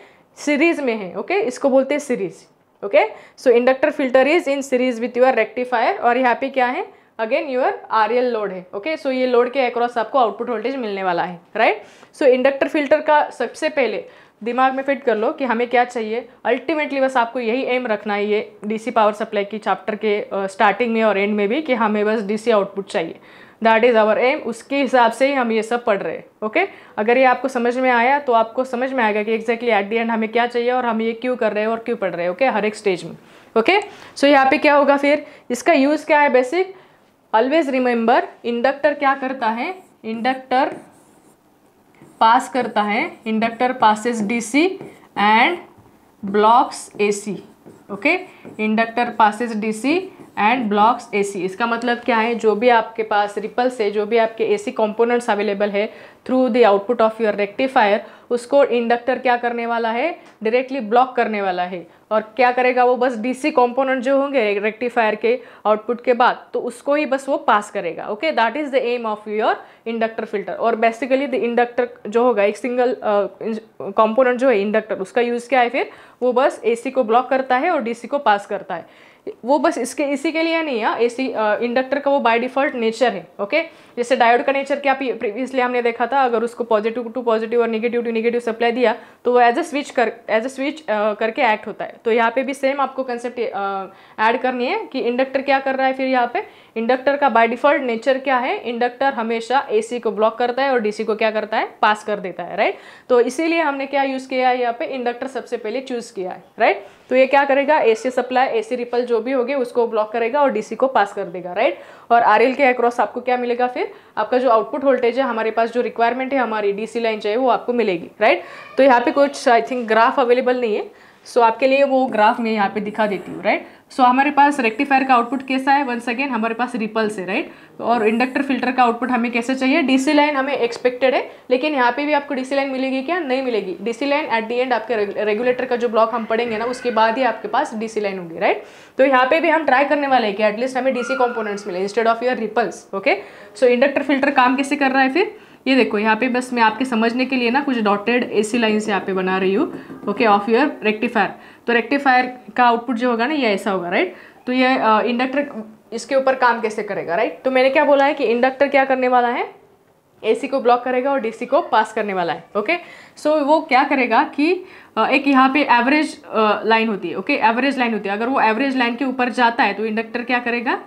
सीरीज में है ओके okay? इसको बोलते हैं series okay so inductor filter is in series with your rectifier और यहाँ पे क्या है again your R L load है ओके okay? सो so, ये लोड के अक्रॉस आपको आउटपुट वोल्टेज मिलने वाला है राइट सो इंडक्टर फिल्टर का सबसे पहले दिमाग में फिट कर लो कि हमें क्या चाहिए अल्टीमेटली बस आपको यही एम रखना है ये डीसी पावर सप्लाई की चैप्टर के स्टार्टिंग में और एंड में भी कि हमें बस डीसी आउटपुट चाहिए दैट इज़ आवर एम उसके हिसाब से ही हम ये सब पढ़ रहे हैं ओके अगर ये आपको समझ में आया तो आपको समझ में आएगा कि एग्जैक्टली एट दी एंड हमें क्या चाहिए और हम ये क्यों कर रहे हैं और क्यों पढ़ रहे हैं ओके okay? हर एक स्टेज में ओके सो यहाँ पे क्या होगा फिर इसका यूज़ क्या है बेसिक ऑलवेज रिमेंबर इंडक्टर क्या करता है इंडक्टर पास करता है inductor passes DC and blocks AC okay inductor passes DC and blocks AC इसका मतलब क्या है जो भी आपके पास रिपल्स है जो भी आपके एसी कंपोनेंट्स अवेलेबल है through the output of your rectifier उसको इंडक्टर क्या करने वाला है डायरेक्टली ब्लॉक करने वाला है और क्या करेगा वो बस डीसी कंपोनेंट जो होंगे रेक्टिफायर के आउटपुट के बाद तो उसको ही बस वो पास करेगा okay that is the aim of your inductor filter और बेसिकली द इंडक्टर जो होगा एक सिंगल कॉम्पोनेंट uh, जो है इंडक्टर उसका यूज़ क्या है फिर वो बस सी को ब्लॉक करता है और सी को पास करता है वो बस इसके इसी के लिए नहीं है एसी इंडक्टर का वो बाय डिफ़ॉल्ट नेचर है ओके जैसे डायोड का नेचर क्या प्रीवियसली हमने देखा था अगर उसको पॉजिटिव टू पॉजिटिव और निगेटिव टू निगेटिव सप्लाई दिया तो वो एज अ स्विच कर एज अ स्विच करके एक्ट होता है तो यहाँ पे भी सेम आपको कंसेप्ट ऐड करनी है कि इंडक्टर क्या कर रहा है फिर यहाँ पे इंडक्टर का बाय डिफॉल्ट नेचर क्या है इंडक्टर हमेशा एसी को ब्लॉक करता है और डीसी को क्या करता है पास कर देता है राइट तो इसीलिए हमने क्या यूज़ किया है यहाँ पे इंडक्टर सबसे पहले चूज़ किया है राइट तो ये क्या करेगा एसी सप्लाई एसी रिपल जो भी होगी उसको ब्लॉक करेगा और डीसी को पास कर देगा राइट और आर के अक्रॉस आपको क्या मिलेगा फिर आपका जो आउटपुट वोल्टेज है हमारे पास जो रिक्वायरमेंट है हमारी डीसी लाइन चाहिए वो आपको मिलेगी राइट तो यहाँ पे कुछ आई थिंक ग्राफ अवेलेबल नहीं है सो so, आपके लिए वो ग्राफ मैं यहाँ पे दिखा देती हूँ राइट सो हमारे पास रेक्टिफायर का आउटपुट कैसा है वंस अगेन हमारे पास रिपल्स है राइट right? और इंडक्टर फिल्टर का आउटपुट हमें कैसे चाहिए डीसी लाइन हमें एक्सपेक्टेड है लेकिन यहाँ पे भी आपको डीसी लाइन मिलेगी क्या नहीं मिलेगी DC line at the end आपके रेगुलेटर का जो ब्लॉक हम पढ़ेंगे ना उसके बाद ही आपके पास डीसी लाइन होगी राइट right? तो यहाँ पे भी हम ट्राई करने वाले हैं कि एटलीस्ट हमें डीसी कॉम्पोनेंट्स मिले instead of your ripples okay so inductor filter काम कैसे कर रहा है फिर ये देखो यहाँ पे बस मैं आपके समझने के लिए ना कुछ डॉटेड ए लाइन लाइन्स यहाँ पे बना रही हूँ ओके ऑफ योर रेक्टिफायर तो रेक्टिफायर का आउटपुट जो होगा ना ये ऐसा होगा राइट तो ये इंडक्टर इसके ऊपर काम कैसे करेगा राइट तो मैंने क्या बोला है कि इंडक्टर क्या करने वाला है सी को ब्लॉक करेगा और डीसी को पास करने वाला है ओके सो so, वो क्या करेगा कि एक यहाँ पे एवरेज लाइन होती है ओके एवरेज लाइन होती है अगर वो एवरेज लाइन के ऊपर जाता है तो इंडक्टर क्या करेगा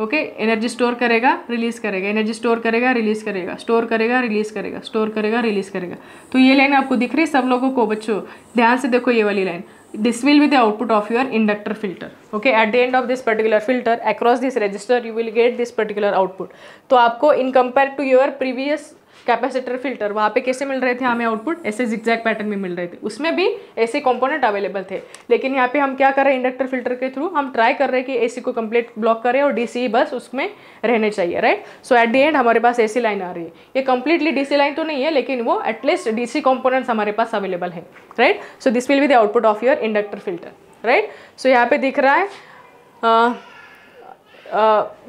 ओके एनर्जी स्टोर करेगा रिलीज करेगा एनर्जी स्टोर करेगा रिलीज करेगा स्टोर करेगा रिलीज करेगा स्टोर करेगा रिलीज करेगा तो ये लाइन आपको दिख रही है सब लोगों को बच्चों ध्यान से देखो ये वाली line this will be the output of your inductor filter okay at the end of this particular filter across this resistor you will get this particular output तो आपको in compare to your previous capacitor filter वहाँ पे कैसे मिल रहे थे हमें आउटपुट ऐसे जिक्जैक पैटर्न में मिल रहे थे उसमें भी ऐसे कंपोनेंट अवेलेबल थे लेकिन यहाँ पे हम क्या कर रहे हैं इंडक्टर फिल्टर के थ्रू हम ट्राई कर रहे हैं कि एसी को कंप्लीट ब्लॉक करें और डीसी e बस उसमें रहने चाहिए right so at the end हमारे पास ए लाइन आ रही है ये कंप्लीटली डी लाइन तो नहीं है लेकिन वो एटलीस्ट डी सी हमारे पास अवेलेबल है right so this will be the output of your inductor filter right so यहाँ पे दिख रहा है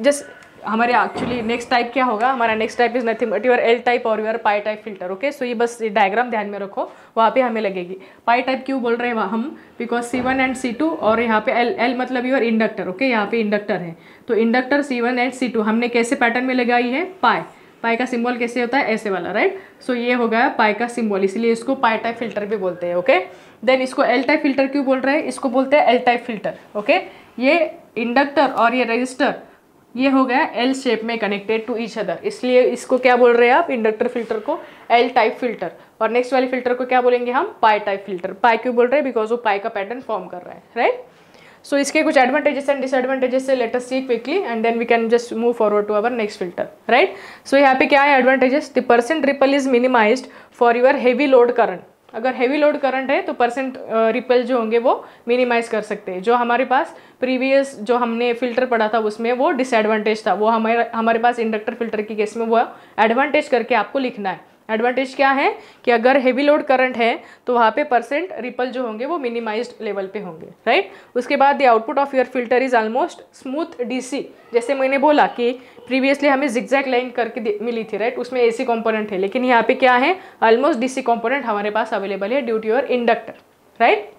जस्ट हमारे एक्चुअली नेक्स्ट टाइप क्या होगा हमारा next type is nothing but your L type और your pi type filter okay so ये बस डायग्राम ध्यान में रखो वहाँ पे हमें लगेगी पाई टाइप क्यों बोल रहे हैं हम because C one and C two और यहाँ पे एल एल मतलब यूर इंडक्टर ओके यहाँ पे इंडक्टर है तो inductor C one and C two हमने कैसे पैटर्न में लगाई है पाई पाई का सिंबल कैसे होता है ऐसे वाला राइट right? सो so, ये हो गया पाई का सिंबल इसलिए इसको पाई टाइप फिल्टर भी बोलते हैं ओके देन इसको एल टाइप फिल्टर क्यों बोल रहे हैं इसको बोलते हैं एल टाइप फिल्टर ओके ये इंडक्टर और ये रजिस्टर ये हो गया एल शेप में कनेक्टेड टू ईच अदर इसलिए इसको क्या बोल रहे हैं आप इंडक्टर फिल्टर को एल टाइप फिल्टर और नेक्स्ट वाले फिल्टर को क्या बोलेंगे हम पाई टाइप फिल्टर पाई क्यों बोल रहे हैं बिकॉज वो पाई का पैटर्न फॉर्म कर रहा है राइट सो इसके कुछ एडवांटेजेस एंड डिसएडवांटेजेस से later see quickly and then we can just move forward to our next filter right so यहाँ पे क्या है advantages the percent ripple is minimize for your heavy load current अगर हैवी लोड करंट है तो परसेंट रिपेल जो होंगे वो मिनिमाइज़ कर सकते हैं जो हमारे पास प्रीवियस जो हमने फ़िल्टर पढ़ा था उसमें वो डिसएडवांटेज था वो हमारे हमारे पास इंडक्टर फिल्टर की केस में वो एडवांटेज करके आपको लिखना है एडवांटेज क्या है कि अगर हैवी लोड करंट है तो वहाँ पे परसेंट रिपल जो होंगे वो मिनिमाइज लेवल पे होंगे राइट उसके बाद the output of your filter is almost smooth DC जैसे मैंने बोला कि प्रीवियसली हमें जिक्जैक लाइन करके मिली थी राइट उसमें एसी कंपोनेंट है लेकिन यहाँ पे क्या है ऑलमोस्ट डीसी कंपोनेंट हमारे पास अवेलेबल है due to your inductor right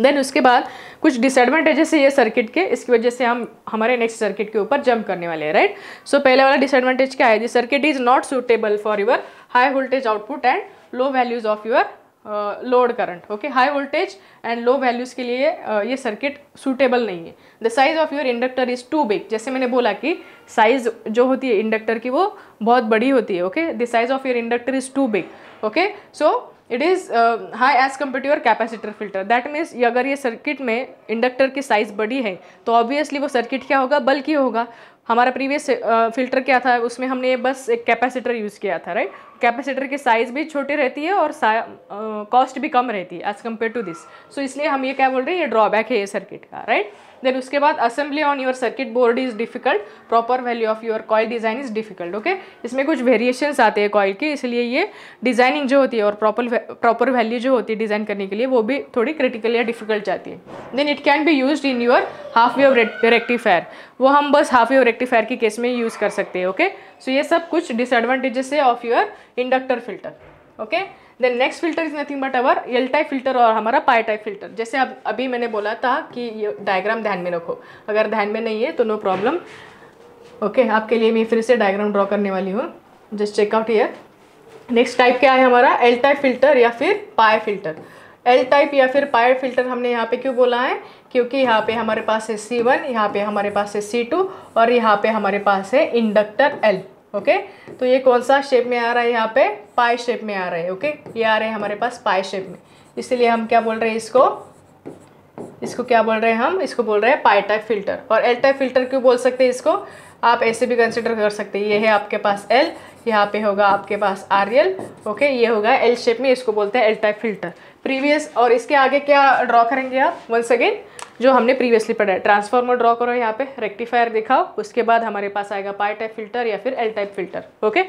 then उसके बाद कुछ डिसएडवांटेजेस है ये सर्किट के इसकी वजह से हम हमारे नेक्स्ट सर्किट के ऊपर जंप करने वाले हैं राइट सो पहले वाला डिसएडवांटेज क्या है this circuit is not suitable for your high voltage output and low values of your load current okay high voltage and low values के लिए uh, ये सर्किट सूटेबल नहीं है the size of your inductor is too big जैसे मैंने बोला कि साइज़ जो होती है इंडक्टर की वो बहुत बड़ी होती है okay the size of your inductor is too big okay so it is high as compare to your capacitor filter that means अगर ये सर्किट में इंडक्टर की साइज़ बड़ी है तो ऑब्वियसली वो सर्किट क्या होगा बल्कि होगा हमारा प्रीवियस फिल्टर क्या था उसमें हमने बस एक कैपेसिटर यूज़ किया था राइट कैपेसिटर के साइज़ भी छोटी रहती है और कॉस्ट भी कम रहती है as compare to this so इसलिए हम ये क्या बोल रहे हैं ये ड्रॉबैक है ये सर्किट का राइट देन उसके बाद assembly on your circuit board is difficult proper value of your coil design is difficult okay इसमें कुछ वेरिएशंस आते हैं कॉयल के इसलिए ये डिज़ाइनिंग जो होती है और प्रॉपर प्रॉपर वैल्यू जो होती है डिज़ाइन करने के लिए वो भी थोड़ी क्रिटिकल या डिफिकल्ट जाती है then it can be use in your half wave rectifier वो हम बस हाफ वेव रेक्टिफायर के केस में यूज़ कर सकते हैं ओके सो ये सब कुछ डिसएडवांटेजेस है of your inductor filter okay then next filter is nothing but our L type filter और हमारा पाई टाइप फिल्टर जैसे अब अभी मैंने बोला था कि ये डायग्राम ध्यान में रखो अगर ध्यान में नहीं है तो नो प्रॉब्लम ओके आपके लिए मैं फिर से डायग्राम ड्रॉ करने वाली हूँ just check out here next type क्या है हमारा एल टाइप फिल्टर या फिर पाए फिल्टर एल टाइप या फिर पायर फिल्टर हमने यहाँ पे क्यों बोला है क्योंकि यहाँ पे हमारे पास है सी वन यहाँ पे हमारे पास है सी टू और यहाँ पे हमारे पास है इंडक्टर एल ओके तो ये कौन सा शेप में आ रहा है यहाँ पे पाई शेप में आ रहा है ओके ये आ रहे हैं हमारे पास पाई शेप में इसलिए हम क्या बोल रहे हैं इसको इसको क्या बोल रहे हैं हम इसको बोल रहे हैं पाई टाइप फिल्टर और एल टाइप फिल्टर क्यों बोल सकते हैं इसको आप ऐसे भी कंसिडर कर सकते हैं ये है आपके पास एल यहाँ पे होगा आपके पास आर एल ओके ये होगा एल शेप में इसको बोलते हैं एल टाइप फिल्टर प्रीवियस और इसके आगे क्या ड्रॉ करेंगे आप वंस अगेन जो हमने प्रीवियसली पढ़ा है ट्रांसफार्मर ड्रॉ करो यहाँ पे रेक्टिफायर दिखाओ उसके बाद हमारे पास आएगा पाई टाइप फिल्टर या फिर L type filter okay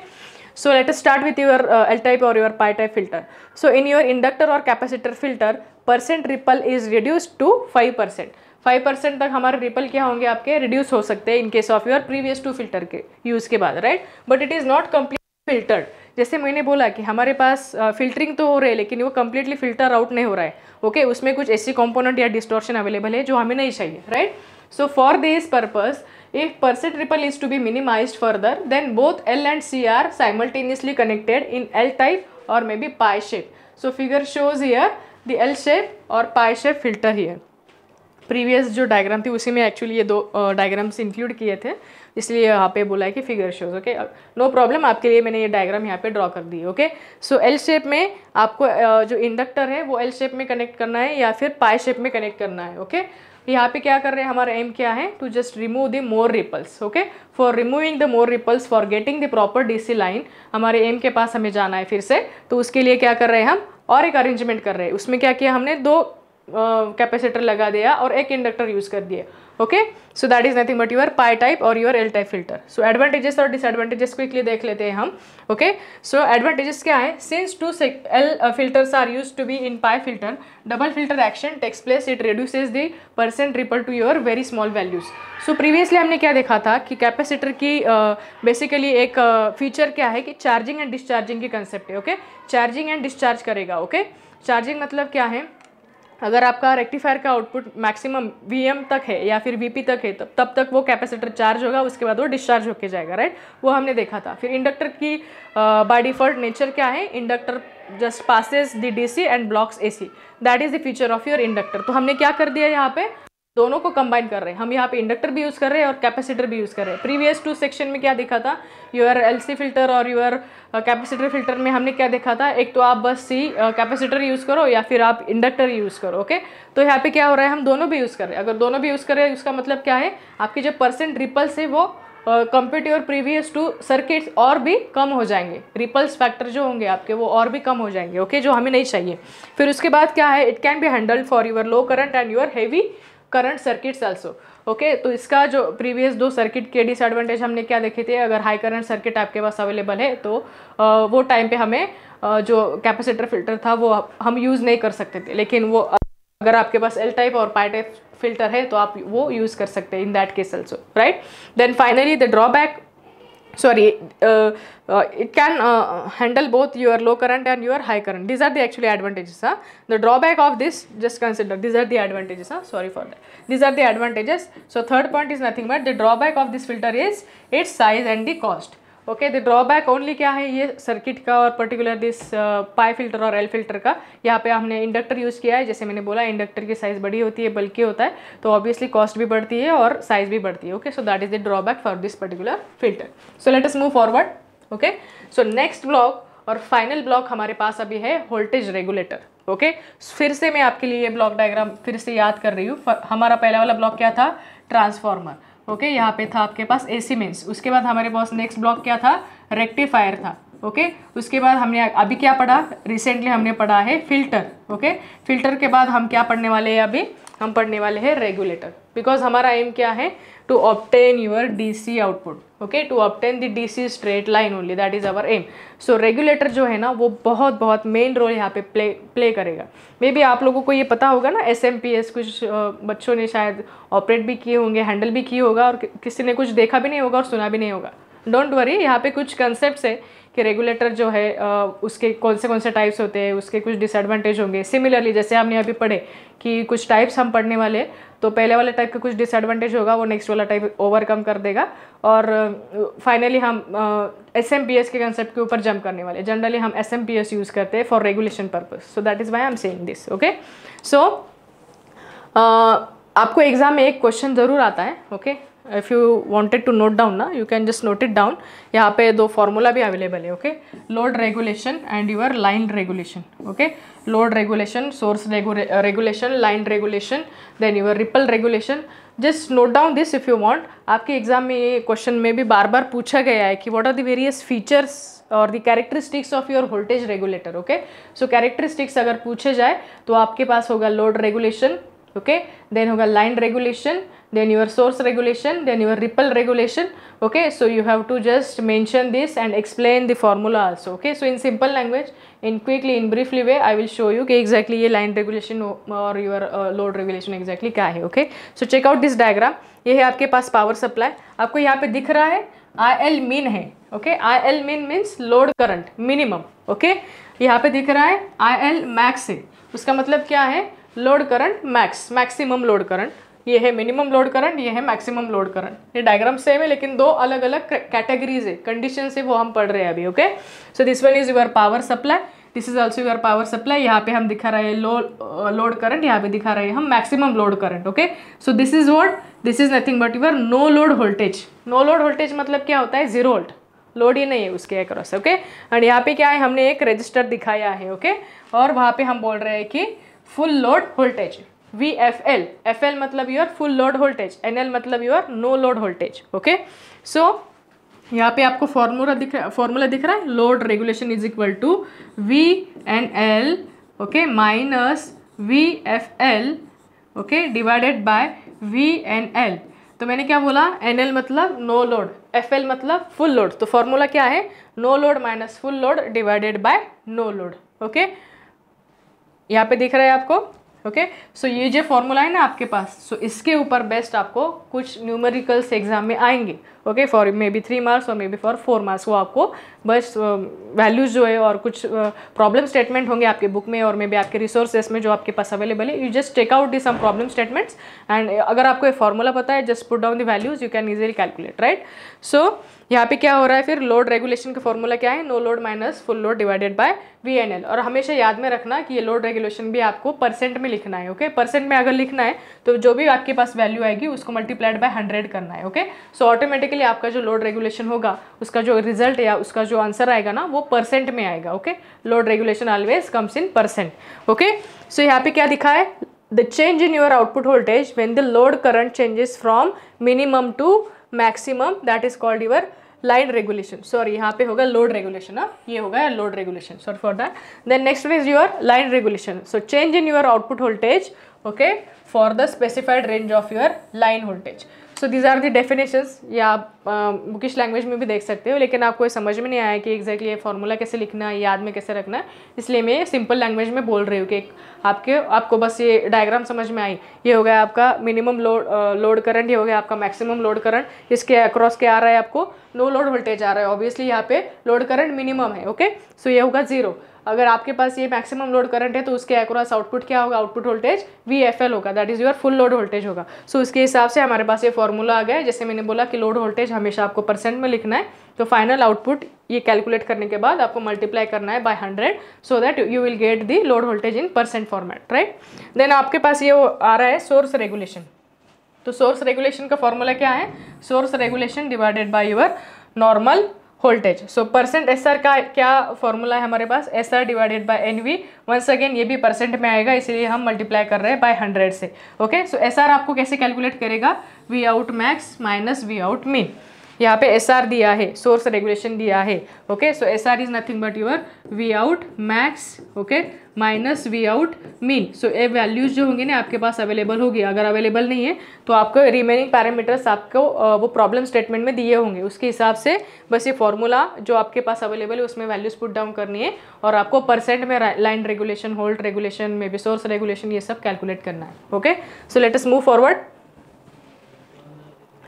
so let us start with your L uh, type और or your type filter so in in inductor और capacitor filter percent ripple is reduce to five percent five percent तक हमारे रिपल क्या होंगे आपके रिड्यूस हो सकते हैं in case of your previous two filter के यूज़ के बाद right but it is not complete filtered जैसे मैंने बोला कि हमारे पास फिल्टरिंग तो हो रही है लेकिन वो कम्प्लीटली फिल्टर आउट नहीं हो रहा है ओके okay? उसमें कुछ ऐसी कॉम्पोनेंट या डिस्टोर्शन अवेलेबल है जो हमें नहीं चाहिए right so for this purpose if percent ripple is to be minimize further then both L and C are simultaneously connected in L type और मे be pi shape so figure shows here the L shape और pi shape filter here previous जो डायग्राम थी उसी में एक्चुअली ये दो डायग्राम्स इंक्लूड किए थे इसलिए यहाँ पे बोला है कि figure shows okay no problem आपके लिए मैंने ये डायग्राम यहाँ पे ड्रॉ कर दी ओके सो एल शेप में आपको uh, जो इंडक्टर है वो एल शेप में कनेक्ट करना है या फिर पाए शेप में कनेक्ट करना है ओके okay? यहाँ पे क्या कर रहे हैं हमारा एम क्या है to just remove the more ripples okay for removing the more ripples for getting the proper D line हमारे एम के पास हमें जाना है फिर से तो उसके लिए क्या कर रहे हैं हम और एक अरेंजमेंट कर रहे हैं उसमें क्या किया हमने दो कैपेसिटर uh, लगा दिया और एक इंडक्टर यूज़ कर दिया okay so that is nothing but your pi type और your L type filter so advantages और डिसएडवांटेजेस क्विकली देख लेते हैं हम ओके सो एडवांटेजेस क्या है since two L filters are used to be in pi filter double filter action takes place it reduces the percent ripple to your very small values so previously हमने क्या देखा था कि कैपेसिटर की बेसिकली uh, एक फीचर uh, क्या है कि चार्जिंग एंड डिस्चार्जिंग की कंसेप्ट है ओके चार्जिंग एंड डिस्चार्ज करेगा ओके okay? चार्जिंग मतलब क्या है अगर आपका रेक्टिफायर का आउटपुट मैक्सिमम वी तक है या फिर वी तक है तब तब तक वो कैपेसिटर चार्ज होगा उसके बाद वो डिस्चार्ज होके जाएगा राइट वो हमने देखा था फिर इंडक्टर की बाय डिफ़ॉल्ट नेचर क्या है inductor just passes D C and blocks A C that is the feature of your inductor तो हमने क्या कर दिया यहाँ पे दोनों को कंबाइन कर रहे हैं हम यहाँ पे इंडक्टर भी यूज़ कर रहे हैं और कैपेसिटर भी यूज़ कर रहे हैं प्रीवियस टू सेक्शन में क्या देखा था यूर एलसी फिल्टर और यूर कैपेसिटर फिल्टर में हमने क्या देखा था एक तो आप बस सी कैपेसिटर यूज़ करो या फिर आप इंडक्टर यूज़ करो ओके तो यहाँ पे क्या हो रहा है हम दोनों भी यूज़ कर रहे हैं अगर दोनों भी यूज़ कर रहे हैं उसका मतलब क्या है आपकी जो परसेंट रिपल्स है वो compare to your previous two circuits और भी कम हो जाएंगे रिपल्स फैक्टर जो होंगे आपके वो और भी कम हो जाएंगे ओके okay? जो हमें नहीं चाहिए फिर उसके बाद क्या है it can be handled for your low current and your heavy current circuits also okay तो इसका जो प्रीवियस दो सर्किट के डिसएडवांटेज हमने क्या देखे थे अगर हाई करंट सर्किट आपके पास अवेलेबल है तो आ, वो टाइम पे हमें आ, जो कैपेसिटर फिल्टर था वो हम यूज़ नहीं कर सकते थे लेकिन वो अगर आपके पास एल टाइप और पाई टाइप फिल्टर है तो आप वो यूज़ कर सकते हैं in that case also right then finally the drawback sorry uh, uh, it can uh, handle both your low current and your high current these are the actually advantages huh? the drawback of this just consider these are the advantages huh? sorry for that these are the advantages so third point is nothing but the drawback of this filter is its size and the cost okay the drawback only क्या है ये सर्किट का और पर्टिकुलर दिस पाई फिल्टर और एल फिल्टर का यहाँ पे हमने इंडक्टर यूज़ किया है जैसे मैंने बोला इंडक्टर की साइज़ बड़ी होती है बल्कि होता है तो ऑब्वियसली कॉस्ट भी बढ़ती है और साइज़ भी बढ़ती है okay so that is the drawback for this particular filter so let us move forward okay so next block और फाइनल ब्लॉक हमारे पास अभी है वोल्टेज रेगुलेटर ओके फिर से मैं आपके लिए ये ब्लॉक डायग्राम फिर से याद कर रही हूँ हमारा पहला वाला ब्लॉक क्या था ट्रांसफार्मर ओके यहाँ पे था आपके पास ए सी मेन्स उसके बाद हमारे पास नेक्स्ट ब्लॉक क्या था रेक्टिफायर था ओके उसके बाद हमने अभी क्या पढ़ा रिसेंटली हमने पढ़ा है फिल्टर ओके फिल्टर के बाद हम क्या पढ़ने वाले हैं अभी हम पढ़ने वाले हैं रेगुलेटर बिकॉज हमारा एम क्या है to obtain your DC output okay to obtain the D C straight line only that is our aim so regulator जो है ना वो बहुत बहुत मेन रोल यहाँ पे प्ले प्ले करेगा मे बी आप लोगों को ये पता होगा ना एस एम पी एस कुछ बच्चों ने शायद ऑपरेट भी किए होंगे हैंडल भी किए होगा और किसी ने कुछ देखा भी नहीं होगा और सुना भी नहीं होगा डोंट वरी यहाँ पे कुछ कंसेप्ट है कि रेगुलेटर जो है उसके कौन से कौन से टाइप्स होते हैं उसके कुछ डिसएडवांटेज होंगे सिमिलरली जैसे हमने अभी पढ़े कि कुछ टाइप्स हम पढ़ने वाले तो पहले वाले टाइप का कुछ डिसएडवांटेज होगा वो नेक्स्ट वाला टाइप ओवरकम कर देगा और फाइनली हम एस एम पी एस के कंसेप्ट के ऊपर जंप करने वाले जनरली हम S M P S use करते हैं for regulation purpose so that is why I am saying this okay so आपको एग्ज़ाम में एक क्वेश्चन ज़रूर आता है okay okay? If you wanted to note down ना you can just note it down यहाँ पे दो फार्मूला भी अवेलेबल है okay load regulation and your line regulation okay load regulation source regulation line regulation then your ripple regulation just note down this if you want आपके एग्जाम में ये क्वेश्चन में भी बार बार पूछा गया है कि what are the various features और the characteristics of your voltage regulator okay so characteristics अगर पूछे जाए तो आपके पास होगा लोड रेगुलेशन ओके देन होगा line regulation then your source regulation then your ripple regulation okay so you have to just mention this and explain the formula also okay so in simple language in quickly in briefly way i will show you कि exactly ये line regulation or your uh, load regulation exactly kya hai okay so check out this diagram ye hai aapke paas power supply aapko yahan pe dikh raha hai I L min है okay I L min means load current minimum okay यहाँ पे दिख रहा है आई एल मैक्स है उसका मतलब क्या है load current max maximum load current ये है मिनिमम लोड करंट ये है मैक्सिमम लोड करंट ये डायग्राम सेम है लेकिन दो अलग अलग कैटेगरीज है कंडीशन है वो हम पढ़ रहे हैं अभी okay so this one is your power supply this is also your power supply यहाँ पे हम दिखा रहे हैं लो लोड करंट यहाँ पे दिखा रहे हैं हम maximum load current okay so this is what this is nothing but your no load voltage no load voltage मतलब क्या होता है जीरो वोल्ट लोड ही नहीं है उसके अक्रॉस ओके एंड यहाँ पे क्या है हमने एक रजिस्टर दिखाया है ओके okay? और वहाँ पे हम बोल रहे हैं कि full load voltage V F L F L मतलब your full load voltage N L मतलब your no load voltage okay so यहाँ पे आपको फॉर्मूला दिख रहा फॉर्मूला दिख रहा है load regulation is equal to V N L okay minus V F L okay divided by V N L तो मैंने क्या बोला एन एल मतलब नो लोड एफ एल मतलब फुल लोड तो फॉर्मूला क्या है no load minus full load divided by no load okay यहाँ पे दिख रहा है आपको ओके okay? सो so, ये जो फॉर्मूला है ना आपके पास सो so, इसके ऊपर बेस्ट आपको कुछ न्यूमेरिकल्स एग्जाम में आएंगे okay for maybe three marks और मे बी फॉर फोर मार्क्स वो आपको बस वैल्यूज़ um, uh, जो है और कुछ प्रॉब्लम uh, स्टेटमेंट होंगे आपके बुक में और मे बी आपके रिसोर्सेस में जो आपके पास अवेलेबल है you just take out the some problem statements and अगर आपको ये फॉर्मूला पता है just put down the values you can easily calculate right so यहाँ पे क्या हो रहा है फिर लोड रेगुलेशन का फॉर्मूला क्या है no load minus full load divided by V N L और हमेशा याद में रखना कि ये लोड रेगुलेशन भी आपको परसेंट में लिखना है ओके परसेंट में अगर लिखना है तो जो भी आपके पास वैल्यू आएगी उसको मल्टीप्लाइड बाय हंड्रेड करना है ओके सो ऑटोमेटिकली आपका जो लोड रेगुलेशन होगा उसका जो रिजल्ट या उसका जो आंसर आएगा ना वो परसेंट में आएगा okay load regulation always comes in percent okay so यहाँ पे क्या दिखा है the change in your output voltage when the load current changes from minimum to maximum that is called your line regulation sorry यहाँ पे होगा लोड रेगुलेशन ना ये होगा load regulation sorry for that then next is your line regulation so change in your output voltage okay for the specified range of your line voltage so these are the definitions या आप बुकिश लैंग्वेज में भी देख सकते हो लेकिन आपको ये समझ में नहीं आया कि एग्जैक्टली ये फार्मूला कैसे लिखना है याद में कैसे रखना है इसलिए मैं सिंपल लैंग्वेज में बोल रही हूँ कि आपके आपको बस ये डायग्राम समझ में आई ये हो गया आपका मिनिमम लोड लोड करंट ये हो गया आपका मैक्सिमम लोड करंट इसके अक्रॉस क्या आ रहा है आपको नो लोड वोल्टेज आ रहा है ऑब्वियसली यहाँ पे लोड करंट मिनिमम है ओके सो so, ये होगा जीरो अगर आपके पास ये मैक्सिमम लोड करंट है तो उसके एक्रॉस आउटपुट क्या होगा output voltage V F L होगा that is your full load voltage होगा सो so, इसके हिसाब से हमारे पास ये फॉर्मूला आ गया है जैसे मैंने बोला कि लोड वोल्टेज हमेशा आपको परसेंट में लिखना है तो फाइनल आउटपुट ये कैलकुलेट करने के बाद आपको मल्टीप्लाई करना है by hundred so that you will get the load voltage in percent format right then आपके पास ये आ रहा है सोर्स रेगुलेशन तो सोर्स रेगुलेशन का फॉर्मूला क्या है source regulation divided by your normal voltage so percent S R का क्या फॉर्मूला है हमारे पास S R divided by N V once again ये भी परसेंट में आएगा इसीलिए हम मल्टीप्लाई कर रहे हैं बाय हंड्रेड से ओके सो एस आर आपको कैसे कैलकुलेट करेगा V out max minus V out min यहाँ पे एस आर दिया है सोर्स रेगुलेशन दिया है okay so S R is nothing but your V out max okay minus V out min so ये वैल्यूज जो होंगे ना आपके पास अवेलेबल होगी अगर अवेलेबल नहीं है तो आपको रिमेनिंग पैरामीटर्स आपको वो प्रॉब्लम स्टेटमेंट में दिए होंगे उसके हिसाब से बस ये फॉर्मूला जो आपके पास अवेलेबल है उसमें वैल्यूज पुट डाउन करनी है और आपको परसेंट में लाइन रेगुलेशन होल्ड रेगुलेशन में भी सोर्स रेगुलेशन ये सब कैलकुलेट करना है okay so let's move forward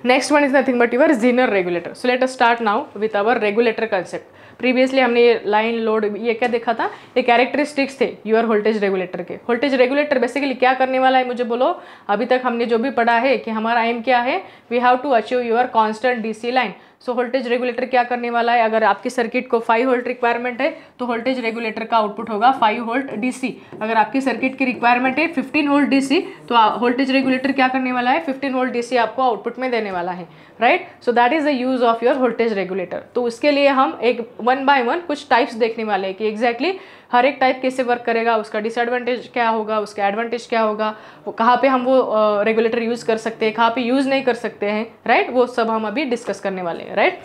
next one is nothing but your Zener regulator so let us start now with our regulator concept previously हमने ये लाइन लोड ये क्या देखा था ये कैरेक्टरिस्टिक्स थे यूर वोल्टेज रेगुलेटर के वोल्टेज रेगुलेटर बेसिकली क्या करने वाला है मुझे बोलो अभी तक हमने जो भी पढ़ा है कि हमारा एम क्या है we have to achieve your constant D line so voltage regulator क्या करने वाला है अगर आपके सर्किट को फाइव वोल्ट रिक्वायरमेंट है तो वोल्टेज रेगुलेटर का आउटपुट होगा फाइव वोल्ट डीसी अगर आपके सर्किट की रिक्वायरमेंट है फिफ्टीन वोल्ट डीसी तो वोल्टेज रेगुलेटर क्या करने वाला है फिफ्टीन वोल्ट डीसी आपको आउटपुट में देने वाला है right so that is the use of your voltage regulator तो उसके लिए हम एक वन बाय वन कुछ टाइप्स देखने वाले हैं कि एग्जैक्टली exactly हर एक टाइप कैसे वर्क करेगा उसका डिसएडवांटेज क्या होगा उसका एडवांटेज क्या होगा कहाँ पे हम वो रेगुलेटर यूज़ कर सकते हैं कहाँ पे यूज़ नहीं कर सकते हैं राइट वो सब हम अभी डिस्कस करने वाले हैं राइट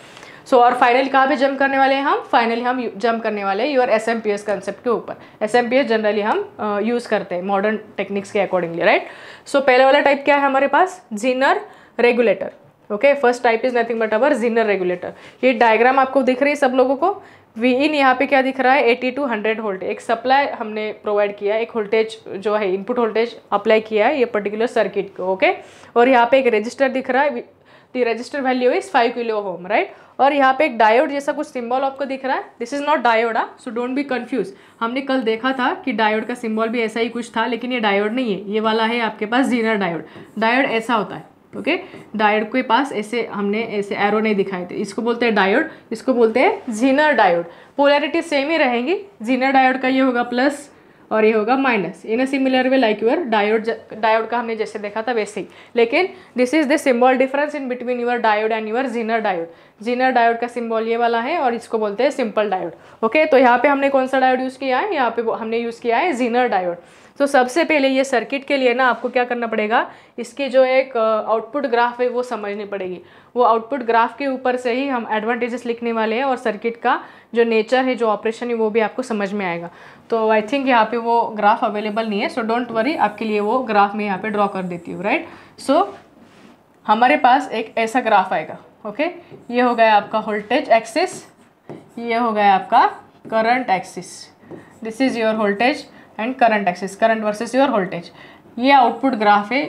सो और फाइनल कहाँ पे जम्प करने वाले हैं हम फाइनली हम जम्प करने वाले हैं your S M P S concept के ऊपर S M P S generally हम यूज़ करते हैं मॉडर्न टेक्निक्स के अकॉर्डिंगली राइट सो पहले वाला टाइप क्या है हमारे पास zener regulator okay first type is nothing but our zener regulator ये डायग्राम आपको दिख रही है सब लोगों को वी इन यहाँ पे क्या दिख रहा है एटी टू हंड्रेड वोल्ट एक सप्लाई हमने प्रोवाइड किया है एक वोल्टेज जो है इनपुट वोल्टेज अप्लाई किया है ये पर्टिकुलर सर्किट को ओके और यहाँ पे एक रजिस्टर दिख रहा है the resistor value is five kilo ohm right और यहाँ पे एक डायोड जैसा कुछ सिंबल आपको दिख रहा है this is not diode ah so don't be confuse हमने कल देखा था कि डायोड का सिंबल भी ऐसा ही कुछ था लेकिन ये डायोड नहीं है ये वाला है आपके पास जीनर डायोड डायोड ऐसा होता है ओके डायोड के पास ऐसे हमने ऐसे एरो नहीं दिखाए थे इसको बोलते हैं डायोड इसको बोलते हैं जीनर डायोड पोलैरिटी सेम ही रहेंगी जीनर डायोड का ये होगा प्लस और ये होगा minus in a similar way like your diode diode का हमने जैसे देखा था वैसे ही लेकिन this is the symbol difference in between your diode and your Zener diode zener diode का सिंबल ये वाला है और इसको बोलते हैं सिंपल डायोड ओके तो यहाँ पे हमने कौन सा डायोड यूज़ किया है यहाँ पे हमने यूज़ किया है जीनर डायोड तो सबसे पहले ये सर्किट के लिए ना आपको क्या करना पड़ेगा इसके जो एक आउटपुट ग्राफ है वो समझनी पड़ेगी वो आउटपुट ग्राफ के ऊपर से ही हम एडवांटेजेस लिखने वाले हैं और सर्किट का जो नेचर है जो ऑपरेशन है वो भी आपको समझ में आएगा तो आई थिंक यहाँ पे वो ग्राफ अवेलेबल नहीं है सो डोंट वरी आपके लिए वो ग्राफ मैं यहाँ पे ड्रॉ कर देती हूँ राइट सो हमारे पास एक ऐसा ग्राफ आएगा ओके ये हो गया आपका वोल्टेज एक्सिस ये हो गया आपका current axis this is your voltage and current axis current versus your voltage ये आउटपुट ग्राफ है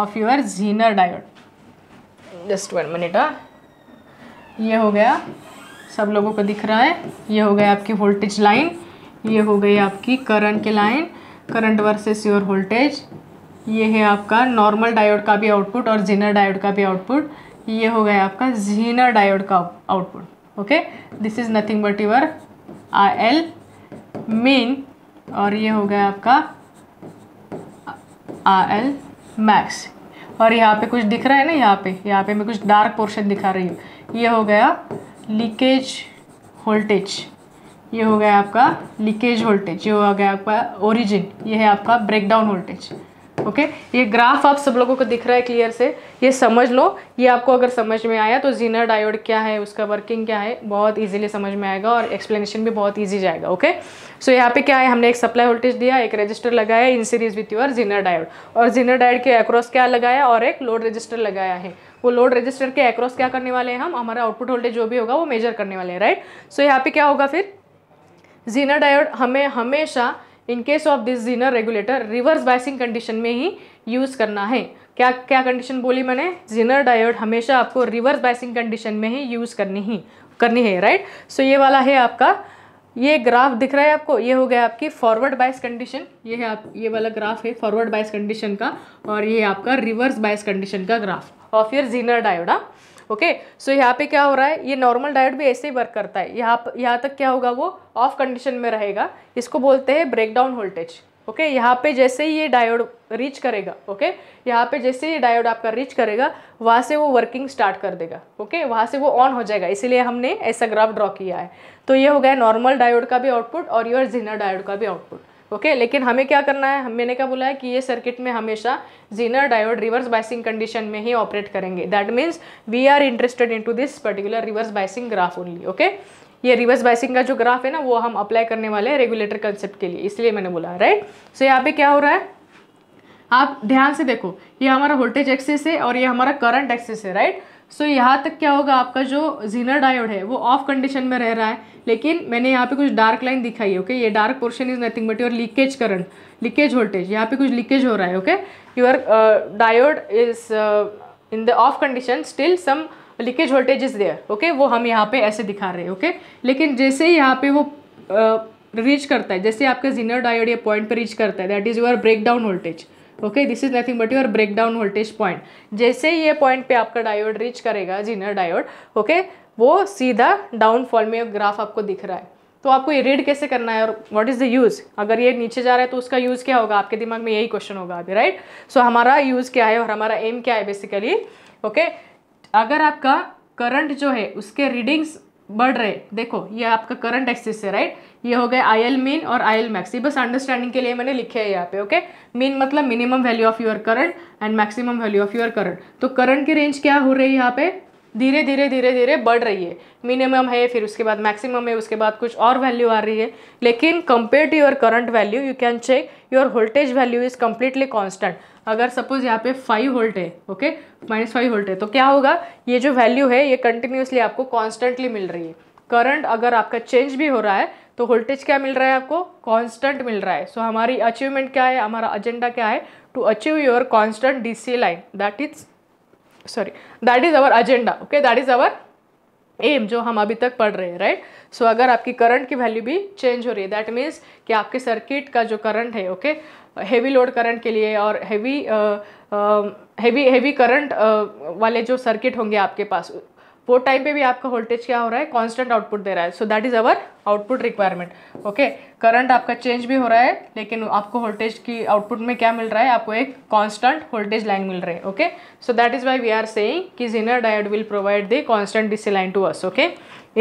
of your zener diode just one minute हाँ ये हो गया सब लोगों को दिख रहा है ये हो गया आपकी वोल्टेज लाइन ये हो गई आपकी करंट की line current versus your voltage ये है आपका नॉर्मल डायोड का भी आउटपुट और जीनर डायोड का भी आउटपुट ये हो गया आपका जीनर डायोड का output okay this is nothing but your I L min और ये हो गया आपका आर एल मैक्स और यहाँ पे कुछ दिख रहा है ना यहाँ पे यहाँ पे मैं कुछ डार्क पोर्शन दिखा रही हूँ ये हो गया लीकेज वोल्टेज ये हो गया आपका लीकेज वोल्टेज ये हो गया आपका ओरिजिन ये है आपका ब्रेकडाउन वोल्टेज ओके ये ग्राफ आप सब लोगों को दिख रहा है क्लियर से ये समझ लो ये आपको अगर समझ में आया तो जीनर डायोड क्या है उसका वर्किंग क्या है बहुत इजीली समझ में आएगा और एक्सप्लेनेशन भी बहुत इजी जाएगा ओके सो यहाँ पे क्या है हमने एक सप्लाई वोल्टेज दिया एक रजिस्टर लगाया in series with your Zener diode और जीनर डायोड के अक्रॉस क्या लगाया और एक लोड रजिस्टर लगाया है वो लोड रजिस्टर के अक्रॉस क्या करने वाले हैं हम हमारा आउटपुट वोल्टेज जो भी होगा वो मेजर करने वाले हैं राइट सो यहाँ पे क्या होगा फिर जीनर डायोड हमें हमेशा in case of this zener regulator reverse biasing condition में ही यूज़ करना है क्या क्या कंडीशन बोली मैंने जीनर डायोड हमेशा आपको रिवर्स बाइसिंग कंडीशन में ही यूज़ करनी ही करनी है राइट सो so, ये वाला है आपका ये ग्राफ दिख रहा है आपको ये हो गया आपकी फॉरवर्ड बाइस कंडीशन ये है आप ये वाला ग्राफ है फॉरवर्ड बाइस कंडीशन का और ये आपका रिवर्स बाइस कंडीशन का graph of your zener diode okay so यहाँ पे क्या हो रहा है ये नॉर्मल डायोड भी ऐसे ही वर्क करता है यहाँ यहाँ तक क्या होगा वो ऑफ कंडीशन में रहेगा इसको बोलते हैं ब्रेकडाउन वोल्टेज ओके okay, यहाँ पे जैसे ही ये डायोड रीच करेगा ओके okay? यहाँ पे जैसे ये डायोड आपका रीच करेगा वहाँ से वो वर्किंग स्टार्ट कर देगा ओके okay? वहाँ से वो ऑन हो जाएगा इसीलिए हमने ऐसा ग्राफ ड्रॉ किया है तो ये हो गया नॉर्मल डायोड का भी आउटपुट और योर जिनर डायोड का भी आउटपुट ओके लेकिन हमें क्या करना है मैंने क्या बोला है कि ये सर्किट में हमेशा zener diode reverse biasing condition में ही ऑपरेट करेंगे that means we are interested in to this particular reverse biasing graph only okay ये रिवर्स बाइसिंग का जो ग्राफ है ना वो हम अप्लाई करने वाले हैं रेगुलेटर कंसेप्ट के लिए इसलिए मैंने बोला राइट सो यहाँ पे क्या हो रहा है आप ध्यान से देखो ये हमारा वोल्टेज एक्सेस है और ये हमारा करंट एक्सेस है राइट right? सो so, यहाँ तक क्या होगा आपका जो जीनर डायोड है वो ऑफ कंडीशन में रह रहा है लेकिन मैंने यहाँ पे कुछ डार्क लाइन दिखाई है ओके ये dark portion is nothing but your leakage current leakage voltage यहाँ पे कुछ लीकेज हो रहा है okay your diode is in the off condition still some leakage voltage is there okay वो हम यहाँ पे ऐसे दिखा रहे हैं ओके okay? लेकिन जैसे ही यहाँ पे वो रीच uh, करता है जैसे आपका जीनर डायोड ये पॉइंट पर रीच करता है that is your breakdown voltage okay this is nothing but your breakdown voltage point जैसे ही ये पॉइंट पे आपका डायोड रीच करेगा जीनर डायोड ओके वो सीधा डाउनफॉल में ग्राफ आपको दिख रहा है तो आपको ये रीड कैसे करना है और व्हाट इज़ द यूज़ अगर ये नीचे जा रहा है तो उसका यूज़ क्या होगा आपके दिमाग में यही क्वेश्चन होगा अभी राइट सो हमारा यूज़ क्या है और हमारा एम क्या है बेसिकली ओके okay? अगर आपका करंट जो है उसके रीडिंग्स बढ़ रहे देखो ये आपका करंट एक्सिस है राइट ये हो गए आई एल मीन और आई एल मैक्स ये बस अंडरस्टैंडिंग के लिए मैंने लिखे है यहाँ पे ओके मीन मतलब minimum value of your current and maximum value of your current तो करंट की रेंज क्या हो रही है यहाँ पे धीरे धीरे धीरे धीरे बढ़ रही है मिनिमम है फिर उसके बाद मैक्सिमम है उसके बाद कुछ और वैल्यू आ रही है लेकिन compare to your current value you can check your voltage value is completely constant अगर सपोज यहाँ पे फाइव वोल्ट है ओके माइनस फाइव वोल्ट है तो क्या होगा ये जो वैल्यू है ये कंटिन्यूसली आपको कॉन्स्टेंटली मिल रही है करंट अगर आपका चेंज भी हो रहा है तो वोल्टेज क्या मिल रहा है आपको कांस्टेंट मिल रहा है सो so, हमारी अचीवमेंट क्या है हमारा एजेंडा क्या है to achieve your constant DC line that is sorry that is our agenda okay that is our aim जो हम अभी तक पढ़ रहे हैं राइट सो अगर आपकी करंट की वैल्यू भी चेंज हो रही है दैट मीन्स कि आपके सर्किट का जो करंट है ओके हैवी लोड करंट के लिए और हैवी हैवी हैवी करंट वाले जो सर्किट होंगे आपके पास वो टाइम पे भी आपका वोल्टेज क्या हो रहा है कांस्टेंट आउटपुट दे रहा है so that is our output requirement okay current आपका चेंज भी हो रहा है लेकिन आपको वोल्टेज की आउटपुट में क्या मिल रहा है आपको एक कांस्टेंट वोल्टेज लाइन मिल रही है okay so that is why we are saying कि Zener diode will provide the constant DC line to us okay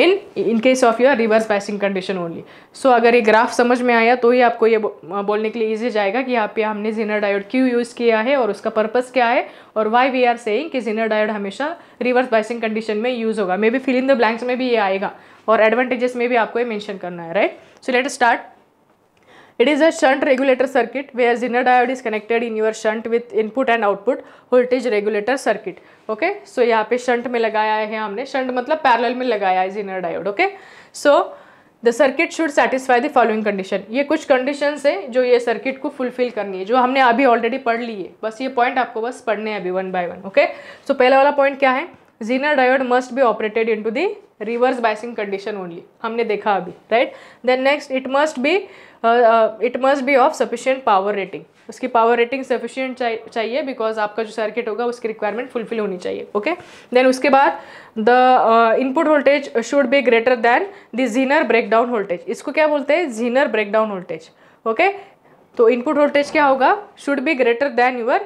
in in case of your reverse biasing condition only so अगर ये ग्राफ समझ में आया तो ही आपको ये बोलने के लिए ईजी जाएगा कि यहाँ पे हमने जिनर डायोड क्यों यूज़ किया है और उसका पर्पज़ क्या है और वाई वी आर सेइंग कि जिनर डायोड हमेशा रिवर्स बाइसिंग कंडीशन में यूज़ होगा मे maybe fill in the blanks में भी ये आएगा और एडवांटेजेस में भी आपको ये मैंशन करना है right so let start It is a shunt regulator circuit where Zener diode is connected in your shunt with input and output voltage regulator circuit. Okay, so यहाँ पे shunt में लगाया है हमने shunt मतलब parallel में लगाया है Zener diode. Okay, so the circuit should satisfy the following condition ये कुछ कंडीशंस हैं जो ये सर्किट को फुलफिल करनी है जो हमने अभी ऑलरेडी पढ़ ली है बस ये पॉइंट आपको बस पढ़ने हैं अभी one by one okay so पहला वाला पॉइंट क्या है Zener diode must be operated in to the reverse biasing condition only हमने देखा अभी right then next it must be it must be of sufficient power rating उसकी पावर रेटिंग सफिशियंट चाहिए बिकॉज आपका जो सर्किट होगा उसकी रिक्वायरमेंट फुलफिल होनी चाहिए ओके देन उसके बाद the input voltage should be greater than the Zener breakdown voltage इसको क्या बोलते हैं जीनर ब्रेकडाउन वोल्टेज ओके तो इनपुट वोल्टेज क्या होगा should be greater than your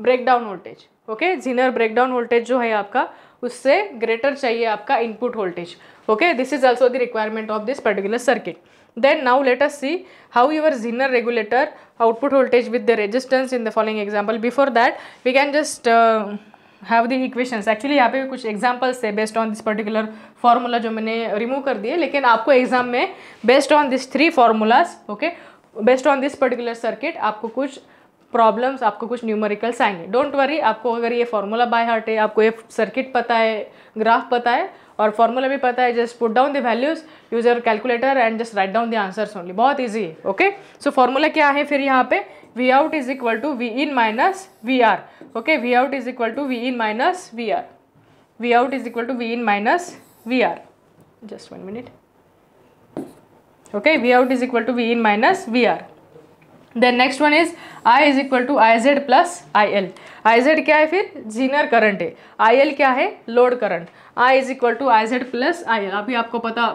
breakdown voltage okay Zener breakdown voltage जो है आपका उससे ग्रेटर चाहिए आपका input voltage okay this is also the requirement of this particular circuit then now let us see how your Zener regulator output voltage with the resistance in the following example before that we can just have the equations actually यहाँ पे कुछ एग्जाम्पल्स है based on this particular formula जो मैंने रिमूव कर दिए लेकिन आपको एग्जाम में based on this three formulas okay based on this particular circuit आपको कुछ प्रॉब्लम्स आपको कुछ न्यूमेरिकल्स आएंगे डोंट वरी आपको अगर ये फार्मूला बाय हार्ट है आपको ये सर्किट पता है ग्राफ पता है और फार्मूला भी पता है just put down the values use your calculator and just write down the answers only बहुत ईजी है ओके सो फॉर्मूला क्या है फिर यहाँ पे V out is equal to V in minus V R okay V out is equal to V in minus V R V out is equal to V in minus V R just one minute V out is equal to V in minus V R then next one is I is equal to I Z plus I L I Z क्या है फिर जीनर करंट है आई एल क्या है load current I is equal to I Z plus I L अभी आपको पता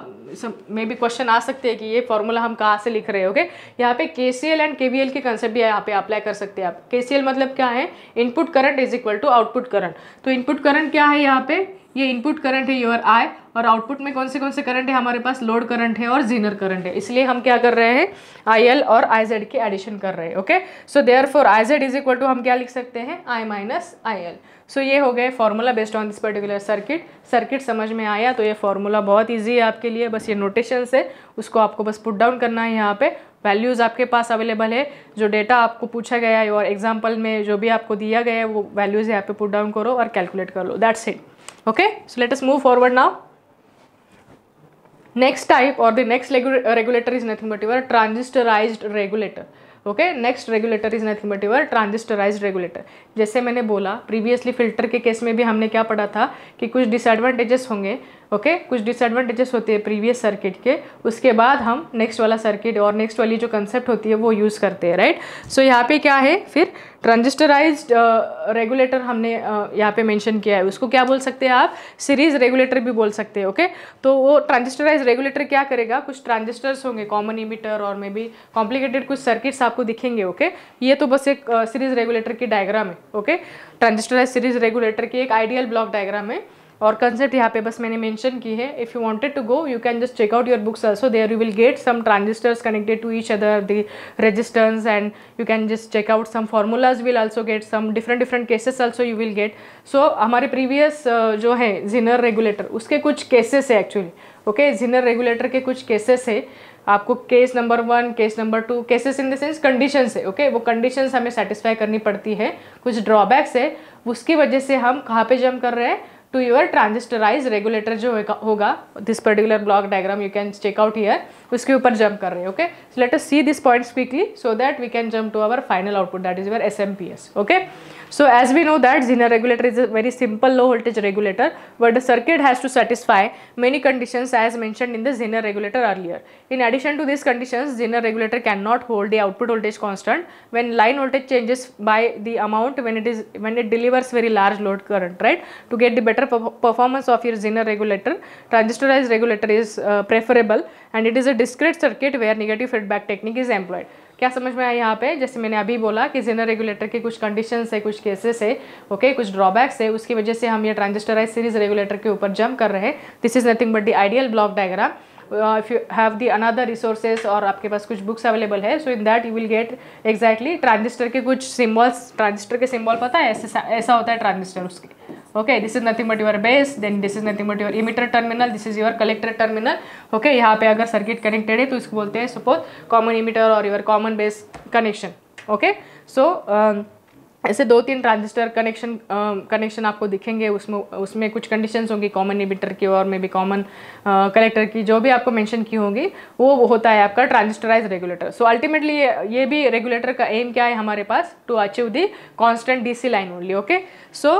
मे भी क्वेश्चन आ सकते हैं कि ये फॉर्मूला हम कहाँ से लिख रहे हो गए यहाँ पे K C L and K V L के कंसेप्ट भी यहाँ पे अप्लाई कर सकते हैं आप के सी एल मतलब क्या है input current is equal to output current तो इनपुट करंट क्या है यहाँ पे ये इनपुट करंट है योर आई और आउटपुट में कौन से कौन से करंट है हमारे पास लोड करंट है और जीनर करंट है इसलिए हम क्या कर रहे हैं आई एल और आई जेड के एडिशन कर रहे हैं okay so therefore I Z is equal to हम क्या लिख सकते हैं आई माइनस आई एल सो ये हो गए formula based on this particular circuit circuit समझ में आया तो ये फॉर्मूला बहुत ईजी है आपके लिए बस ये नोटेशन है उसको आपको बस पुट डाउन करना है यहाँ पे वैल्यूज़ आपके पास अवेलेबल है जो डेटा आपको पूछा गया है और एग्जाम्पल में जो भी आपको दिया गया है वो वैल्यूज़ यहाँ पे पुट डाउन करो और कैलकुलेट कर लो that's it okay so let us move forward now next type or the next regulator is nothing but your transistorized regulator okay next regulator is nothing but your transistorize regulator जैसे मैंने बोला प्रीवियसली फिल्टर के केस में भी हमने क्या पढ़ा था कि कुछ डिसएडवांटेजेस होंगे ओके कुछ डिसएडवांटेजेस होते हैं प्रीवियस सर्किट के उसके बाद हम नेक्स्ट वाला सर्किट और नेक्स्ट वाली जो कंसेप्ट होती है वो यूज़ करते हैं राइट सो यहाँ पे क्या है फिर ट्रांजिस्टराइज रेगुलेटर uh, हमने uh, यहाँ पे मेंशन किया है उसको क्या बोल सकते हैं आप सीरीज रेगुलेटर भी बोल सकते हैं ओके okay? तो वो ट्रांजिस्टराइज रेगुलेटर क्या करेगा कुछ ट्रांजिस्टर्स होंगे कॉमन इमिटर और मे बी कॉम्प्लिकेटेड कुछ सर्किट्स आपको दिखेंगे ओके okay? ये तो बस एक सीरीज uh, रेगुलेटर की डायग्राम है ओके ट्रांजिस्टराइज सीरीज रेगुलेटर की एक आइडियल ब्लॉक डायग्राम है और कंसेप्ट यहाँ पे बस मैंने मेंशन की है if you wanted to go you can just check out your books also there you will get some transistors connected to each other the resistance and you can just check out some formulas will also get some different different cases also you will get so हमारे प्रीवियस जो है जिनर रेगुलेटर उसके कुछ केसेस है एक्चुअली ओके जिनर रेगुलेटर के कुछ केसेस है आपको case number one case number two cases in the sense condition है ओके वो कंडीशन हमें सेटिस्फाई करनी पड़ती है कुछ ड्रॉबैक्स है उसकी वजह से हम कहाँ पे जम कर रहे हैं टू योर ट्रांजिस्टराइज रेगुलेटर जो होगा this particular block diagram you can check out here उसके ऊपर जंप कर रहे हैं okay let us see this points quickly so that we can jump to our final output that is your S okay So as we know that Zener regulator is a very simple low voltage regulator but the circuit has to satisfy many conditions as mentioned in the Zener regulator earlier. In addition to these conditions, Zener regulator cannot hold the output voltage constant when line voltage changes by the amount when it is when it delivers very large load current, right? To get the better performance of your Zener regulator, transistorized regulator is uh, preferable and it is a discrete circuit where negative feedback technique is employed. क्या समझ में आया यहाँ पे जैसे मैंने अभी बोला कि जिनर रेगुलेटर के कुछ कंडीशन है कुछ केसेस है ओके कुछ ड्रॉबैक्स है उसकी वजह से हम ये ट्रांजिस्टराइज सीरीज रेगुलेटर के ऊपर जंप कर रहे हैं this is nothing but the ideal block diagram if you have the another resources और आपके पास कुछ बुक्स अवेलेबल है so in that you will get exactly transistor के कुछ सिम्बल्स ट्रांजिस्टर के सिम्बॉल पता है ऐसे ऐसा होता है ट्रांजिस्टर उसके okay this is nothing but your base then this is nothing but your emitter terminal this is your collector terminal okay यहाँ पे अगर सर्किट कनेक्टेड है तो इसको बोलते हैं सपोज कॉमन or और common common base connection okay so ऐसे दो तीन ट्रांजिस्टर कनेक्शन कनेक्शन आपको दिखेंगे उसमें उसमें कुछ कंडीशंस होंगी कॉमन इमिटर की और मे बी कॉमन कलेक्टर की जो भी आपको मेंशन की होंगी वो होता है आपका ट्रांजिस्टराइज रेगुलेटर सो अल्टीमेटली ये भी रेगुलेटर का एम क्या है हमारे पास to achieve the constant DC line only okay so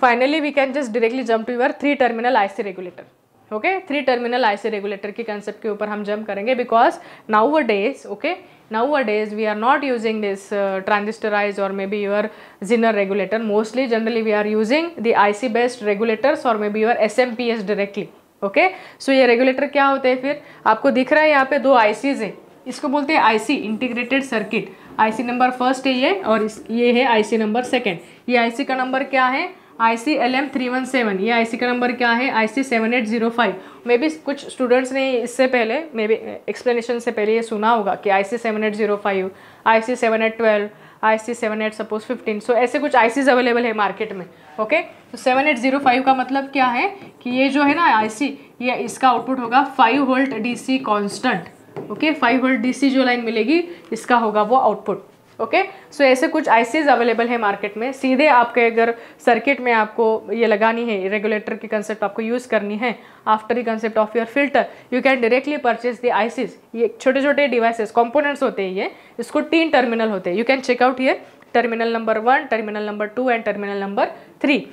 finally we can just directly jump to your three terminal IC regulator okay three terminal IC regulator के कंसेप्ट के ऊपर हम जंप करेंगे because nowadays okay nowadays we are not using this transistorize और मे maybe your Zener regulator mostly generally we are using the IC based regulators और मे maybe your S M P S directly okay so ये रेगुलेटर क्या होते हैं फिर आपको दिख रहा है यहाँ पे दो आई सीज हैं इसको बोलते हैं IC integrated circuit IC number first है ये और इस ये है आईसी नंबर सेकंड ये आईसी का नंबर क्या है I C L M three one seven ये आई सी का नंबर क्या है I C seven eight zero five maybe कुछ स्टूडेंट्स ने इससे पहले मे बी एक्सप्लेनेशन से पहले ये सुना होगा कि I C seven eight zero five I C seven eight twelve I C seven eight suppose fifteen so ऐसे कुछ आई सीज अवेलेबल है मार्केट में ओके तो सेवन एट जीरो फाइव का मतलब क्या है कि ये जो है ना आई सी ये इसका आउटपुट होगा five volt D C constant okay five volt D C जो लाइन मिलेगी इसका होगा वो आउटपुट ओके सो ऐसे कुछ आईसीज अवेलेबल है मार्केट में सीधे आपके अगर सर्किट में आपको ये लगानी है रेगुलेटर की कंसेप्ट आपको यूज़ करनी है after the concept of your filter you can directly purchase the ICs ये छोटे छोटे डिवाइसेस कॉम्पोनेंट्स होते हैं ये इसको तीन टर्मिनल होते हैं यू कैन चेकआउट ये terminal number one terminal number two and terminal number three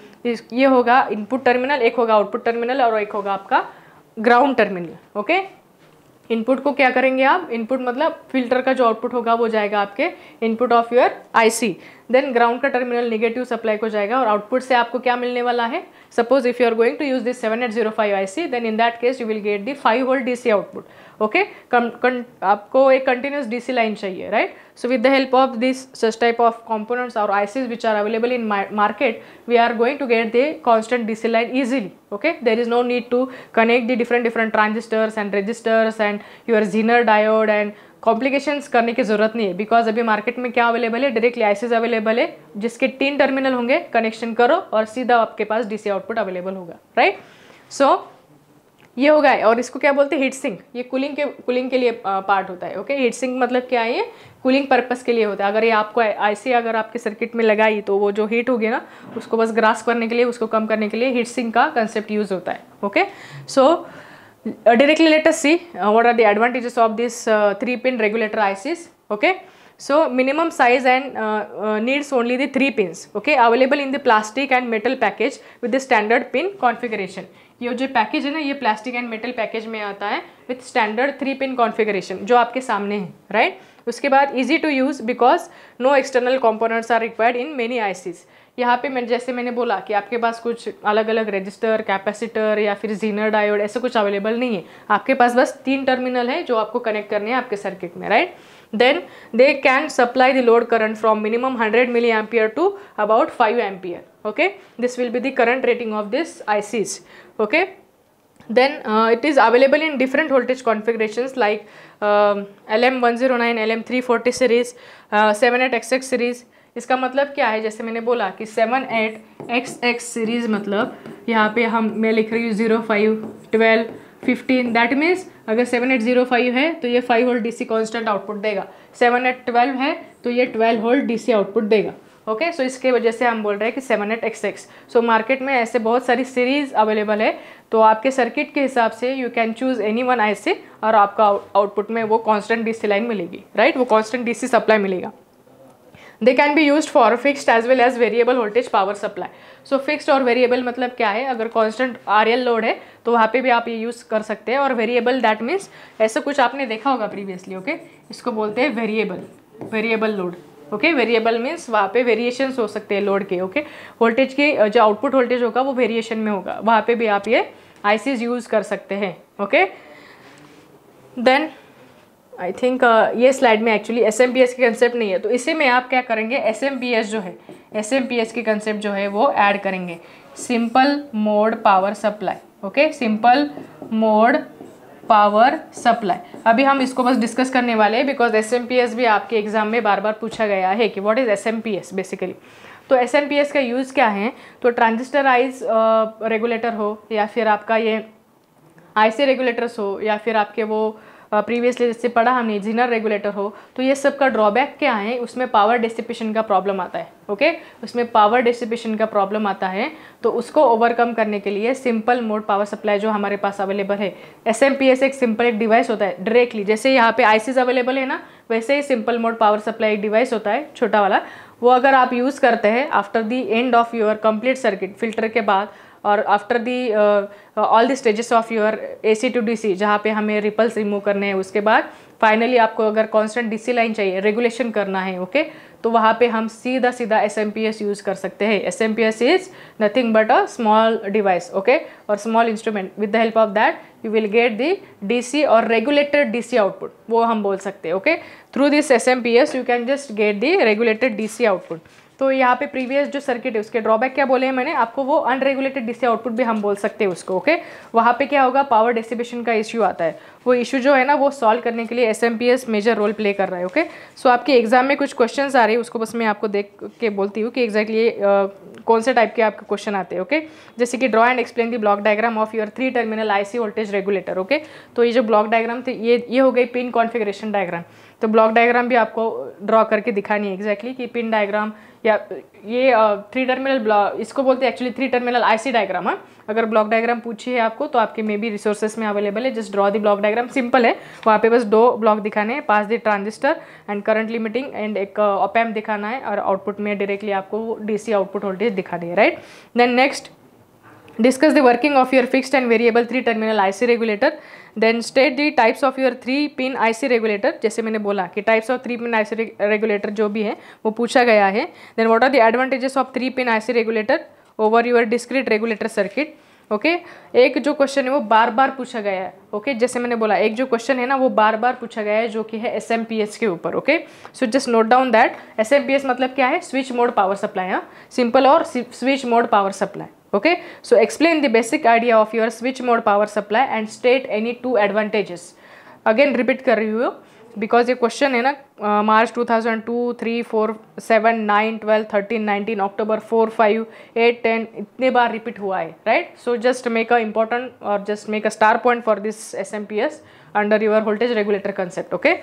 ये होगा इनपुट टर्मिनल एक होगा आउटपुट टर्मिनल और एक होगा आपका ग्राउंड टर्मिनल ओके इनपुट को क्या करेंगे आप इनपुट मतलब फिल्टर का जो आउटपुट होगा वो जाएगा आपके input of your IC then ground का टर्मिनल नेगेटिव सप्लाई को जाएगा और आउटपुट से आपको क्या मिलने वाला है suppose if you are going to use this seven eight zero five I C then in that case you will get the five volt D C output okay आपको एक कंटिन्यूस डीसी लाइन चाहिए right so with the help of this such type of components और ICs which are available in market we are going to get the constant DC line easily okay there is no need to connect the different different transistors and resistors and your Zener diode and complications करने की ज़रूरत नहीं है बिकॉज अभी मार्केट में क्या अवेलेबल है डायरेक्टली आईसीज अवेलेबल है जिसके तीन टर्मिनल होंगे कनेक्शन करो और सीधा आपके पास डीसी आउटपुट अवेलेबल होगा राइट सो ये होगा और इसको क्या बोलते हैं हीट सिंक ये कूलिंग के कूलिंग के लिए पार्ट होता है ओके हीट सिंक मतलब क्या है ये कूलिंग पर्पस के लिए होता है अगर ये आपको ऐसे अगर आपके सर्किट में लगाई तो वो जो हीट होगी ना उसको बस ग्रास करने के लिए उसको कम करने के लिए हीट सिंक का कंसेप्ट यूज़ होता है okay so directly let see what are the advantages of this three pin regulator ICs okay okay So minimum size and uh, uh, needs only the three pins okay available in the plastic and metal package with the standard pin configuration. ये जो पैकेज है ना ये प्लास्टिक एंड मेटल पैकेज में आता है with standard three pin configuration जो आपके सामने है राइट right? उसके बाद easy to use because no external components are required in many ICs यहाँ पे मैं जैसे मैंने बोला कि आपके पास कुछ अलग अलग रजिस्टर कैपेसिटर या फिर जीनर डायोड ऐसा कुछ अवेलेबल नहीं है आपके पास बस तीन टर्मिनल है जो आपको कनेक्ट करने हैं आपके सर्किट में right right? then they can supply the load current from minimum 100 milliampere to about 5 ampere okay this will be the current rating of this ICs okay then uh, it is available in different voltage configurations like uh, LM109, LM340 series, uh, 78XX series इसका मतलब क्या है जैसे मैंने बोला कि seven eight X X series मतलब यहाँ पे हम मैं लिख रही हूँ zero five twelve fifteen that means अगर सेवन एट जीरो फाइव है तो ये five volt DC constant output देगा सेवन एट ट्वेल्व है तो ये ट्वेल्व होल्ड डीसी आउटपुट देगा ओके okay, सो so इसके वजह से हम बोल रहे हैं कि seven eight X X so market में ऐसे बहुत सारी सीरीज़ अवेलेबल है तो आपके सर्किट के हिसाब से you can choose any one I और आपका आउटपुट में वो कांस्टेंट डीसी लाइन मिलेगी राइट right? वो कांस्टेंट डीसी सप्लाई मिलेगा they can be use for fixed as well as variable voltage power supply so fixed और वेरिएबल मतलब क्या है अगर कॉन्स्टेंट आर एल लोड है तो वहाँ पे भी आप ये यूज़ कर सकते हैं और वेरिएबल दैट मीन्स ऐसा कुछ आपने देखा होगा प्रीवियसली ओके okay? इसको बोलते हैं variable variable load okay variable means वहाँ पे वेरिएशन हो सकते हैं लोड के ओके okay? वोल्टेज के जो आउटपुट वोल्टेज होगा वो वेरिएशन में होगा वहाँ पे भी आप ये आईसीज यूज़ कर सकते हैं okay okay? Then I think uh, ये स्लाइड में actually S M P S के कंसेप्ट नहीं है तो इसी में आप क्या करेंगे एस एम पी एस जो है एस एम पी एस के कंसेप्ट जो है वो ऐड करेंगे simple mode power supply okay simple mode power supply अभी हम इसको बस डिस्कस करने वाले हैं because S M P S भी आपके एग्जाम में बार बार पूछा गया है कि what is S M P S basically तो एस एम पी एस का यूज़ क्या है तो ट्रांजिस्टराइज रेगुलेटर uh, हो या फिर आपका ये आई सी रेगुलेटर्स हो या फिर आपके वो प्रीवियसली जैसे पढ़ा हमने जिनर रेगुलेटर हो तो ये सब का ड्रॉबैक क्या है उसमें पावर डिसिपेशन का प्रॉब्लम आता है ओके उसमें पावर डिसिपेशन का प्रॉब्लम आता है तो उसको ओवरकम करने के लिए सिंपल मोड पावर सप्लाई जो हमारे पास अवेलेबल है एस एम पी एस एक सिंपल एक डिवाइस होता है डायरेक्टली जैसे यहाँ पे आईसीज अवेलेबल है ना वैसे ही सिंपल मोड पावर सप्लाई एक डिवाइस होता है छोटा वाला वो अगर आप यूज़ करते हैं after the end of your complete circuit filter के बाद और after the all the stages of your A C to D C जहाँ पे हमें रिपल्स रिमूव करने हैं उसके बाद फाइनली आपको अगर कॉन्स्टेंट डी सी लाइन चाहिए रेगुलेशन करना है ओके okay? तो वहाँ पे हम सीधा सीधा S M P S use कर सकते हैं S M P S is nothing but a small device okay और small instrument with the help of that you will get the D C और रेगुलेटेड डी सी आउटपुट वो हम बोल सकते हैं okay through this S M P S you can just get the regulated D C output तो यहाँ पे प्रीवियस जो सर्किट है उसके ड्रॉबैक क्या बोले हैं मैंने आपको वो अनरेगुलेटेड डीसी आउटपुट भी हम बोल सकते हैं उसको ओके वहाँ पे क्या होगा पावर डिस्ट्रीब्यूशन का इशू आता है वो इशू जो है ना वो सॉल्व करने के लिए एस मेजर रोल प्ले कर रहा है ओके सो आपके एग्जाम में कुछ क्वेश्चन आ रहे हैं उसको बस मैं आपको देख के बोलती हूँ कि एग्जैक्टली कौन से टाइप के आपके क्वेश्चन आते हैं ओके जैसे कि draw and explain the block diagram of your three terminal IC voltage regulator okay तो ये जो ब्लॉक डायग्राम थे ये ये हो गई पिन कॉन्फिग्रेशन डायग्राम तो ब्लॉक डायग्राम भी आपको ड्रॉ करके दिखानी है एग्जैक्टली exactly कि पिन डायग्राम या ये थ्री टर्मिनल ब्लॉक इसको बोलते हैं actually three terminal IC diagram है अगर ब्लॉक डायग्राम पूछी है आपको तो आपके मे बी रिसोर्सेस में अवेलेबल है just draw the block diagram simple है वहाँ पे बस दो ब्लॉक दिखाने हैं pass the transistor and current limiting and एक ऑपैम्प दिखाना है और आउटपुट में डायरेक्टली आपको डीसी आउटपुट वोल्टेज दिखा है right then next discuss the working of your fixed and variable three terminal IC regulator then state the types of your three pin IC regulator जैसे मैंने बोला कि types of three pin IC regulator जो भी है वो पूछा गया है then what are the advantages of three pin IC regulator over your discrete regulator circuit okay okay? एक जो क्वेश्चन है वो बार बार पूछा गया है ओके okay? जैसे मैंने बोला एक जो क्वेश्चन है ना वो बार बार पूछा गया है जो कि है एस के ऊपर okay so just note down that S मतलब क्या है स्विच मोड पावर सप्लाई हाँ सिंपल और switch mode power supply okay so explain the basic idea of your switch mode power supply and state any two advantages again repeat कर रही हूँ बिकॉज ये क्वेश्चन है ना March two thousand two three four seven nine twelve thirteen nineteen October four five eight ten इतने बार रिपीट हुआ है right so just make a important और just make a star point for this S M P S under your voltage regulator concept okay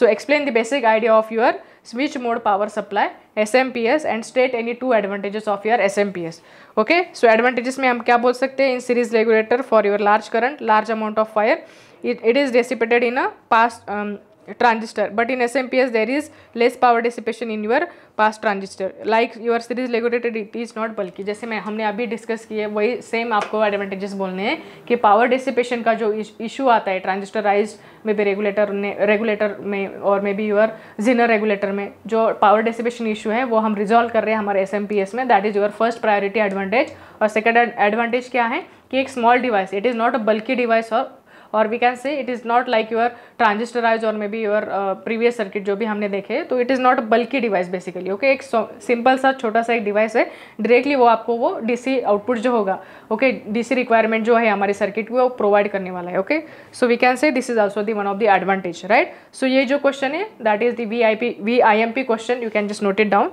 so explain the basic idea of your switch mode power supply SMPS and state any two advantages of your SMPS. Okay, so advantages में हम क्या बोल सकते हैं in series regulator for your large current, large amount of fire. It, it is dissipated in a past um, transistor but in smps there is less power dissipation in your pass transistor like your series regulated it is not bulky जैसे मैं हमने अभी डिस्कस किए वही सेम आपको एडवांटेजेस बोलने हैं कि पावर डिसिपेशन का जो इशू आता है ट्रांजिस्टराइज में भी रेगुलेटर ने रेगुलेटर में और may be your zener regulator में जो पावर डिसिपेशन इशू है वो हम रिजॉल्व कर रहे हैं हमारे एस में that is your first priority advantage और सेकेंड एडवांटेज क्या है कि एक small device it is not a bulky device और और we can say it is not like your transistorise और may be your previous circuit जो भी हमने देखे तो it is not a bulky device basically okay एक सिंपल सा छोटा सा एक डिवाइस है डायरेक्टली वो आपको वो डीसी आउटपुट जो होगा ओके डीसी रिक्वायरमेंट जो है हमारे सर्किट को वो प्रोवाइड करने वाला है okay so we can say this is also the one of the advantage right so ये जो क्वेश्चन है that is the V I P V I M P question you can just note it down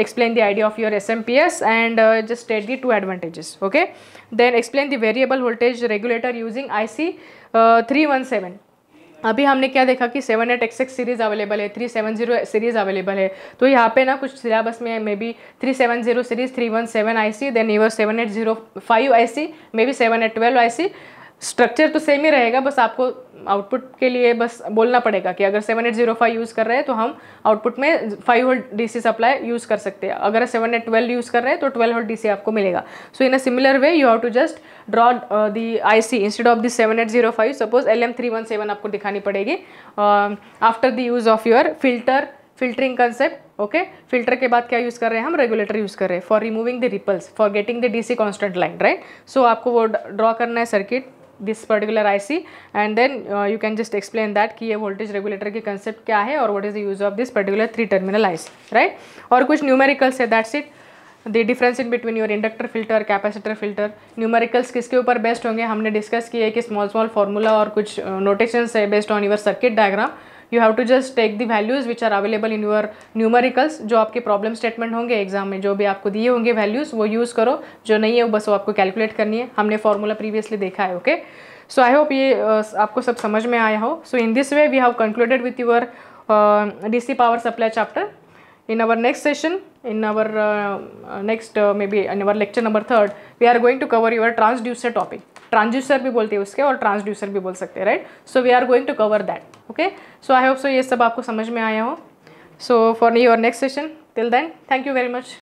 explain the idea of your SMPS and uh, just state the two advantages okay then explain the variable voltage regulator using IC three one seven अभी हमने क्या देखा कि seven eight X X series available है three seven zero series available है तो यहाँ पे ना कुछ सिलेबस में maybe three seven zero series three one seven I C then your seven eight zero five I C maybe seven eight twelve I C structure तो सेम ही रहेगा बस आपको आउटपुट के लिए बस बोलना पड़ेगा कि अगर seven eight zero five use कर रहे हैं तो हम आउटपुट में five volt DC supply use कर सकते हैं अगर सेवन एट ट्वेल्व यूज़ कर रहे हैं तो ट्वेल्व वोल्ट डीसी आपको मिलेगा so in a similar way you have to just draw the I C instead of the seven eight zero five suppose L M three one seven आपको दिखानी पड़ेगी after the use of your filter filtering concept okay filter के बाद क्या यूज़ कर रहे हैं हम रेगुलेटर यूज़ कर रहे हैं for removing the ripples for getting the DC constant line right so आपको वो ड्रॉ करना है circuit this particular IC and then you can just explain that कि ये वोल्टेज रेगुलेटर के कंसेप्ट क्या है और what is the use of this particular three terminal IC right और कुछ न्यूमेरिकल्स है that's it the difference in between your inductor filter capacitor filter numericals किसके ऊपर बेस्ट होंगे हमने डिस्कस किए कि स्मॉल स्मॉल फॉर्मूला और कुछ नोटेशन uh, है based on your circuit diagram you have to just take the values which are available in your numericals जो आपके प्रॉब्लम स्टेटमेंट होंगे एग्जाम में जो भी आपको दिए होंगे वैल्यूज़ वो यूज़ करो जो नहीं है वो बस वो आपको कैलकुलेट करनी है हमने फॉर्मूला प्रीवियसली देखा है ओके सो आई होप ये आपको सब समझ में आया हो so in this way we have concluded with your D C power supply chapter in our next session in our uh, next uh, maybe in our lecture number third we are going to cover your transducer topic transducer भी बोलते हैं उसके और ट्रांसड्यूसर भी बोल सकते हैं right so we are going to cover that okay so I hope so ये सब आपको समझ में आया हो so for your next session till then thank you very much